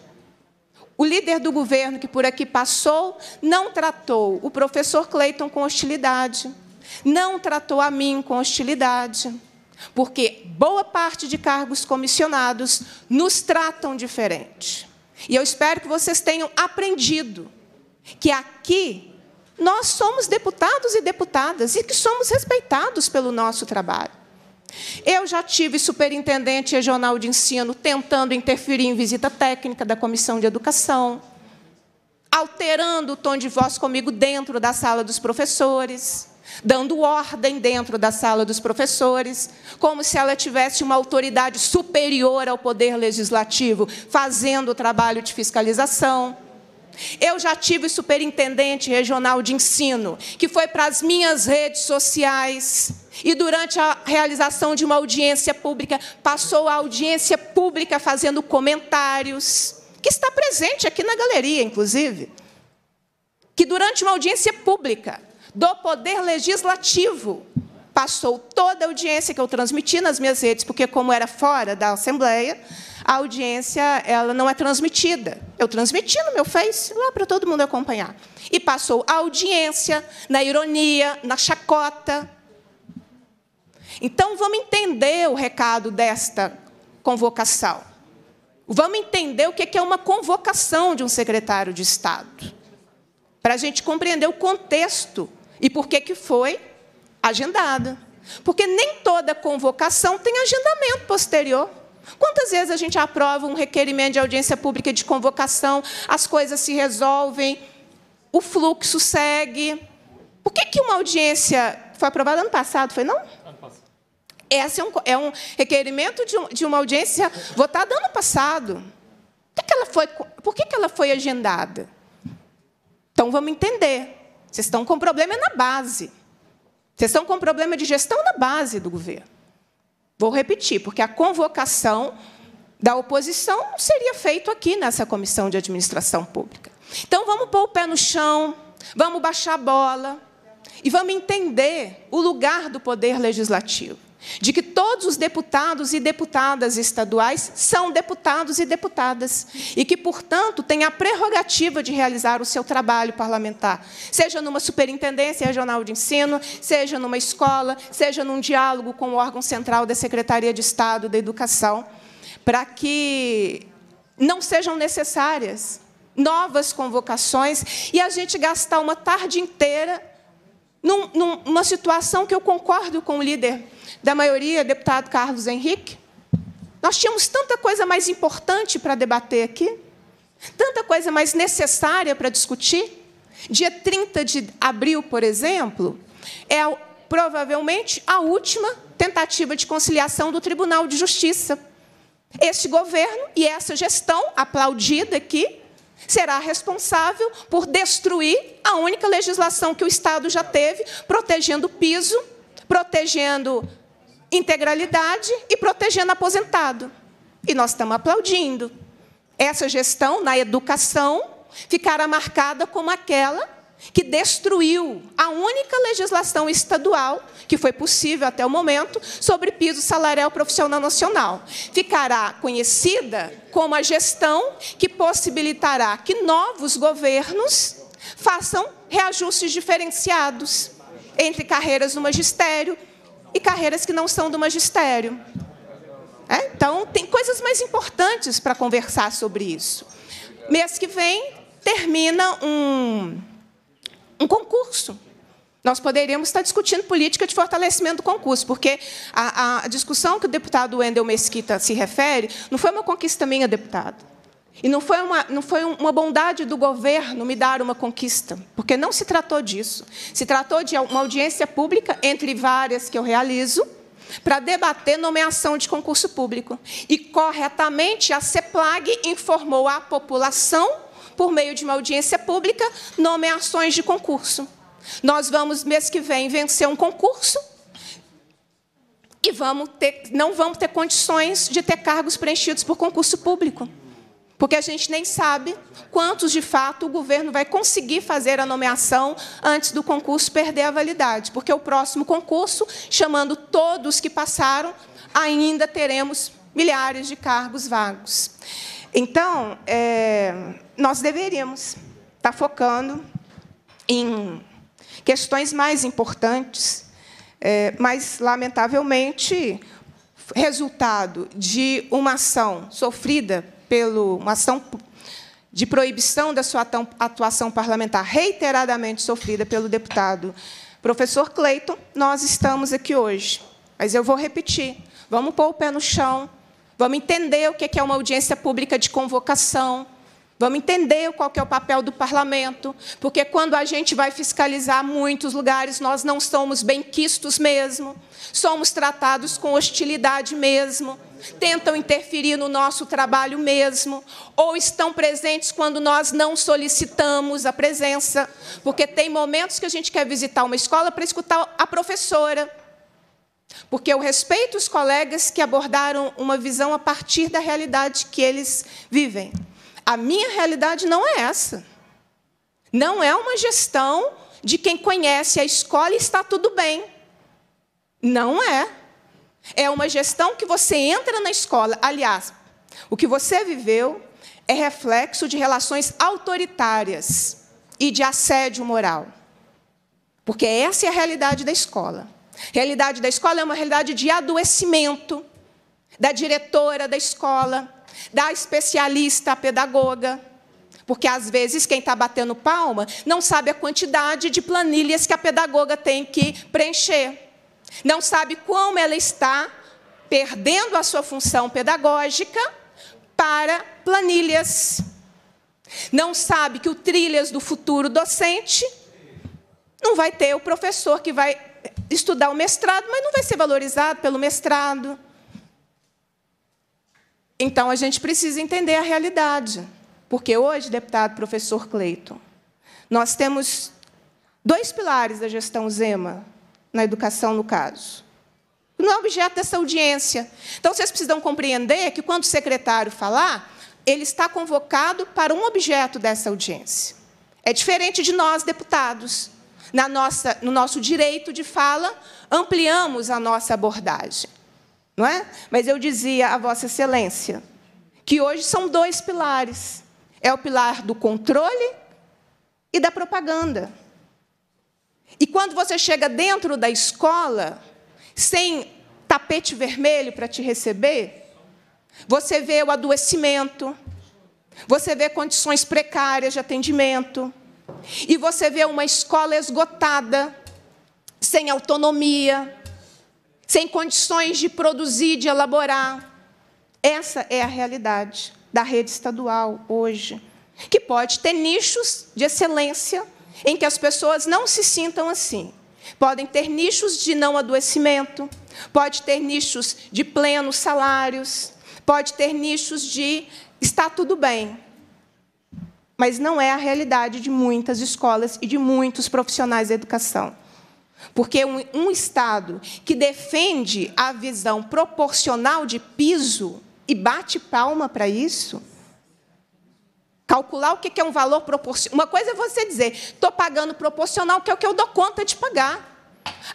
O líder do governo que por aqui passou não tratou o professor Clayton com hostilidade, não tratou a mim com hostilidade, porque boa parte de cargos comissionados nos tratam diferente. E eu espero que vocês tenham aprendido que aqui nós somos deputados e deputadas e que somos respeitados pelo nosso trabalho. Eu já tive superintendente regional de ensino tentando interferir em visita técnica da comissão de educação, alterando o tom de voz comigo dentro da sala dos professores, dando ordem dentro da sala dos professores, como se ela tivesse uma autoridade superior ao poder legislativo, fazendo o trabalho de fiscalização. Eu já tive superintendente regional de ensino que foi para as minhas redes sociais e durante a realização de uma audiência pública, passou a audiência pública fazendo comentários, que está presente aqui na galeria, inclusive. Que durante uma audiência pública do Poder Legislativo, passou toda a audiência que eu transmiti nas minhas redes, porque como era fora da Assembleia, a audiência ela não é transmitida. Eu transmiti no meu Face, lá para todo mundo acompanhar. E passou a audiência na ironia, na chacota, então vamos entender o recado desta convocação. Vamos entender o que é, é uma convocação de um secretário de Estado. Para a gente compreender o contexto e por que, que foi agendada. Porque nem toda convocação tem agendamento posterior. Quantas vezes a gente aprova um requerimento de audiência pública de convocação, as coisas se resolvem, o fluxo segue. Por que, que uma audiência foi aprovada ano passado? Foi não? Esse é um, é um requerimento de, um, de, uma audiência votada ano passado. Por que, que ela foi, por que, que ela foi agendada? Então vamos entender. Vocês estão com problema na base. Vocês estão com problema de gestão na base do governo. Vou repetir, porque a convocação da oposição não seria feito aqui nessa comissão de administração pública. Então vamos pôr o pé no chão, vamos baixar a bola e vamos entender o lugar do poder legislativo de que todos os deputados e deputadas estaduais são deputados e deputadas e que, portanto, têm a prerrogativa de realizar o seu trabalho parlamentar, seja numa superintendência regional de ensino, seja numa escola, seja num diálogo com o órgão central da Secretaria de Estado da Educação, para que não sejam necessárias novas convocações e a gente gastar uma tarde inteira num, numa situação que eu concordo com o líder da maioria, deputado Carlos Henrique. Nós tínhamos tanta coisa mais importante para debater aqui, tanta coisa mais necessária para discutir. Dia 30 de abril, por exemplo, é provavelmente a última tentativa de conciliação do Tribunal de Justiça. Este governo e essa gestão, aplaudida aqui, será responsável por destruir a única legislação que o Estado já teve, protegendo o piso, protegendo integralidade e protegendo aposentado. E nós estamos aplaudindo. Essa gestão na educação ficará marcada como aquela que destruiu a única legislação estadual que foi possível até o momento sobre piso salarial profissional nacional. Ficará conhecida como a gestão que possibilitará que novos governos façam reajustes diferenciados entre carreiras do magistério, e carreiras que não são do magistério. É? Então, tem coisas mais importantes para conversar sobre isso. Mês que vem termina um, um concurso. Nós poderíamos estar discutindo política de fortalecimento do concurso, porque a, a discussão que o deputado Wendel Mesquita se refere não foi uma conquista minha, deputado. E não foi, uma, não foi uma bondade do governo me dar uma conquista, porque não se tratou disso. Se tratou de uma audiência pública, entre várias que eu realizo, para debater nomeação de concurso público. E corretamente a CEPLAG informou à população, por meio de uma audiência pública, nomeações de concurso. Nós vamos, mês que vem, vencer um concurso e vamos ter, não vamos ter condições de ter cargos preenchidos por concurso público porque a gente nem sabe quantos de fato o governo vai conseguir fazer a nomeação antes do concurso perder a validade, porque o próximo concurso, chamando todos que passaram, ainda teremos milhares de cargos vagos. Então, é, nós deveríamos estar tá focando em questões mais importantes, é, mas, lamentavelmente, resultado de uma ação sofrida pelo uma ação de proibição da sua atuação parlamentar reiteradamente sofrida pelo deputado professor Cleiton, nós estamos aqui hoje. Mas eu vou repetir: vamos pôr o pé no chão, vamos entender o que é, é uma audiência pública de convocação. Vamos entender qual é o papel do parlamento, porque quando a gente vai fiscalizar muitos lugares, nós não somos quistos mesmo, somos tratados com hostilidade mesmo tentam interferir no nosso trabalho mesmo, ou estão presentes quando nós não solicitamos a presença, porque tem momentos que a gente quer visitar uma escola para escutar a professora. Porque eu respeito os colegas que abordaram uma visão a partir da realidade que eles vivem. A minha realidade não é essa. Não é uma gestão de quem conhece a escola e está tudo bem. Não é. É uma gestão que você entra na escola. Aliás, o que você viveu é reflexo de relações autoritárias e de assédio moral. Porque essa é a realidade da escola. realidade da escola é uma realidade de adoecimento da diretora da escola, da especialista pedagoga. Porque, às vezes, quem está batendo palma não sabe a quantidade de planilhas que a pedagoga tem que preencher não sabe como ela está perdendo a sua função pedagógica para planilhas. Não sabe que o trilhas do futuro docente não vai ter o professor que vai estudar o mestrado, mas não vai ser valorizado pelo mestrado. Então a gente precisa entender a realidade, porque hoje, deputado professor Cleiton, nós temos dois pilares da gestão Zema na educação, no caso. Não é objeto dessa audiência. Então, vocês precisam compreender que, quando o secretário falar, ele está convocado para um objeto dessa audiência. É diferente de nós, deputados. Na nossa, no nosso direito de fala, ampliamos a nossa abordagem. Não é? Mas eu dizia a Vossa Excelência que hoje são dois pilares: é o pilar do controle e da propaganda. E quando você chega dentro da escola, sem tapete vermelho para te receber, você vê o adoecimento, você vê condições precárias de atendimento, e você vê uma escola esgotada, sem autonomia, sem condições de produzir, de elaborar. Essa é a realidade da rede estadual hoje, que pode ter nichos de excelência em que as pessoas não se sintam assim. Podem ter nichos de não adoecimento, pode ter nichos de plenos salários, pode ter nichos de está tudo bem. Mas não é a realidade de muitas escolas e de muitos profissionais da educação. Porque um, um Estado que defende a visão proporcional de piso e bate palma para isso, Calcular o que é um valor proporcional. Uma coisa é você dizer, estou pagando proporcional, que é o que eu dou conta de pagar.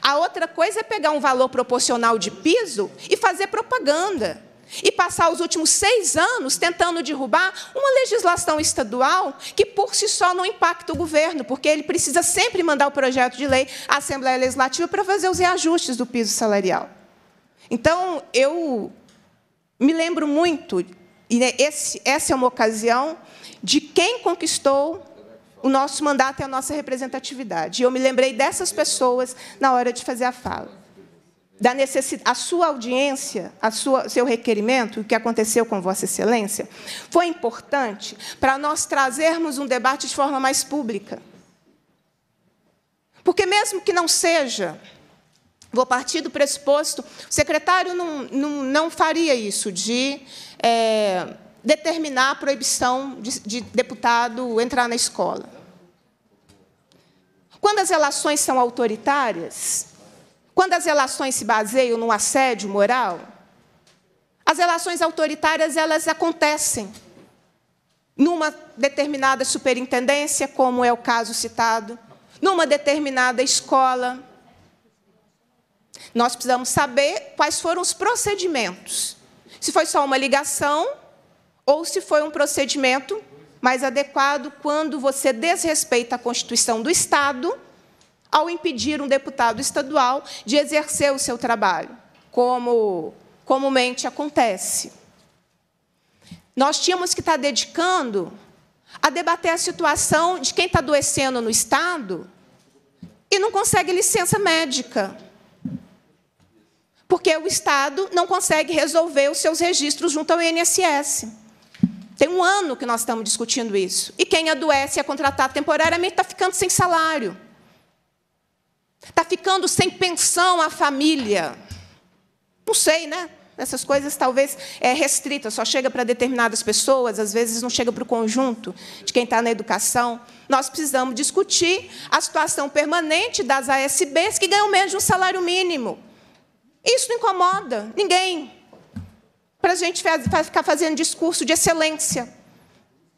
A outra coisa é pegar um valor proporcional de piso e fazer propaganda. E passar os últimos seis anos tentando derrubar uma legislação estadual que, por si só, não impacta o governo, porque ele precisa sempre mandar o projeto de lei à Assembleia Legislativa para fazer os reajustes do piso salarial. Então, eu me lembro muito, e né, esse, essa é uma ocasião de quem conquistou o nosso mandato e a nossa representatividade. E eu me lembrei dessas pessoas na hora de fazer a fala. Da necessidade, a sua audiência, a sua, seu requerimento, o que aconteceu com Vossa Excelência, foi importante para nós trazermos um debate de forma mais pública. Porque, mesmo que não seja, vou partir do pressuposto, o secretário não, não, não faria isso de. É, determinar a proibição de, de deputado entrar na escola. Quando as relações são autoritárias, quando as relações se baseiam no assédio moral, as relações autoritárias elas acontecem numa determinada superintendência, como é o caso citado, numa determinada escola. Nós precisamos saber quais foram os procedimentos. Se foi só uma ligação, ou se foi um procedimento mais adequado quando você desrespeita a Constituição do Estado ao impedir um deputado estadual de exercer o seu trabalho, como comumente acontece. Nós tínhamos que estar dedicando a debater a situação de quem está adoecendo no Estado e não consegue licença médica. Porque o Estado não consegue resolver os seus registros junto ao INSS. Tem um ano que nós estamos discutindo isso. E quem adoece e é contratado temporariamente está ficando sem salário. Está ficando sem pensão à família. Não sei, né? Essas coisas talvez é restrita, só chega para determinadas pessoas, às vezes não chega para o conjunto de quem está na educação. Nós precisamos discutir a situação permanente das ASBs que ganham menos de um salário mínimo. Isso não incomoda ninguém para a gente ficar fazendo discurso de excelência.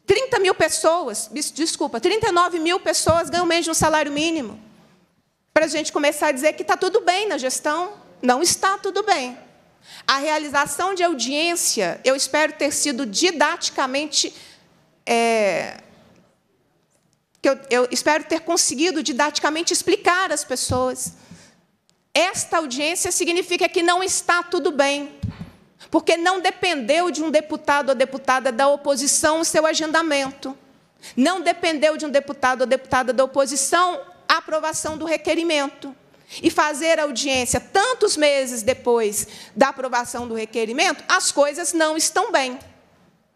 30 mil pessoas, desculpa, 39 mil pessoas ganham menos de um salário mínimo. Para a gente começar a dizer que está tudo bem na gestão. Não está tudo bem. A realização de audiência, eu espero ter sido didaticamente. É, eu, eu espero ter conseguido didaticamente explicar às pessoas. Esta audiência significa que não está tudo bem porque não dependeu de um deputado ou deputada da oposição o seu agendamento. Não dependeu de um deputado ou deputada da oposição a aprovação do requerimento. E fazer audiência tantos meses depois da aprovação do requerimento, as coisas não estão bem.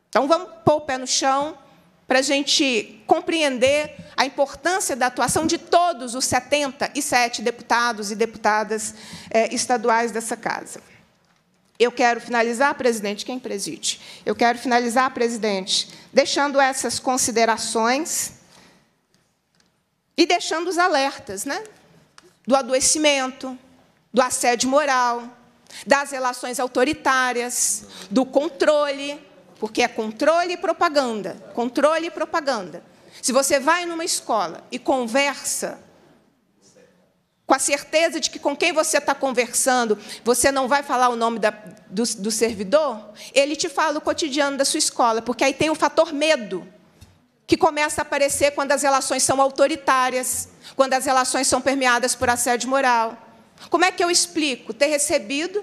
Então, vamos pôr o pé no chão para a gente compreender a importância da atuação de todos os 77 deputados e deputadas eh, estaduais dessa casa. Eu quero finalizar, presidente, quem preside? Eu quero finalizar, presidente, deixando essas considerações e deixando os alertas né? do adoecimento, do assédio moral, das relações autoritárias, do controle, porque é controle e propaganda, controle e propaganda. Se você vai numa escola e conversa com a certeza de que com quem você está conversando, você não vai falar o nome da, do, do servidor, ele te fala o cotidiano da sua escola, porque aí tem o fator medo, que começa a aparecer quando as relações são autoritárias, quando as relações são permeadas por assédio moral. Como é que eu explico ter recebido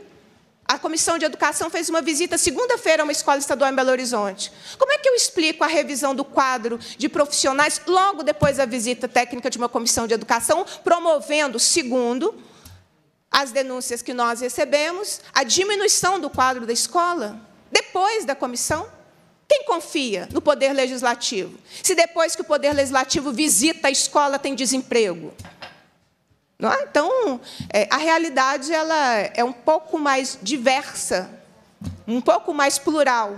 a Comissão de Educação fez uma visita segunda-feira a uma escola estadual em Belo Horizonte. Como é que eu explico a revisão do quadro de profissionais logo depois da visita técnica de uma comissão de educação, promovendo, segundo as denúncias que nós recebemos, a diminuição do quadro da escola depois da comissão? Quem confia no poder legislativo? Se depois que o poder legislativo visita a escola tem desemprego? É? Então, é, a realidade ela é um pouco mais diversa, um pouco mais plural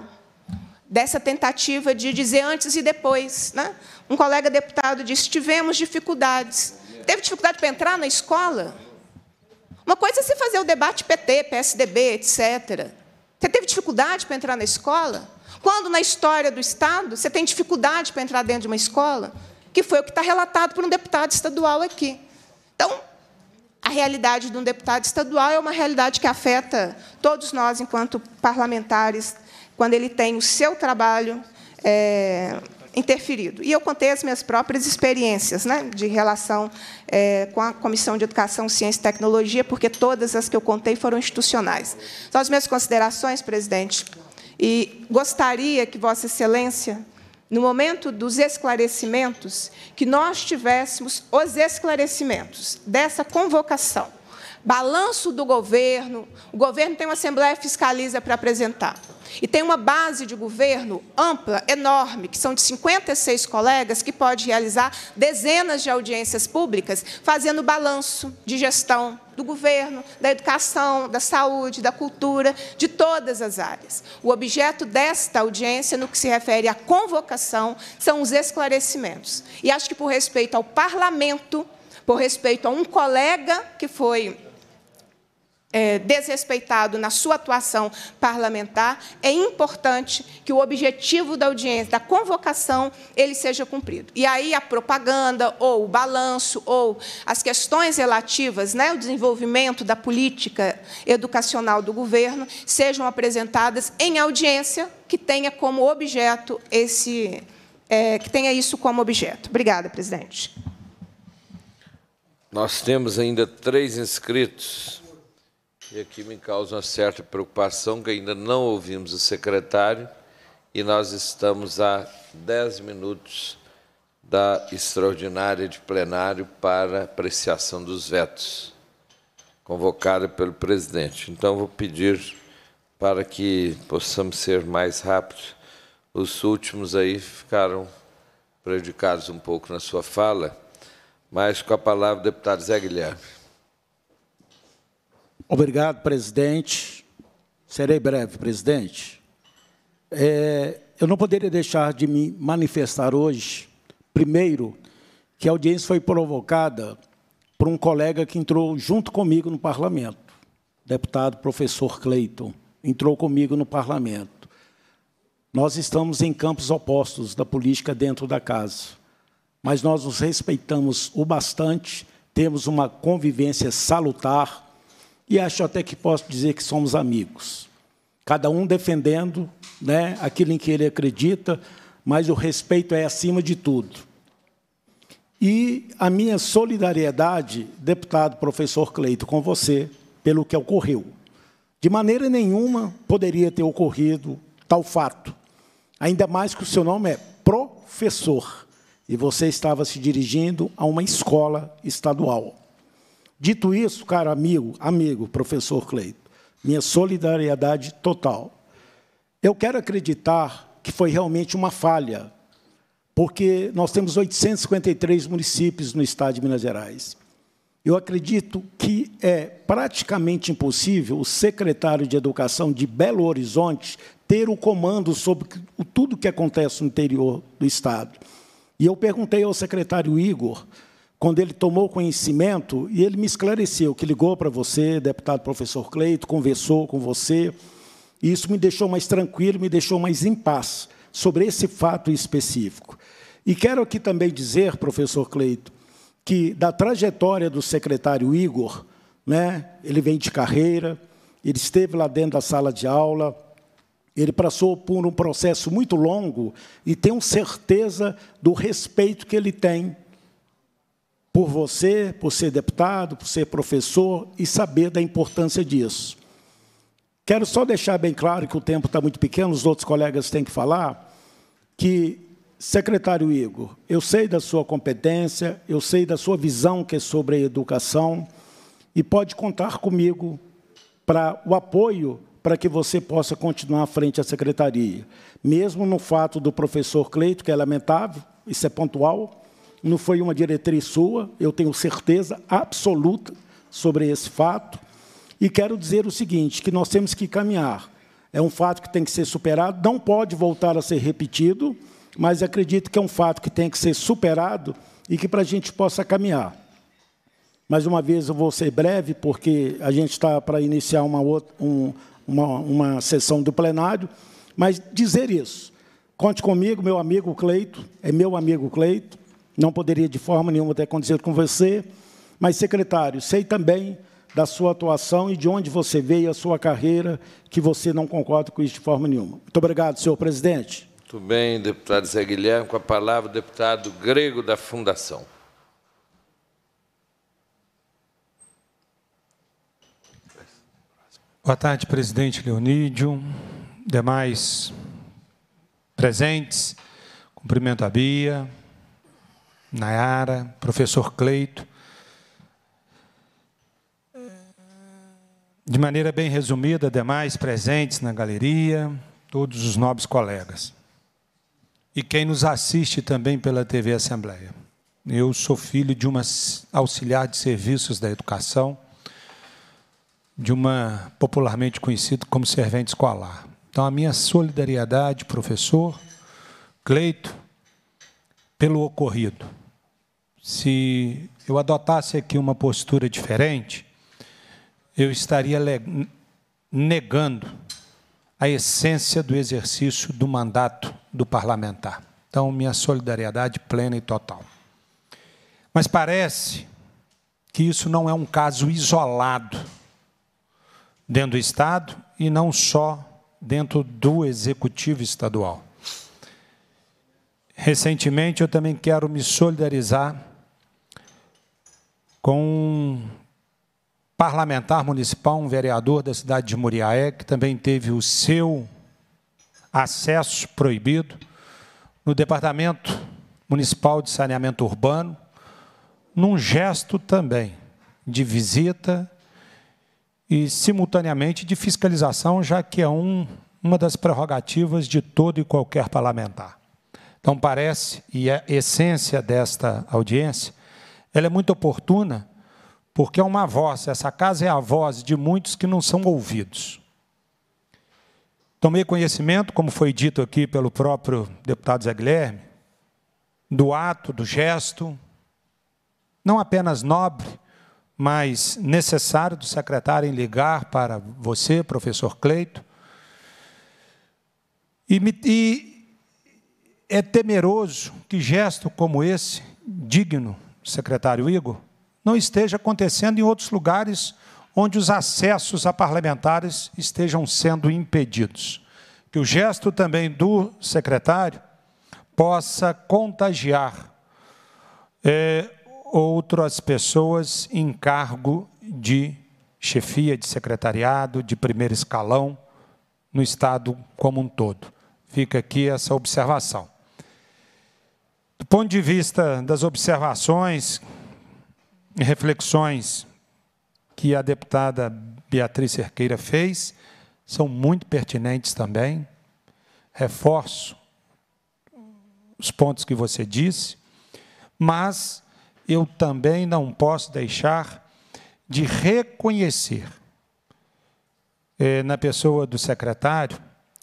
dessa tentativa de dizer antes e depois. É? Um colega deputado disse: tivemos dificuldades. Teve dificuldade para entrar na escola? Uma coisa é se fazer o debate PT, PSDB, etc. Você teve dificuldade para entrar na escola? Quando na história do Estado você tem dificuldade para entrar dentro de uma escola? Que foi o que está relatado por um deputado estadual aqui. Então, a realidade de um deputado estadual é uma realidade que afeta todos nós, enquanto parlamentares, quando ele tem o seu trabalho é, interferido. E eu contei as minhas próprias experiências né, de relação é, com a Comissão de Educação, Ciência e Tecnologia, porque todas as que eu contei foram institucionais. São então, as minhas considerações, presidente. E gostaria que Vossa Excelência no momento dos esclarecimentos, que nós tivéssemos os esclarecimentos dessa convocação. Balanço do governo, o governo tem uma Assembleia Fiscaliza para apresentar. E tem uma base de governo ampla, enorme, que são de 56 colegas, que pode realizar dezenas de audiências públicas, fazendo balanço de gestão do governo, da educação, da saúde, da cultura, de todas as áreas. O objeto desta audiência, no que se refere à convocação, são os esclarecimentos. E acho que, por respeito ao parlamento, por respeito a um colega que foi é, desrespeitado na sua atuação parlamentar, é importante que o objetivo da audiência, da convocação, ele seja cumprido. E aí a propaganda, ou o balanço, ou as questões relativas né, ao desenvolvimento da política educacional do governo sejam apresentadas em audiência que tenha como objeto esse. É, que tenha isso como objeto. Obrigada, presidente. Nós temos ainda três inscritos. E aqui me causa uma certa preocupação que ainda não ouvimos o secretário e nós estamos a 10 minutos da extraordinária de plenário para apreciação dos vetos, convocada pelo presidente. Então, vou pedir para que possamos ser mais rápidos. Os últimos aí ficaram prejudicados um pouco na sua fala, mas com a palavra o deputado Zé Guilherme. Obrigado, presidente. Serei breve, presidente. É, eu não poderia deixar de me manifestar hoje, primeiro, que a audiência foi provocada por um colega que entrou junto comigo no parlamento, deputado professor Cleiton, entrou comigo no parlamento. Nós estamos em campos opostos da política dentro da casa, mas nós nos respeitamos o bastante, temos uma convivência salutar, e acho até que posso dizer que somos amigos. Cada um defendendo né, aquilo em que ele acredita, mas o respeito é acima de tudo. E a minha solidariedade, deputado professor Cleito, com você, pelo que ocorreu. De maneira nenhuma poderia ter ocorrido tal fato. Ainda mais que o seu nome é professor e você estava se dirigindo a uma escola estadual. Dito isso, cara, amigo, amigo, professor Cleito, minha solidariedade total. Eu quero acreditar que foi realmente uma falha, porque nós temos 853 municípios no estado de Minas Gerais. Eu acredito que é praticamente impossível o secretário de Educação de Belo Horizonte ter o comando sobre tudo o que acontece no interior do Estado. E eu perguntei ao secretário Igor quando ele tomou conhecimento, e ele me esclareceu, que ligou para você, deputado professor Cleito, conversou com você, e isso me deixou mais tranquilo, me deixou mais em paz sobre esse fato específico. E quero aqui também dizer, professor Cleito, que da trajetória do secretário Igor, né, ele vem de carreira, ele esteve lá dentro da sala de aula, ele passou por um processo muito longo e tenho certeza do respeito que ele tem por você, por ser deputado, por ser professor e saber da importância disso. Quero só deixar bem claro que o tempo está muito pequeno, os outros colegas têm que falar, que, secretário Igor, eu sei da sua competência, eu sei da sua visão que é sobre a educação, e pode contar comigo para o apoio para que você possa continuar à frente da secretaria. Mesmo no fato do professor Cleito, que é lamentável, isso é pontual, não foi uma diretriz sua, eu tenho certeza absoluta sobre esse fato. E quero dizer o seguinte: que nós temos que caminhar. É um fato que tem que ser superado, não pode voltar a ser repetido, mas acredito que é um fato que tem que ser superado e que para a gente possa caminhar. Mais uma vez eu vou ser breve, porque a gente está para iniciar uma, outra, um, uma, uma sessão do plenário, mas dizer isso. Conte comigo, meu amigo Cleito, é meu amigo Cleito, não poderia de forma nenhuma ter acontecido com você, mas, secretário, sei também da sua atuação e de onde você veio, a sua carreira, que você não concorda com isso de forma nenhuma. Muito obrigado, senhor presidente. Muito bem, deputado Zé Guilherme. Com a palavra, o deputado grego da Fundação. Boa tarde, presidente Leonídio, demais presentes. Cumprimento a Bia, Nayara, professor Cleito. De maneira bem resumida, demais presentes na galeria, todos os nobres colegas. E quem nos assiste também pela TV Assembleia. Eu sou filho de uma auxiliar de serviços da educação, de uma popularmente conhecida como servente escolar. Então, a minha solidariedade, professor Cleito, pelo ocorrido se eu adotasse aqui uma postura diferente, eu estaria negando a essência do exercício do mandato do parlamentar. Então, minha solidariedade plena e total. Mas parece que isso não é um caso isolado dentro do Estado e não só dentro do Executivo Estadual. Recentemente, eu também quero me solidarizar com um parlamentar municipal, um vereador da cidade de Muriaé, que também teve o seu acesso proibido no Departamento Municipal de Saneamento Urbano, num gesto também de visita e, simultaneamente, de fiscalização, já que é um, uma das prerrogativas de todo e qualquer parlamentar. Então, parece, e a é essência desta audiência, ela é muito oportuna, porque é uma voz, essa casa é a voz de muitos que não são ouvidos. Tomei conhecimento, como foi dito aqui pelo próprio deputado Zé Guilherme, do ato, do gesto, não apenas nobre, mas necessário do secretário em ligar para você, professor Cleito. E, e é temeroso que gesto como esse, digno secretário Igor, não esteja acontecendo em outros lugares onde os acessos a parlamentares estejam sendo impedidos. Que o gesto também do secretário possa contagiar é, outras pessoas em cargo de chefia, de secretariado, de primeiro escalão no Estado como um todo. Fica aqui essa observação. Do ponto de vista das observações e reflexões que a deputada Beatriz Cerqueira fez, são muito pertinentes também. Reforço os pontos que você disse, mas eu também não posso deixar de reconhecer eh, na pessoa do secretário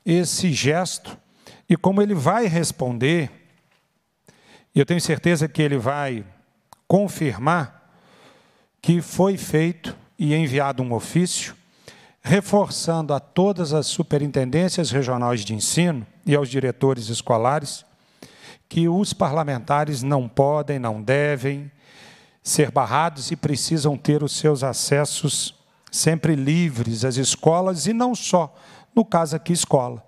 esse gesto e como ele vai responder eu tenho certeza que ele vai confirmar que foi feito e enviado um ofício reforçando a todas as superintendências regionais de ensino e aos diretores escolares que os parlamentares não podem, não devem ser barrados e precisam ter os seus acessos sempre livres às escolas e não só, no caso aqui, escola,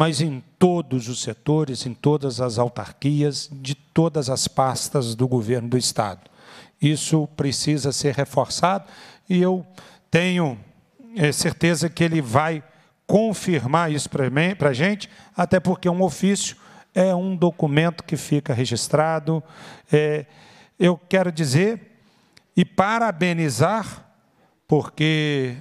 mas em todos os setores, em todas as autarquias, de todas as pastas do governo do Estado. Isso precisa ser reforçado e eu tenho é, certeza que ele vai confirmar isso para a gente, até porque um ofício é um documento que fica registrado. É, eu quero dizer e parabenizar, porque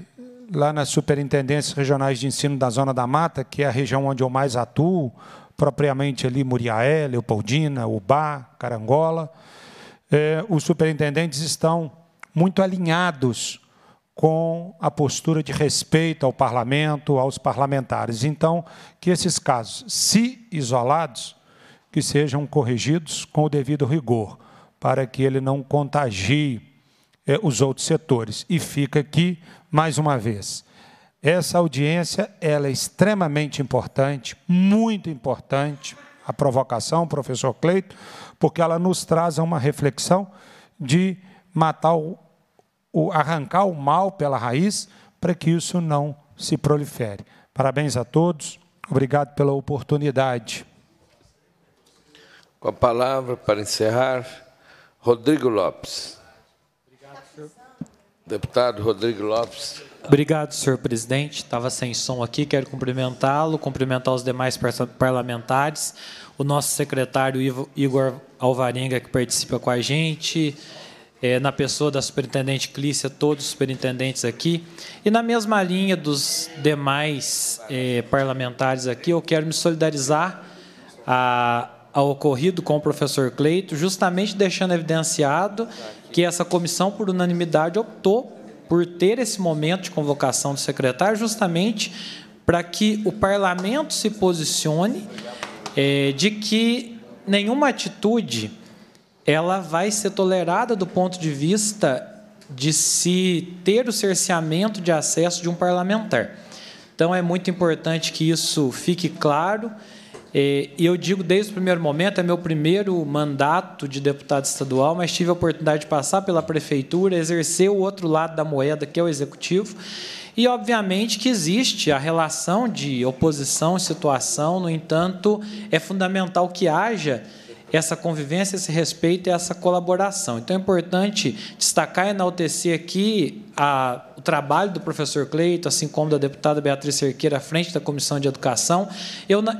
lá nas superintendências regionais de ensino da Zona da Mata, que é a região onde eu mais atuo, propriamente ali Muriaé, Leopoldina, Ubá, Carangola, eh, os superintendentes estão muito alinhados com a postura de respeito ao parlamento, aos parlamentares. Então, que esses casos, se isolados, que sejam corrigidos com o devido rigor, para que ele não contagie eh, os outros setores. E fica aqui mais uma vez. Essa audiência ela é extremamente importante, muito importante, a provocação, professor Cleito, porque ela nos traz uma reflexão de matar o, o arrancar o mal pela raiz para que isso não se prolifere. Parabéns a todos, obrigado pela oportunidade. Com a palavra para encerrar, Rodrigo Lopes. Deputado Rodrigo Lopes. Obrigado, senhor presidente. Estava sem som aqui, quero cumprimentá-lo, cumprimentar os demais parlamentares, o nosso secretário Igor Alvarenga, que participa com a gente, é, na pessoa da superintendente Clícia, todos os superintendentes aqui. E na mesma linha dos demais é, parlamentares aqui, eu quero me solidarizar a, ao ocorrido com o professor Cleito, justamente deixando evidenciado que essa comissão, por unanimidade, optou por ter esse momento de convocação do secretário, justamente para que o parlamento se posicione é, de que nenhuma atitude ela vai ser tolerada do ponto de vista de se ter o cerceamento de acesso de um parlamentar. Então, é muito importante que isso fique claro. E eu digo desde o primeiro momento, é meu primeiro mandato de deputado estadual, mas tive a oportunidade de passar pela prefeitura, exercer o outro lado da moeda, que é o executivo. E, obviamente, que existe a relação de oposição e situação, no entanto, é fundamental que haja essa convivência, esse respeito e essa colaboração. Então, é importante destacar e enaltecer aqui a o trabalho do professor Cleito, assim como da deputada Beatriz Cerqueira, à frente da Comissão de Educação,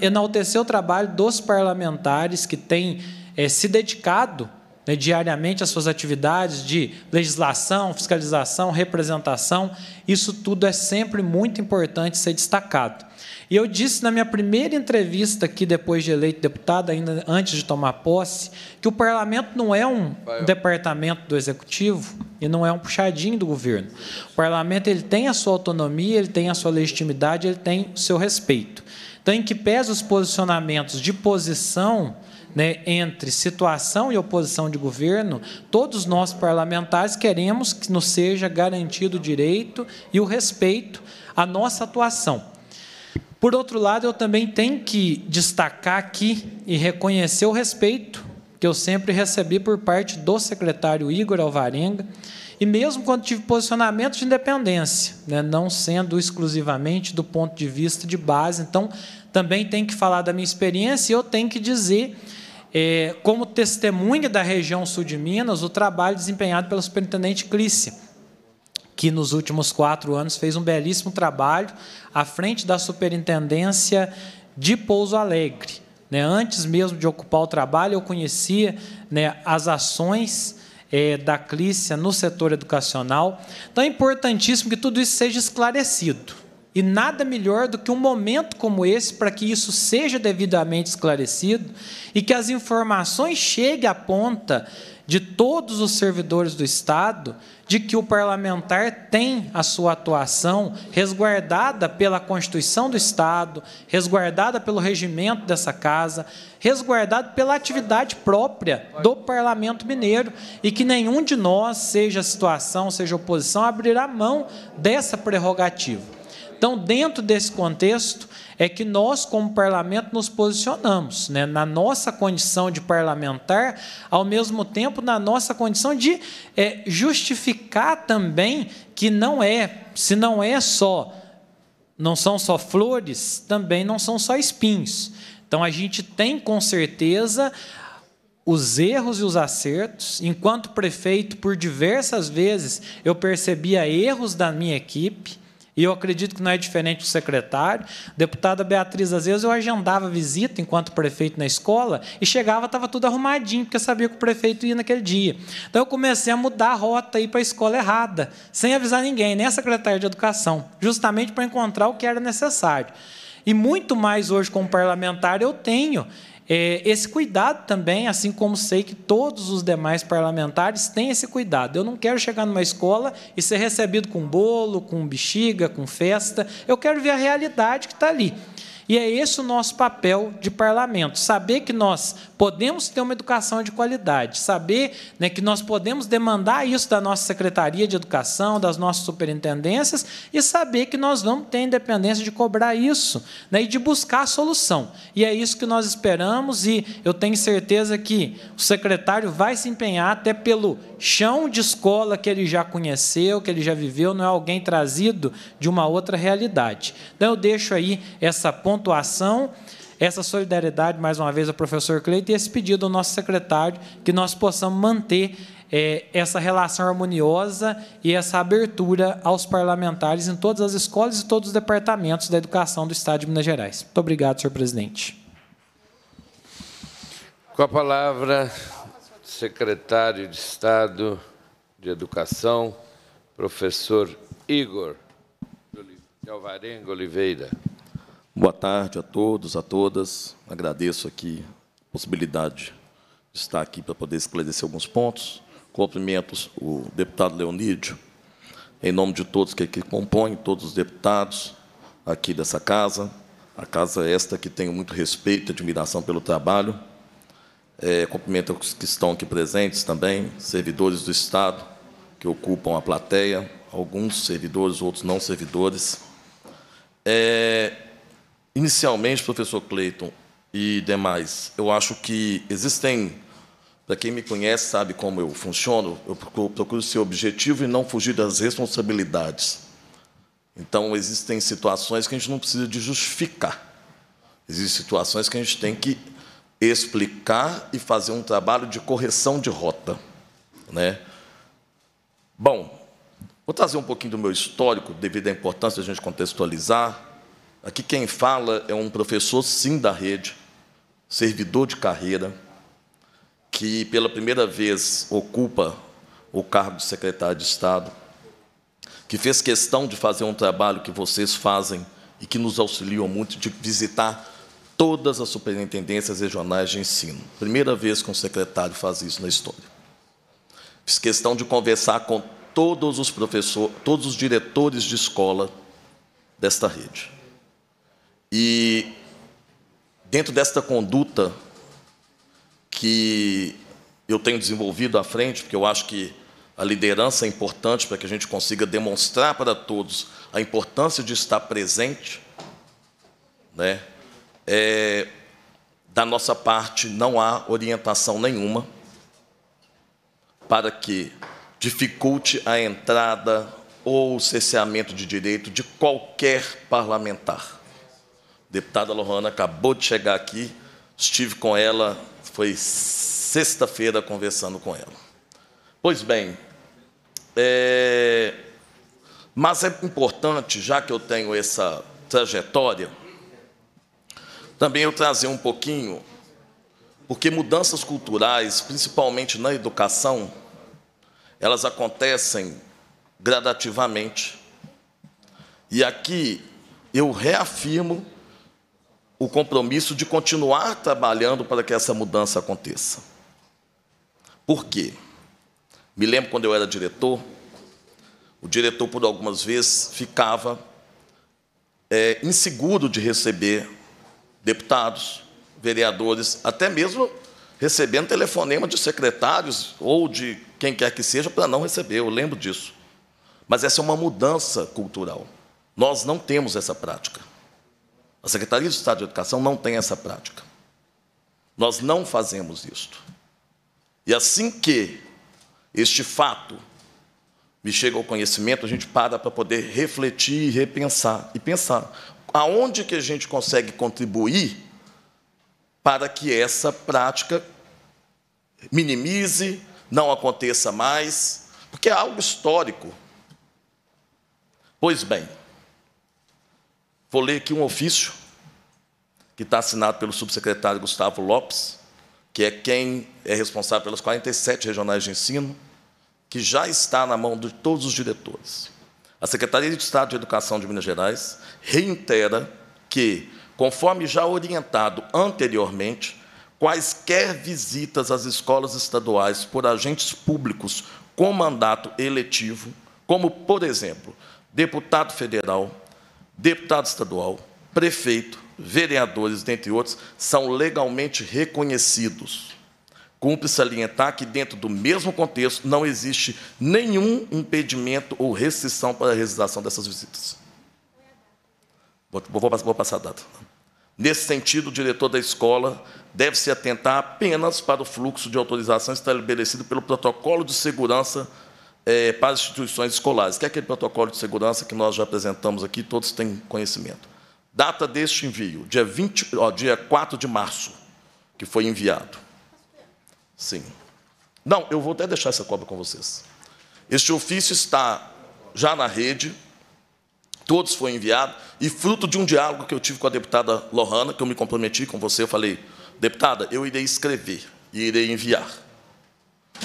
enaltecer o trabalho dos parlamentares que têm é, se dedicado né, diariamente às suas atividades de legislação, fiscalização, representação. Isso tudo é sempre muito importante ser destacado. E eu disse na minha primeira entrevista aqui, depois de eleito deputado, ainda antes de tomar posse, que o parlamento não é um Vai. departamento do executivo e não é um puxadinho do governo. O parlamento ele tem a sua autonomia, ele tem a sua legitimidade, ele tem o seu respeito. Então, em que pese os posicionamentos de posição, né, entre situação e oposição de governo, todos nós parlamentares queremos que nos seja garantido o direito e o respeito à nossa atuação. Por outro lado, eu também tenho que destacar aqui e reconhecer o respeito que eu sempre recebi por parte do secretário Igor Alvarenga, e mesmo quando tive posicionamento de independência, né, não sendo exclusivamente do ponto de vista de base, então também tenho que falar da minha experiência e eu tenho que dizer, é, como testemunha da região sul de Minas, o trabalho desempenhado pelo superintendente Clícia que nos últimos quatro anos fez um belíssimo trabalho à frente da Superintendência de Pouso Alegre. Né? Antes mesmo de ocupar o trabalho, eu conhecia né, as ações é, da Clícia no setor educacional. Então é importantíssimo que tudo isso seja esclarecido. E nada melhor do que um momento como esse para que isso seja devidamente esclarecido e que as informações cheguem à ponta de todos os servidores do Estado de que o parlamentar tem a sua atuação resguardada pela Constituição do Estado, resguardada pelo regimento dessa casa, resguardada pela atividade própria do Parlamento Mineiro e que nenhum de nós, seja situação, seja oposição, abrirá mão dessa prerrogativa. Então, dentro desse contexto, é que nós, como parlamento, nos posicionamos, né? na nossa condição de parlamentar, ao mesmo tempo na nossa condição de é, justificar também que não é, se não é só, não são só flores, também não são só espinhos. Então, a gente tem com certeza os erros e os acertos. Enquanto prefeito, por diversas vezes eu percebia erros da minha equipe e eu acredito que não é diferente do secretário. Deputada Beatriz, às vezes eu agendava visita enquanto prefeito na escola e chegava, estava tudo arrumadinho, porque eu sabia que o prefeito ia naquele dia. Então eu comecei a mudar a rota aí para a escola errada, sem avisar ninguém, nem a secretária de educação, justamente para encontrar o que era necessário. E muito mais hoje como parlamentar eu tenho é, esse cuidado também, assim como sei que todos os demais parlamentares têm esse cuidado. Eu não quero chegar numa escola e ser recebido com bolo, com bexiga, com festa. Eu quero ver a realidade que está ali. E é esse o nosso papel de parlamento: saber que nós podemos ter uma educação de qualidade, saber né, que nós podemos demandar isso da nossa Secretaria de Educação, das nossas superintendências, e saber que nós vamos ter independência de cobrar isso né, e de buscar a solução. E é isso que nós esperamos, e eu tenho certeza que o secretário vai se empenhar até pelo chão de escola que ele já conheceu, que ele já viveu, não é alguém trazido de uma outra realidade. Então eu deixo aí essa pontuação, essa solidariedade, mais uma vez, ao professor Cleiton, e esse pedido ao nosso secretário, que nós possamos manter é, essa relação harmoniosa e essa abertura aos parlamentares em todas as escolas e todos os departamentos da educação do Estado de Minas Gerais. Muito obrigado, senhor presidente. Com a palavra, secretário de Estado de Educação, professor Igor de Alvarenga Oliveira. Boa tarde a todos, a todas. Agradeço aqui a possibilidade de estar aqui para poder esclarecer alguns pontos. Cumprimento o deputado Leonídio, em nome de todos que aqui compõem, todos os deputados aqui dessa casa, a casa esta que tenho muito respeito e admiração pelo trabalho é, cumprimento os que estão aqui presentes também, servidores do Estado que ocupam a plateia, alguns servidores, outros não servidores. É, inicialmente, professor Cleiton e demais, eu acho que existem, para quem me conhece sabe como eu funciono, eu procuro, procuro ser objetivo e não fugir das responsabilidades. Então, existem situações que a gente não precisa de justificar. Existem situações que a gente tem que explicar e fazer um trabalho de correção de rota. Né? Bom, vou trazer um pouquinho do meu histórico, devido à importância de a gente contextualizar. Aqui quem fala é um professor, sim, da rede, servidor de carreira, que pela primeira vez ocupa o cargo de secretário de Estado, que fez questão de fazer um trabalho que vocês fazem e que nos auxiliam muito, de visitar todas as superintendências regionais de ensino. Primeira vez que um secretário faz isso na história. Fiz questão de conversar com todos os professores, todos os diretores de escola desta rede. E dentro desta conduta que eu tenho desenvolvido à frente, porque eu acho que a liderança é importante para que a gente consiga demonstrar para todos a importância de estar presente, né? É, da nossa parte, não há orientação nenhuma para que dificulte a entrada ou o cerceamento de direito de qualquer parlamentar. A deputada Lohana acabou de chegar aqui, estive com ela, foi sexta-feira conversando com ela. Pois bem, é, mas é importante, já que eu tenho essa trajetória, também eu trazer um pouquinho, porque mudanças culturais, principalmente na educação, elas acontecem gradativamente. E aqui eu reafirmo o compromisso de continuar trabalhando para que essa mudança aconteça. Por quê? Me lembro quando eu era diretor, o diretor, por algumas vezes, ficava é, inseguro de receber deputados, vereadores, até mesmo recebendo telefonema de secretários ou de quem quer que seja para não receber, eu lembro disso. Mas essa é uma mudança cultural. Nós não temos essa prática. A Secretaria de Estado de Educação não tem essa prática. Nós não fazemos isto. E assim que este fato me chega ao conhecimento, a gente para para poder refletir e repensar. E pensar aonde que a gente consegue contribuir para que essa prática minimize, não aconteça mais, porque é algo histórico. Pois bem, vou ler aqui um ofício que está assinado pelo subsecretário Gustavo Lopes, que é quem é responsável pelas 47 regionais de ensino, que já está na mão de todos os diretores. A Secretaria de Estado de Educação de Minas Gerais reitera que, conforme já orientado anteriormente, quaisquer visitas às escolas estaduais por agentes públicos com mandato eletivo, como, por exemplo, deputado federal, deputado estadual, prefeito, vereadores, dentre outros, são legalmente reconhecidos. Cumpre salientar que, dentro do mesmo contexto, não existe nenhum impedimento ou restrição para a realização dessas visitas. Vou, vou, vou passar a data. Nesse sentido, o diretor da escola deve se atentar apenas para o fluxo de autorização estabelecido pelo protocolo de segurança é, para as instituições escolares, que é aquele protocolo de segurança que nós já apresentamos aqui, todos têm conhecimento. Data deste envio, dia, 20, ó, dia 4 de março, que foi enviado. Sim. Não, eu vou até deixar essa cobra com vocês. Este ofício está já na rede, todos foram enviados, e fruto de um diálogo que eu tive com a deputada Lohana, que eu me comprometi com você, eu falei, deputada, eu irei escrever e irei enviar.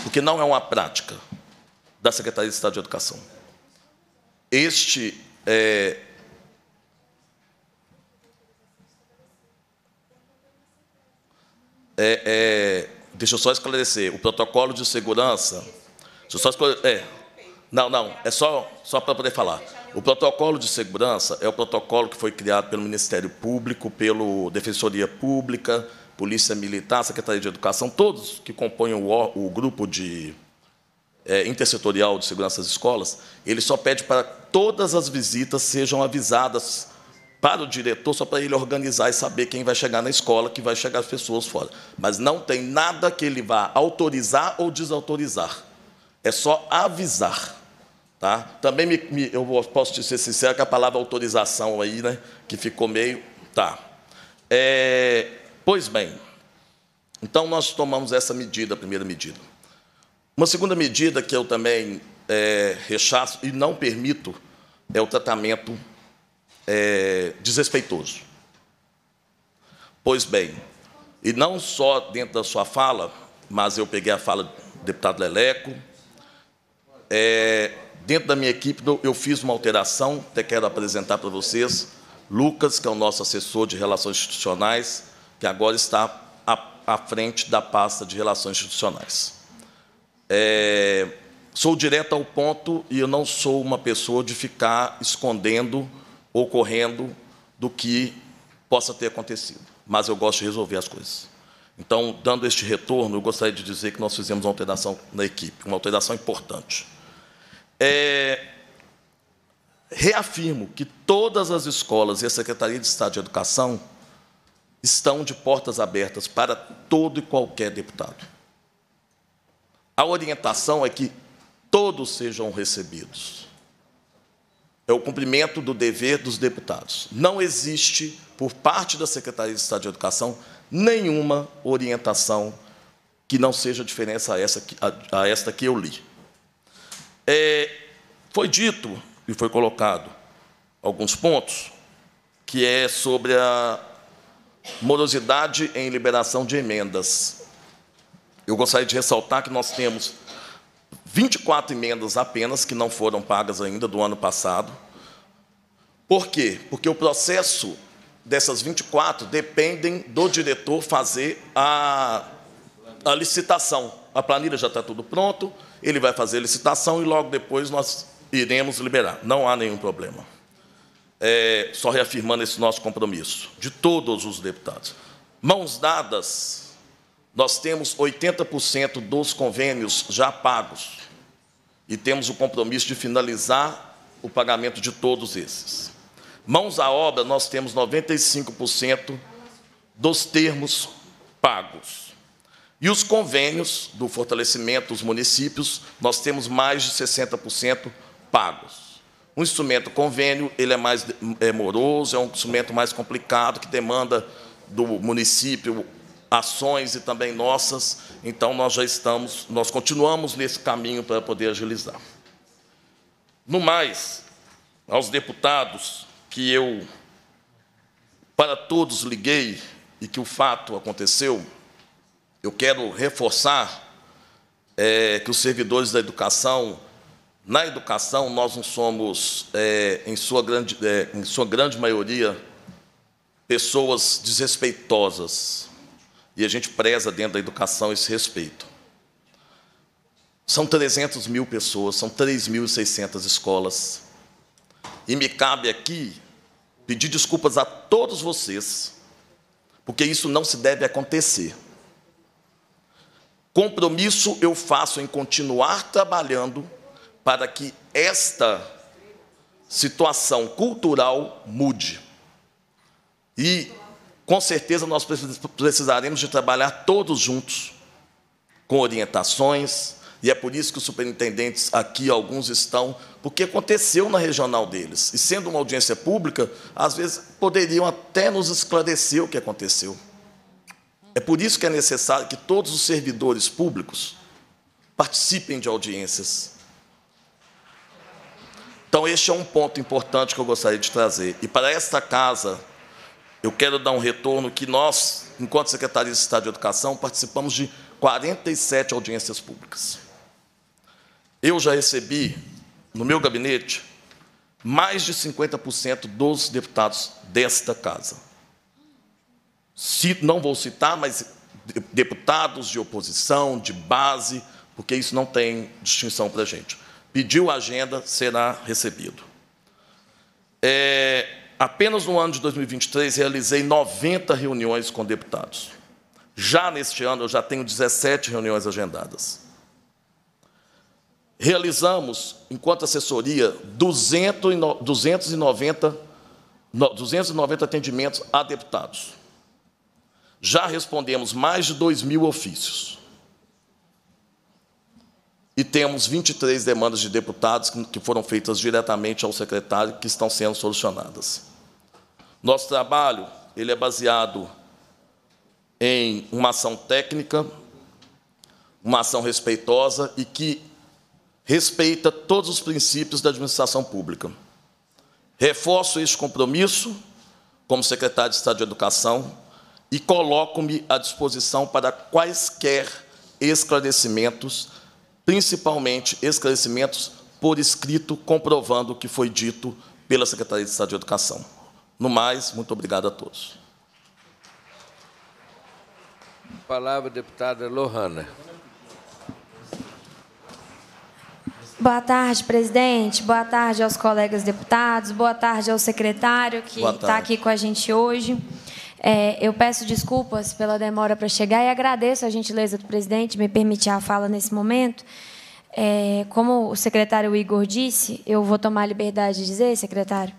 Porque não é uma prática da Secretaria de Estado de Educação. Este é, é, é Deixa eu só esclarecer. O protocolo de segurança. Deixa eu só esclarecer. É. Não, não. É só, só para poder falar. O protocolo de segurança é o protocolo que foi criado pelo Ministério Público, pelo Defensoria Pública, Polícia Militar, Secretaria de Educação, todos que compõem o, o grupo de é, intersetorial de segurança das escolas, ele só pede para que todas as visitas sejam avisadas para o diretor, só para ele organizar e saber quem vai chegar na escola, que vai chegar as pessoas fora. Mas não tem nada que ele vá autorizar ou desautorizar. É só avisar. Tá? Também me, me, eu posso te ser sincero que a palavra autorização aí, né, que ficou meio. Tá. É, pois bem, então nós tomamos essa medida, a primeira medida. Uma segunda medida que eu também é, rechaço e não permito é o tratamento é, desrespeitoso. Pois bem, e não só dentro da sua fala, mas eu peguei a fala do deputado Leleco, é, dentro da minha equipe eu fiz uma alteração, até quero apresentar para vocês, Lucas, que é o nosso assessor de relações institucionais, que agora está à, à frente da pasta de relações institucionais. É, sou direto ao ponto e eu não sou uma pessoa de ficar escondendo ocorrendo do que possa ter acontecido. Mas eu gosto de resolver as coisas. Então, dando este retorno, eu gostaria de dizer que nós fizemos uma alteração na equipe, uma alteração importante. É, reafirmo que todas as escolas e a Secretaria de Estado de Educação estão de portas abertas para todo e qualquer deputado. A orientação é que todos sejam recebidos é o cumprimento do dever dos deputados. Não existe, por parte da Secretaria de Estado de Educação, nenhuma orientação que não seja diferença a, essa, a, a esta que eu li. É, foi dito e foi colocado alguns pontos, que é sobre a morosidade em liberação de emendas. Eu gostaria de ressaltar que nós temos 24 emendas apenas que não foram pagas ainda do ano passado. Por quê? Porque o processo dessas 24 dependem do diretor fazer a, a licitação. A planilha já está tudo pronto, ele vai fazer a licitação e logo depois nós iremos liberar. Não há nenhum problema. É, só reafirmando esse nosso compromisso, de todos os deputados. Mãos dadas nós temos 80% dos convênios já pagos e temos o compromisso de finalizar o pagamento de todos esses. Mãos à obra, nós temos 95% dos termos pagos. E os convênios do fortalecimento dos municípios, nós temos mais de 60% pagos. Um instrumento convênio, ele é mais é moroso, é um instrumento mais complicado, que demanda do município ações e também nossas. Então nós já estamos, nós continuamos nesse caminho para poder agilizar. No mais, aos deputados que eu para todos liguei e que o fato aconteceu, eu quero reforçar é, que os servidores da educação, na educação, nós não somos, é, em, sua grande, é, em sua grande maioria, pessoas desrespeitosas. E a gente preza dentro da educação esse respeito. São 300 mil pessoas, são 3.600 escolas. E me cabe aqui pedir desculpas a todos vocês, porque isso não se deve acontecer. Compromisso eu faço em continuar trabalhando para que esta situação cultural mude. E com certeza nós precisaremos de trabalhar todos juntos, com orientações, e é por isso que os superintendentes aqui, alguns estão, porque aconteceu na regional deles. E sendo uma audiência pública, às vezes poderiam até nos esclarecer o que aconteceu. É por isso que é necessário que todos os servidores públicos participem de audiências. Então, este é um ponto importante que eu gostaria de trazer. E para esta casa, eu quero dar um retorno que nós, enquanto Secretaria de Estado de Educação, participamos de 47 audiências públicas. Eu já recebi, no meu gabinete, mais de 50% dos deputados desta casa. Não vou citar, mas deputados de oposição, de base, porque isso não tem distinção para a gente. Pediu a agenda, será recebido. É, apenas no ano de 2023 realizei 90 reuniões com deputados. Já neste ano eu já tenho 17 reuniões agendadas. Realizamos, enquanto assessoria, 290, 290 atendimentos a deputados. Já respondemos mais de 2 mil ofícios. E temos 23 demandas de deputados que foram feitas diretamente ao secretário que estão sendo solucionadas. Nosso trabalho ele é baseado em uma ação técnica, uma ação respeitosa e que respeita todos os princípios da administração pública. Reforço este compromisso como secretário de Estado de Educação e coloco-me à disposição para quaisquer esclarecimentos principalmente esclarecimentos por escrito comprovando o que foi dito pela Secretaria de Estado de Educação. No mais, muito obrigado a todos. Palavra, deputada Lohana. Boa tarde, presidente. Boa tarde aos colegas deputados. Boa tarde ao secretário que está aqui com a gente hoje. É, eu peço desculpas pela demora para chegar e agradeço a gentileza do presidente me permitir a fala nesse momento. É, como o secretário Igor disse, eu vou tomar a liberdade de dizer, secretário,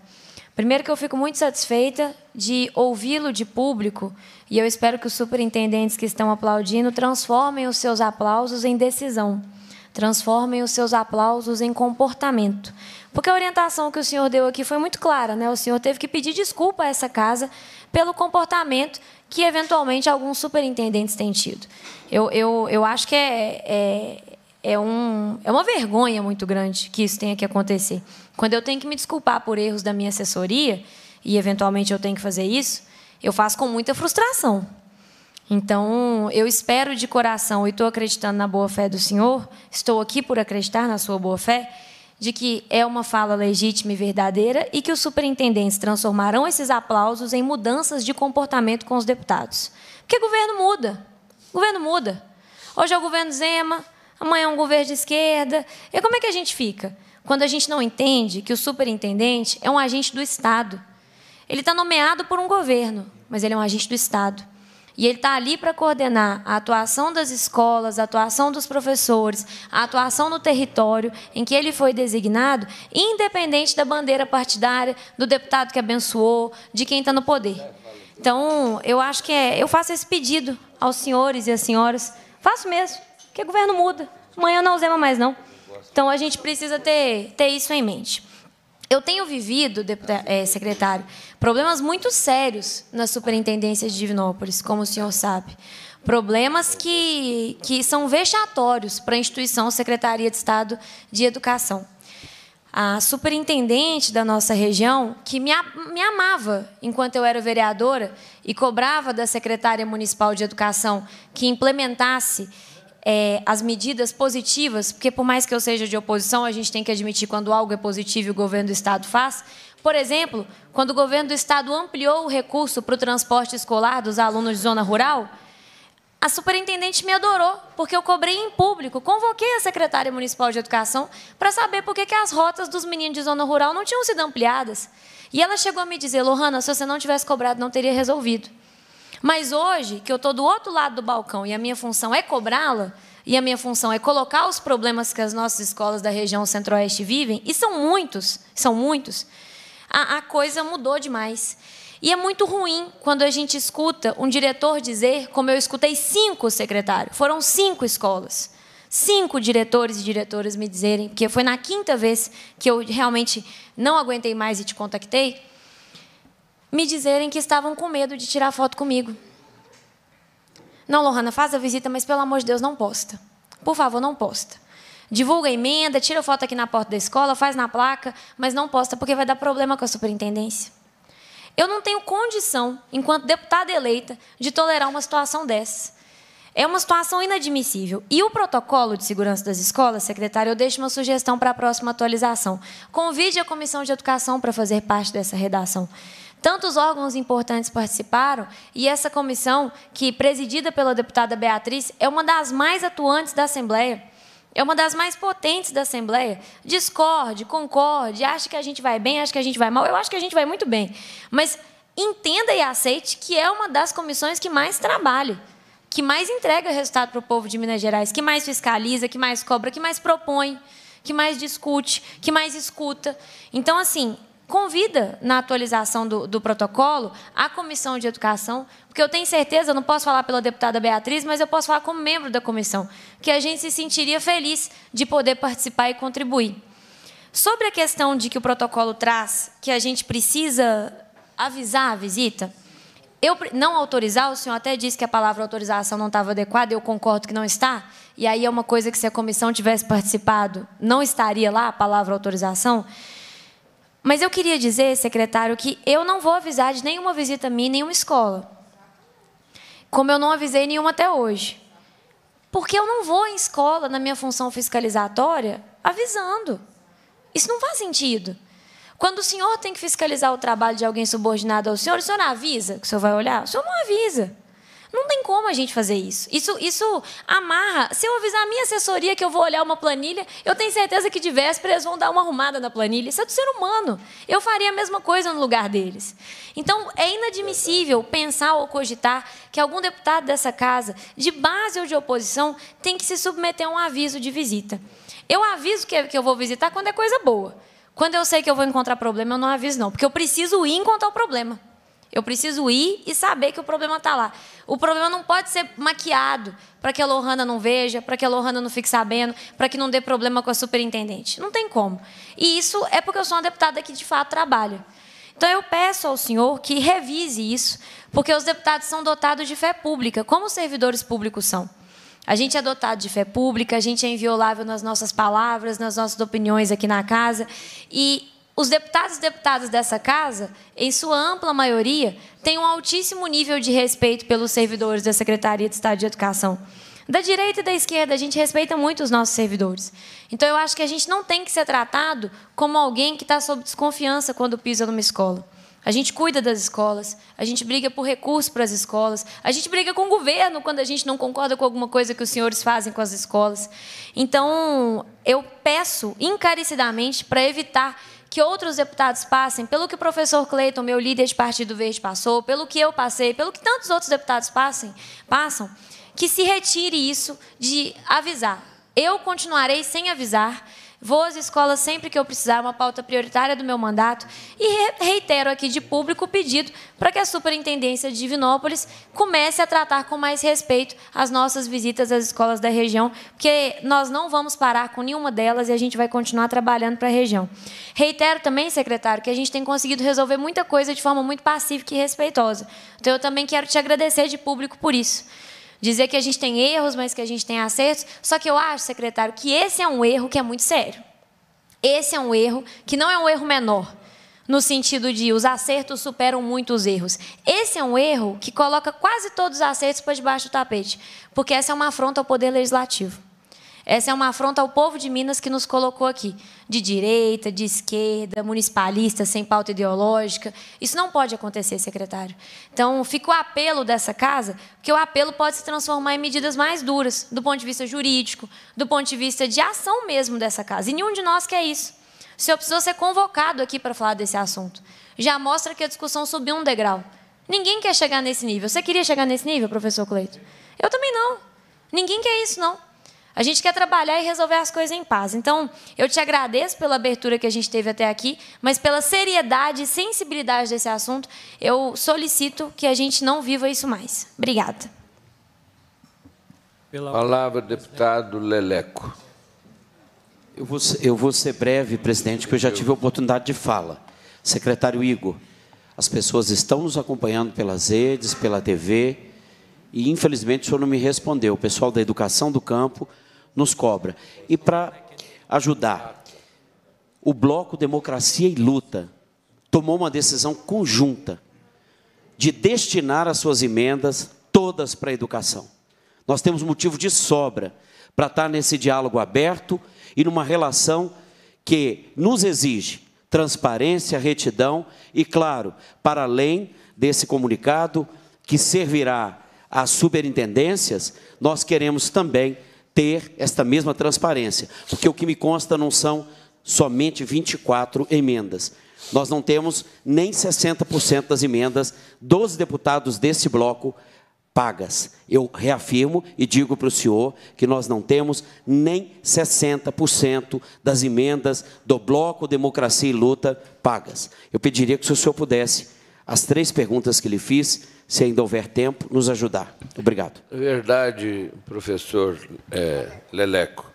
Primeiro que eu fico muito satisfeita de ouvi-lo de público e eu espero que os superintendentes que estão aplaudindo transformem os seus aplausos em decisão, transformem os seus aplausos em comportamento, porque a orientação que o senhor deu aqui foi muito clara, né? O senhor teve que pedir desculpa a essa casa pelo comportamento que, eventualmente, alguns superintendentes têm tido. Eu, eu, eu acho que é, é, é, um, é uma vergonha muito grande que isso tenha que acontecer. Quando eu tenho que me desculpar por erros da minha assessoria, e eventualmente eu tenho que fazer isso, eu faço com muita frustração. Então, eu espero de coração e estou acreditando na boa fé do Senhor, estou aqui por acreditar na sua boa fé, de que é uma fala legítima e verdadeira e que os superintendentes transformarão esses aplausos em mudanças de comportamento com os deputados. Porque governo muda. Governo muda. Hoje é o governo Zema, amanhã é um governo de esquerda. E como é que a gente fica? Quando a gente não entende que o superintendente é um agente do Estado. Ele está nomeado por um governo, mas ele é um agente do Estado. E ele está ali para coordenar a atuação das escolas, a atuação dos professores, a atuação no território em que ele foi designado, independente da bandeira partidária, do deputado que abençoou, de quem está no poder. Então, eu acho que é, eu faço esse pedido aos senhores e às senhoras. Faço mesmo, porque o governo muda. Amanhã não zema mais, não. Então, a gente precisa ter, ter isso em mente. Eu tenho vivido, é, secretário, problemas muito sérios na superintendência de Divinópolis, como o senhor sabe. Problemas que, que são vexatórios para a instituição Secretaria de Estado de Educação. A superintendente da nossa região, que me, me amava enquanto eu era vereadora e cobrava da secretária municipal de educação que implementasse é, as medidas positivas, porque por mais que eu seja de oposição, a gente tem que admitir quando algo é positivo e o governo do Estado faz. Por exemplo, quando o governo do Estado ampliou o recurso para o transporte escolar dos alunos de zona rural, a superintendente me adorou, porque eu cobrei em público, convoquei a secretária municipal de educação para saber por que as rotas dos meninos de zona rural não tinham sido ampliadas. E ela chegou a me dizer, Lohana, se você não tivesse cobrado, não teria resolvido. Mas hoje, que eu estou do outro lado do balcão e a minha função é cobrá-la, e a minha função é colocar os problemas que as nossas escolas da região centro-oeste vivem, e são muitos, são muitos, a, a coisa mudou demais. E é muito ruim quando a gente escuta um diretor dizer, como eu escutei cinco secretários, foram cinco escolas, cinco diretores e diretoras me dizerem, porque foi na quinta vez que eu realmente não aguentei mais e te contactei, me dizerem que estavam com medo de tirar foto comigo. Não, Lohana, faz a visita, mas pelo amor de Deus, não posta. Por favor, não posta. Divulga a emenda, tira foto aqui na porta da escola, faz na placa, mas não posta, porque vai dar problema com a superintendência. Eu não tenho condição, enquanto deputada eleita, de tolerar uma situação dessa. É uma situação inadmissível. E o protocolo de segurança das escolas, secretário, eu deixo uma sugestão para a próxima atualização. Convide a Comissão de Educação para fazer parte dessa redação. Tantos órgãos importantes participaram e essa comissão, que presidida pela deputada Beatriz, é uma das mais atuantes da Assembleia. É uma das mais potentes da Assembleia. Discorde, concorde, acha que a gente vai bem, acha que a gente vai mal. Eu acho que a gente vai muito bem. Mas entenda e aceite que é uma das comissões que mais trabalha que mais entrega resultado para o povo de Minas Gerais, que mais fiscaliza, que mais cobra, que mais propõe, que mais discute, que mais escuta. Então, assim, convida na atualização do, do, protocolo a comissão de educação, porque eu tenho certeza, eu não posso falar pela deputada Beatriz, mas eu posso falar como membro da comissão, que a gente se sentiria feliz de poder participar e contribuir. Sobre a questão de que o protocolo traz que a gente precisa avisar a visita, eu não autorizar, o senhor até disse que a palavra autorização não estava adequada, eu concordo que não está, e aí é uma coisa que se a comissão tivesse participado, não estaria lá a palavra autorização. Mas eu queria dizer, secretário, que eu não vou avisar de nenhuma visita minha, nenhuma escola. Como eu não avisei nenhuma até hoje. Porque eu não vou em escola, na minha função fiscalizatória, avisando. Isso não faz sentido. Quando o senhor tem que fiscalizar o trabalho de alguém subordinado ao senhor, o senhor avisa que o senhor vai olhar? O senhor não avisa. Não tem como a gente fazer isso. Isso, isso amarra. Se eu avisar a minha assessoria que eu vou olhar uma planilha, eu tenho certeza que de véspera eles vão dar uma arrumada na planilha. Isso é do ser humano. Eu faria a mesma coisa no lugar deles. Então, é inadmissível pensar ou cogitar que algum deputado dessa casa, de base ou de oposição, tem que se submeter a um aviso de visita. Eu aviso que eu vou visitar quando é coisa boa. Quando eu sei que eu vou encontrar problema, eu não aviso, não, porque eu preciso ir encontrar o problema. Eu preciso ir e saber que o problema está lá. O problema não pode ser maquiado para que a Lohana não veja, para que a Lohana não fique sabendo, para que não dê problema com a superintendente. Não tem como. E isso é porque eu sou uma deputada que de fato trabalha. Então eu peço ao senhor que revise isso, porque os deputados são dotados de fé pública, como os servidores públicos são. A gente é dotado de fé pública, a gente é inviolável nas nossas palavras, nas nossas opiniões aqui na casa. E os deputados e deputadas dessa casa, em sua ampla maioria, têm um altíssimo nível de respeito pelos servidores da Secretaria de Estado de Educação. Da direita e da esquerda, a gente respeita muito os nossos servidores. Então, eu acho que a gente não tem que ser tratado como alguém que está sob desconfiança quando pisa numa escola. A gente cuida das escolas, a gente briga por recursos para as escolas, a gente briga com o governo quando a gente não concorda com alguma coisa que os senhores fazem com as escolas. Então, eu peço encarecidamente para evitar que outros deputados passem pelo que o professor Cleiton, meu líder de Partido Verde, passou, pelo que eu passei, pelo que tantos outros deputados passem, passam, que se retire isso de avisar. Eu continuarei sem avisar, Vou às escolas sempre que eu precisar, uma pauta prioritária do meu mandato, e reitero aqui de público o pedido para que a Superintendência de Divinópolis comece a tratar com mais respeito as nossas visitas às escolas da região, porque nós não vamos parar com nenhuma delas e a gente vai continuar trabalhando para a região. Reitero também, secretário, que a gente tem conseguido resolver muita coisa de forma muito pacífica e respeitosa. Então, eu também quero te agradecer de público por isso. Dizer que a gente tem erros, mas que a gente tem acertos. Só que eu acho, secretário, que esse é um erro que é muito sério. Esse é um erro que não é um erro menor, no sentido de os acertos superam muito os erros. Esse é um erro que coloca quase todos os acertos para debaixo do tapete, porque essa é uma afronta ao poder legislativo. Essa é uma afronta ao povo de Minas que nos colocou aqui, de direita, de esquerda, municipalista, sem pauta ideológica. Isso não pode acontecer, secretário. Então, fica o apelo dessa casa, porque o apelo pode se transformar em medidas mais duras, do ponto de vista jurídico, do ponto de vista de ação mesmo dessa casa. E nenhum de nós quer isso. O senhor precisou ser convocado aqui para falar desse assunto. Já mostra que a discussão subiu um degrau. Ninguém quer chegar nesse nível. Você queria chegar nesse nível, professor Cleito? Eu também não. Ninguém quer isso, não. A gente quer trabalhar e resolver as coisas em paz. Então, eu te agradeço pela abertura que a gente teve até aqui, mas pela seriedade e sensibilidade desse assunto, eu solicito que a gente não viva isso mais. Obrigada. Pela... Palavra, deputado Leleco. Eu vou, eu vou ser breve, presidente, porque eu já tive oportunidade de fala. Secretário Igor, as pessoas estão nos acompanhando pelas redes, pela TV, e infelizmente o senhor não me respondeu. O pessoal da educação do campo nos cobra. E para ajudar, o Bloco Democracia e Luta tomou uma decisão conjunta de destinar as suas emendas todas para a educação. Nós temos motivo de sobra para estar tá nesse diálogo aberto e numa relação que nos exige transparência, retidão e, claro, para além desse comunicado que servirá às superintendências, nós queremos também ter esta mesma transparência, porque o que me consta não são somente 24 emendas. Nós não temos nem 60% das emendas dos deputados desse bloco pagas. Eu reafirmo e digo para o senhor que nós não temos nem 60% das emendas do Bloco Democracia e Luta pagas. Eu pediria que se o senhor pudesse as três perguntas que lhe fiz, se ainda houver tempo, nos ajudar. Obrigado. Verdade, professor é, Leleco.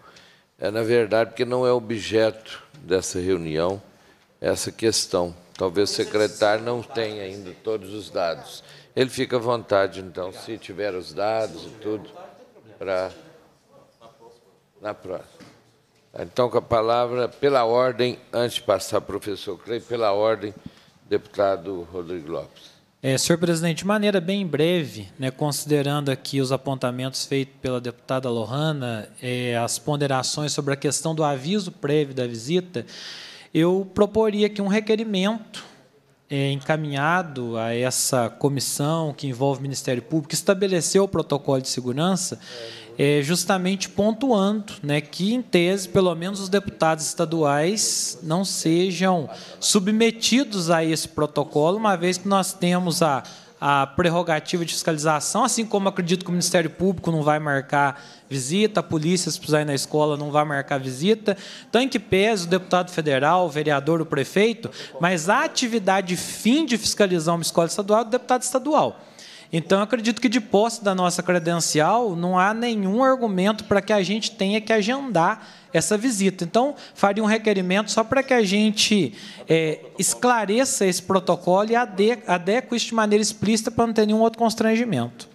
É, na verdade, porque não é objeto dessa reunião essa questão. Talvez o secretário não tenha ainda todos os dados. Ele fica à vontade, então, se tiver os dados e tudo, para... Na próxima. Então, com a palavra, pela ordem, antes de passar, professor Creio, pela ordem, Deputado Rodrigo Lopes. É, senhor presidente, de maneira bem breve, né, considerando aqui os apontamentos feitos pela deputada Lohana, é, as ponderações sobre a questão do aviso prévio da visita, eu proporia que um requerimento é, encaminhado a essa comissão que envolve o Ministério Público, que estabeleceu o protocolo de segurança. É é, justamente pontuando né, que, em tese, pelo menos os deputados estaduais não sejam submetidos a esse protocolo, uma vez que nós temos a, a prerrogativa de fiscalização, assim como acredito que o Ministério Público não vai marcar visita, a polícia, se precisar ir na escola, não vai marcar visita. Então, em que pese o deputado federal, o vereador, o prefeito, mas a atividade fim de fiscalizar uma escola estadual é do deputado estadual. Então, acredito que de posse da nossa credencial, não há nenhum argumento para que a gente tenha que agendar essa visita. Então, faria um requerimento só para que a gente é, esclareça esse protocolo e adeque isso de maneira explícita para não ter nenhum outro constrangimento.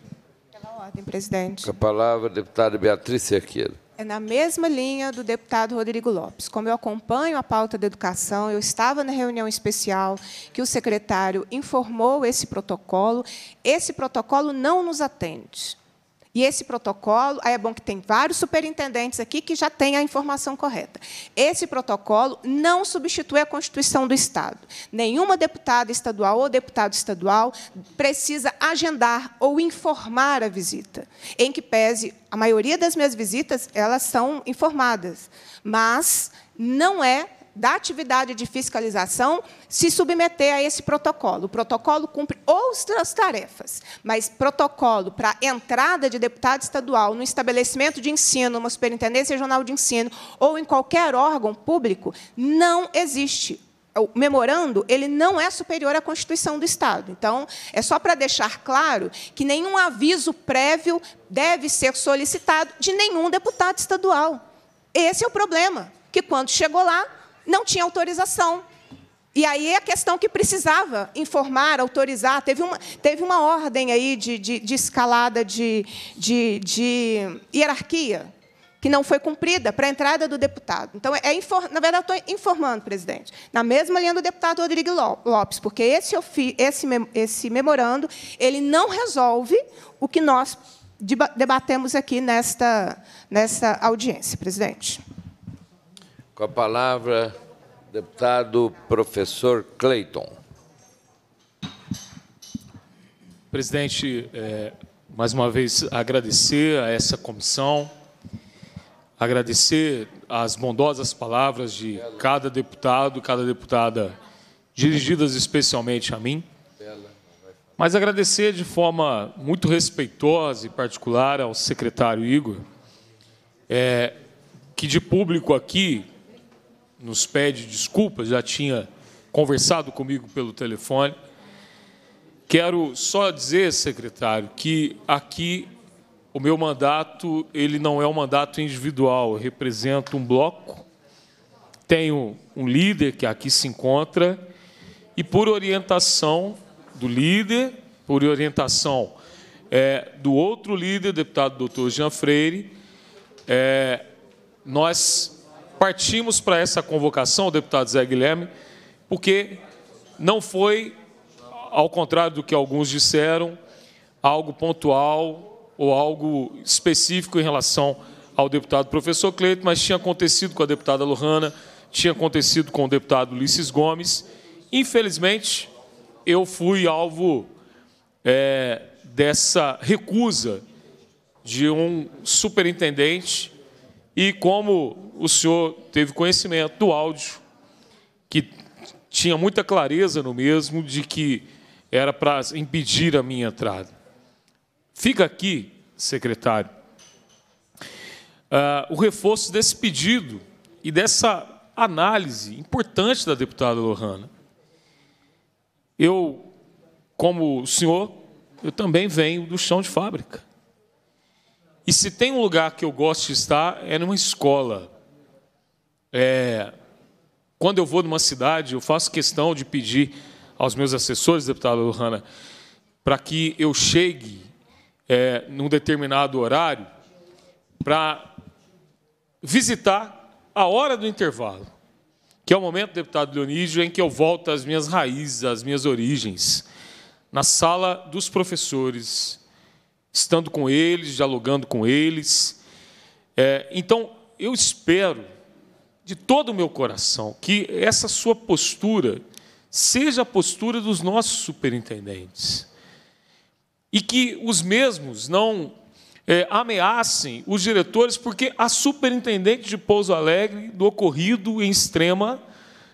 Pela ordem, presidente. Com a palavra, deputada Beatriz Cerqueira. É na mesma linha do deputado Rodrigo Lopes. Como eu acompanho a pauta da educação, eu estava na reunião especial que o secretário informou esse protocolo. Esse protocolo não nos atende. E esse protocolo, aí é bom que tem vários superintendentes aqui que já têm a informação correta. Esse protocolo não substitui a Constituição do Estado. Nenhuma deputada estadual ou deputado estadual precisa agendar ou informar a visita, em que pese a maioria das minhas visitas, elas são informadas, mas não é da atividade de fiscalização se submeter a esse protocolo. O protocolo cumpre outras tarefas, mas protocolo para entrada de deputado estadual no estabelecimento de ensino, uma superintendência regional de ensino ou em qualquer órgão público não existe o memorando ele não é superior à Constituição do Estado. Então, é só para deixar claro que nenhum aviso prévio deve ser solicitado de nenhum deputado estadual. Esse é o problema, que quando chegou lá, não tinha autorização. E aí é a questão que precisava informar, autorizar, teve uma, teve uma ordem aí de, de, de escalada de, de, de hierarquia que não foi cumprida para a entrada do deputado. Então, é, é na verdade, estou informando, presidente, na mesma linha do deputado Rodrigo Lopes, porque esse, é esse, esse memorando ele não resolve o que nós debatemos aqui nesta, nesta audiência, presidente. Com a palavra, deputado professor Clayton. Presidente, é, mais uma vez agradecer a essa comissão, agradecer as bondosas palavras de cada deputado, cada deputada, dirigidas especialmente a mim, mas agradecer de forma muito respeitosa e particular ao secretário Igor, é, que de público aqui nos pede desculpas, já tinha conversado comigo pelo telefone. Quero só dizer, secretário, que aqui o meu mandato ele não é um mandato individual, eu represento um bloco, tenho um líder que aqui se encontra e por orientação do líder, por orientação é, do outro líder, deputado doutor Jean Freire, é, nós partimos para essa convocação, deputado Zé Guilherme, porque não foi, ao contrário do que alguns disseram, algo pontual ou algo específico em relação ao deputado professor Cleito, mas tinha acontecido com a deputada Lohana, tinha acontecido com o deputado Ulisses Gomes. Infelizmente, eu fui alvo é, dessa recusa de um superintendente e como o senhor teve conhecimento do áudio, que tinha muita clareza no mesmo de que era para impedir a minha entrada. Fica aqui, secretário, uh, o reforço desse pedido e dessa análise importante da deputada Lohana. Eu, como o senhor, eu também venho do chão de fábrica. E se tem um lugar que eu gosto de estar, é numa escola. É, quando eu vou numa cidade, eu faço questão de pedir aos meus assessores, deputado Lohana, para que eu chegue é, num determinado horário para visitar a hora do intervalo, que é o momento, deputado Leonídio, em que eu volto às minhas raízes, às minhas origens, na sala dos professores, estando com eles, dialogando com eles. É, então, eu espero de todo o meu coração que essa sua postura seja a postura dos nossos superintendentes e que os mesmos não é, ameacem os diretores, porque a superintendente de Pouso Alegre, do ocorrido em extrema,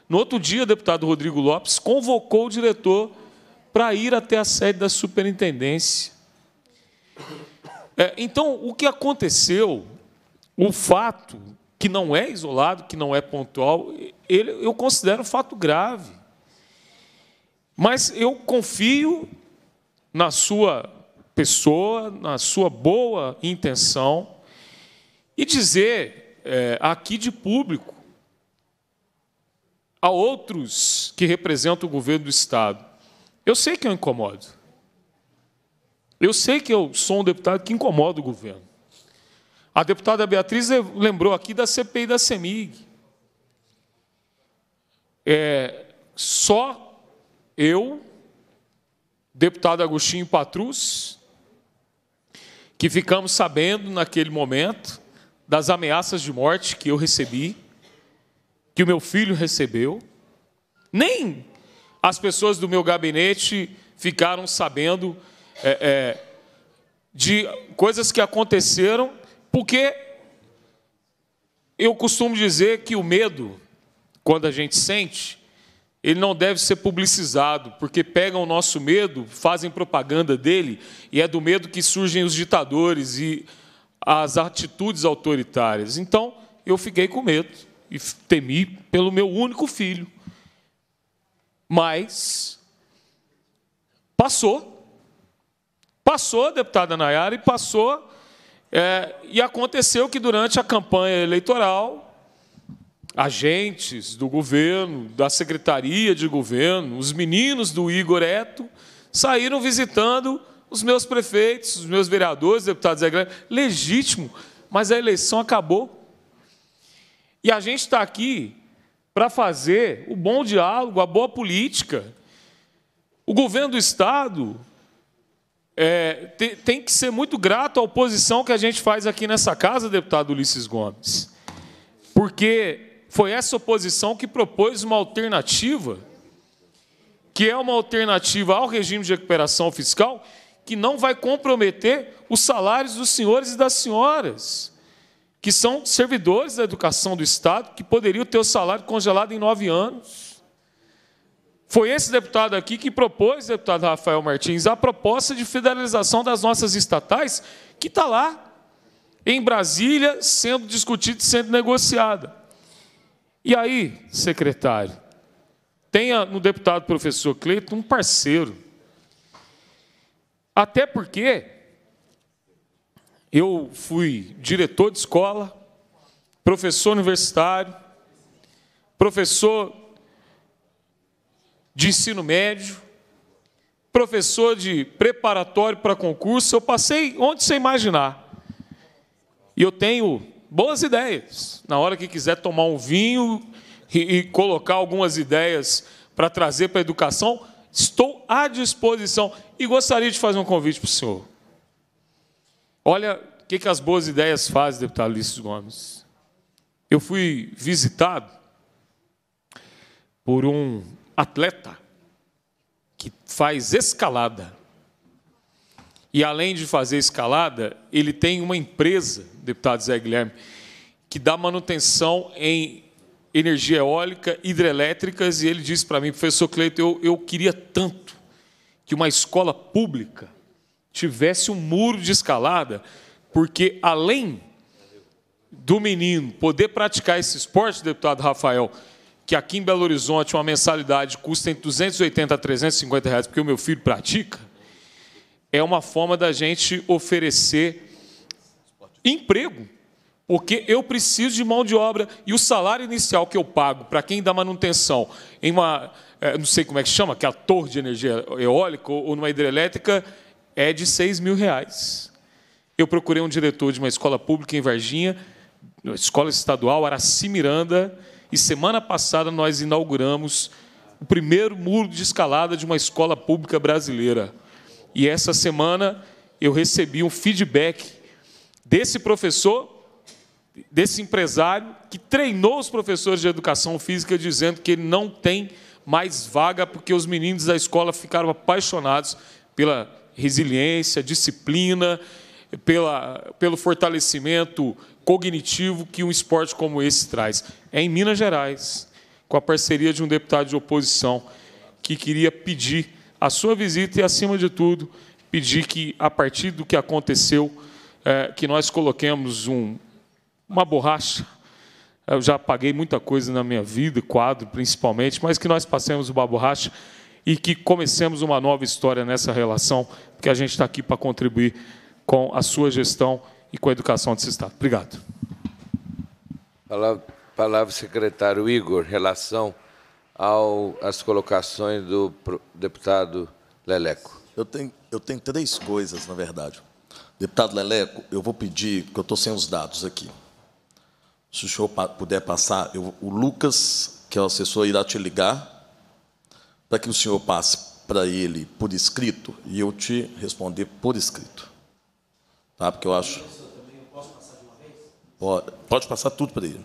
no outro dia, o deputado Rodrigo Lopes convocou o diretor para ir até a sede da superintendência é, então, o que aconteceu, o fato que não é isolado, que não é pontual, ele, eu considero um fato grave. Mas eu confio na sua pessoa, na sua boa intenção, e dizer é, aqui de público a outros que representam o governo do Estado: eu sei que eu incomodo. Eu sei que eu sou um deputado que incomoda o governo. A deputada Beatriz lembrou aqui da CPI da CEMIG. É, só eu, deputado Agostinho Patrus, que ficamos sabendo naquele momento das ameaças de morte que eu recebi, que o meu filho recebeu. Nem as pessoas do meu gabinete ficaram sabendo é, é, de coisas que aconteceram, porque eu costumo dizer que o medo, quando a gente sente, ele não deve ser publicizado, porque pegam o nosso medo, fazem propaganda dele, e é do medo que surgem os ditadores e as atitudes autoritárias. Então, eu fiquei com medo e temi pelo meu único filho. Mas passou. Passou, deputada Nayara, e passou. É, e aconteceu que durante a campanha eleitoral, agentes do governo, da secretaria de governo, os meninos do Igor Eto, saíram visitando os meus prefeitos, os meus vereadores, deputados da Legítimo, mas a eleição acabou. E a gente está aqui para fazer o bom diálogo, a boa política. O governo do Estado é, tem, que ser muito grato à oposição que a gente faz aqui nessa casa, deputado Ulisses Gomes, porque foi essa oposição que propôs uma alternativa, que é uma alternativa ao regime de recuperação fiscal, que não vai comprometer os salários dos senhores e das senhoras, que são servidores da educação do Estado, que poderiam ter o salário congelado em nove anos. Foi esse deputado aqui que propôs, deputado Rafael Martins, a proposta de federalização das nossas estatais, que está lá, em Brasília, sendo discutida e sendo negociada. E aí, secretário, tenha no deputado professor Cleiton um parceiro. Até porque eu fui diretor de escola, professor universitário, professor de ensino médio, professor de preparatório para concurso, eu passei onde você imaginar. E eu tenho boas ideias. Na hora que quiser tomar um vinho e, e colocar algumas ideias para trazer para a educação, estou à disposição e gostaria de fazer um convite para o senhor. Olha o que, que as boas ideias fazem, deputado Ulisses Gomes. Eu fui visitado por um atleta que faz escalada. E além de fazer escalada, ele tem uma empresa, deputado Zé Guilherme, que dá manutenção em energia eólica, hidrelétricas, e ele disse para mim, professor Cleito, eu, eu queria tanto que uma escola pública tivesse um muro de escalada, porque além do menino poder praticar esse esporte, deputado Rafael, que aqui em Belo Horizonte uma mensalidade custa entre 280 a 350 reais, porque o meu filho pratica, é uma forma da gente oferecer emprego. Porque eu preciso de mão de obra e o salário inicial que eu pago para quem dá manutenção em uma, é, não sei como é que chama, que é a torre de energia eólica ou numa hidrelétrica, é de 6 mil reais. Eu procurei um diretor de uma escola pública em Varginha, escola estadual, Araci Miranda, e semana passada nós inauguramos o primeiro muro de escalada de uma escola pública brasileira. E essa semana eu recebi um feedback desse professor, desse empresário, que treinou os professores de educação física, dizendo que ele não tem mais vaga, porque os meninos da escola ficaram apaixonados pela resiliência, disciplina, pela, pelo fortalecimento cognitivo que um esporte como esse traz. É em Minas Gerais, com a parceria de um deputado de oposição que queria pedir a sua visita e, acima de tudo, pedir que, a partir do que aconteceu, é, que nós coloquemos um, uma borracha. Eu já paguei muita coisa na minha vida, quadro principalmente, mas que nós passemos uma borracha e que comecemos uma nova história nessa relação, porque a gente está aqui para contribuir com a sua gestão e com a educação desse Estado. Obrigado. Palavra, palavra secretário Igor, relação ao, às colocações do deputado Leleco. Eu tenho, eu tenho três coisas, na verdade. Deputado Leleco, eu vou pedir, que eu estou sem os dados aqui. Se o senhor puder passar, eu, o Lucas, que é o assessor, irá te ligar para que o senhor passe para ele por escrito e eu te responder por escrito. Tá? Porque eu acho. Pode, pode passar tudo para ele.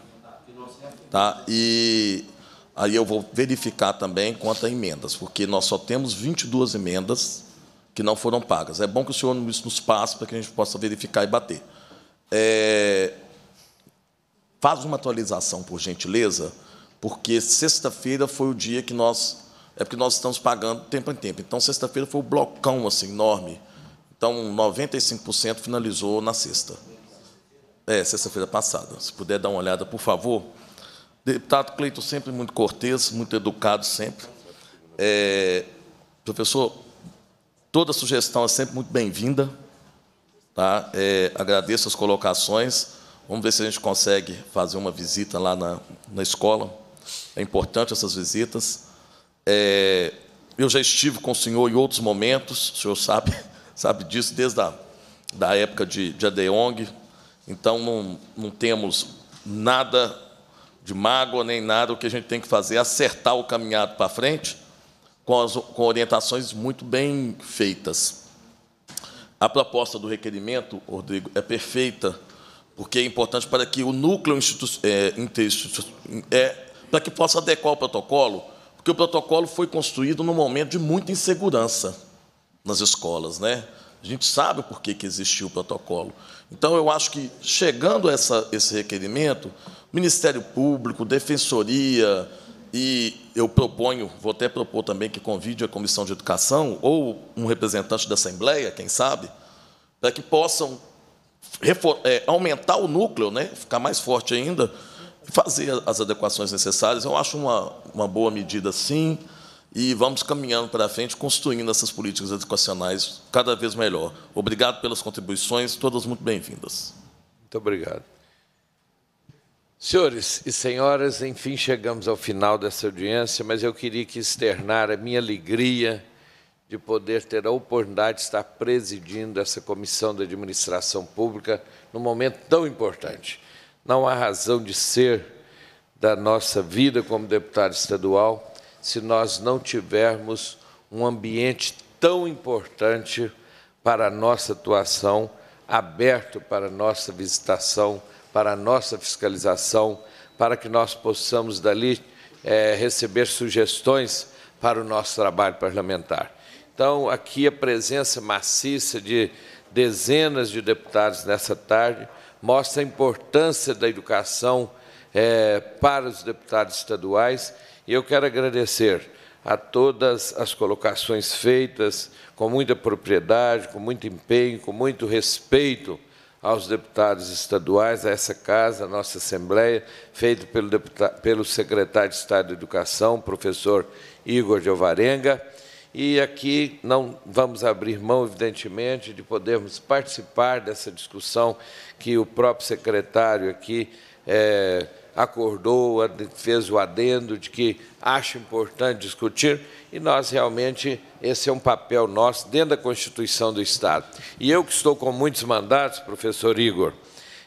Tá? E aí eu vou verificar também quanto a emendas, porque nós só temos 22 emendas que não foram pagas. É bom que o senhor nos passe para que a gente possa verificar e bater. É, faz uma atualização, por gentileza, porque sexta-feira foi o dia que nós. É porque nós estamos pagando tempo em tempo. Então, sexta-feira foi um blocão assim, enorme então, 95% finalizou na sexta. É, sexta-feira passada. Se puder dar uma olhada, por favor. Deputado Cleiton, sempre muito cortês, muito educado, sempre. É, professor, toda sugestão é sempre muito bem-vinda. Tá? É, agradeço as colocações. Vamos ver se a gente consegue fazer uma visita lá na, na escola. É importante essas visitas. É, eu já estive com o senhor em outros momentos, o senhor sabe sabe disso desde a da época de, de Adeong. Então, não, não temos nada de mágoa nem nada. O que a gente tem que fazer é acertar o caminhado para frente com, as, com orientações muito bem feitas. A proposta do requerimento, Rodrigo, é perfeita, porque é importante para que o núcleo é, é, para que possa adequar o protocolo, porque o protocolo foi construído num momento de muita insegurança nas escolas, né? A gente sabe por que, que existiu o protocolo. Então, eu acho que, chegando a essa, esse requerimento, Ministério Público, Defensoria, e eu proponho, vou até propor também que convide a Comissão de Educação ou um representante da Assembleia, quem sabe, para que possam é, aumentar o núcleo, né? ficar mais forte ainda, e fazer as adequações necessárias. Eu acho uma, uma boa medida, sim e vamos caminhando para frente, construindo essas políticas educacionais cada vez melhor. Obrigado pelas contribuições, todas muito bem-vindas. Muito obrigado. Senhores e senhoras, enfim, chegamos ao final dessa audiência, mas eu queria que externar a minha alegria de poder ter a oportunidade de estar presidindo essa comissão de administração pública num momento tão importante. Não há razão de ser da nossa vida como deputado estadual se nós não tivermos um ambiente tão importante para a nossa atuação, aberto para a nossa visitação, para a nossa fiscalização, para que nós possamos dali é, receber sugestões para o nosso trabalho parlamentar. Então, aqui a presença maciça de dezenas de deputados nessa tarde mostra a importância da educação é, para os deputados estaduais e eu quero agradecer a todas as colocações feitas com muita propriedade, com muito empenho, com muito respeito aos deputados estaduais, a essa casa, a nossa Assembleia, feito pelo, deputado, pelo secretário de Estado de Educação, professor Igor de Alvarenga. E aqui não vamos abrir mão, evidentemente, de podermos participar dessa discussão que o próprio secretário aqui é, acordou, fez o adendo de que acha importante discutir, e nós realmente, esse é um papel nosso dentro da Constituição do Estado. E eu que estou com muitos mandatos, professor Igor,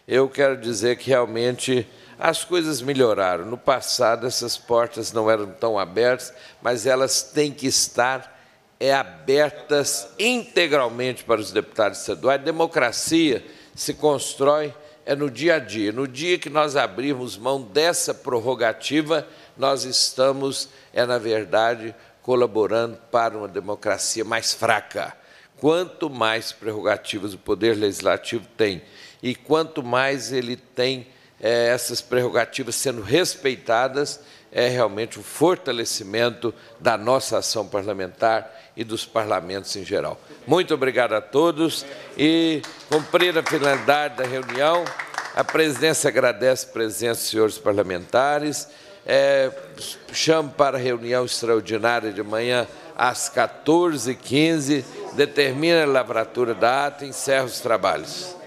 eu quero dizer que realmente as coisas melhoraram. No passado, essas portas não eram tão abertas, mas elas têm que estar é, abertas integralmente para os deputados estaduais. A democracia se constrói é no dia a dia. No dia que nós abrimos mão dessa prerrogativa, nós estamos, é na verdade, colaborando para uma democracia mais fraca. Quanto mais prerrogativas o Poder Legislativo tem e quanto mais ele tem é, essas prerrogativas sendo respeitadas, é realmente o fortalecimento da nossa ação parlamentar e dos parlamentos em geral. Muito obrigado a todos e cumprir a finalidade da reunião. A presidência agradece a presença dos senhores parlamentares. É, chamo para a reunião extraordinária de manhã às 14h15, determina a lavratura da ata e encerra os trabalhos.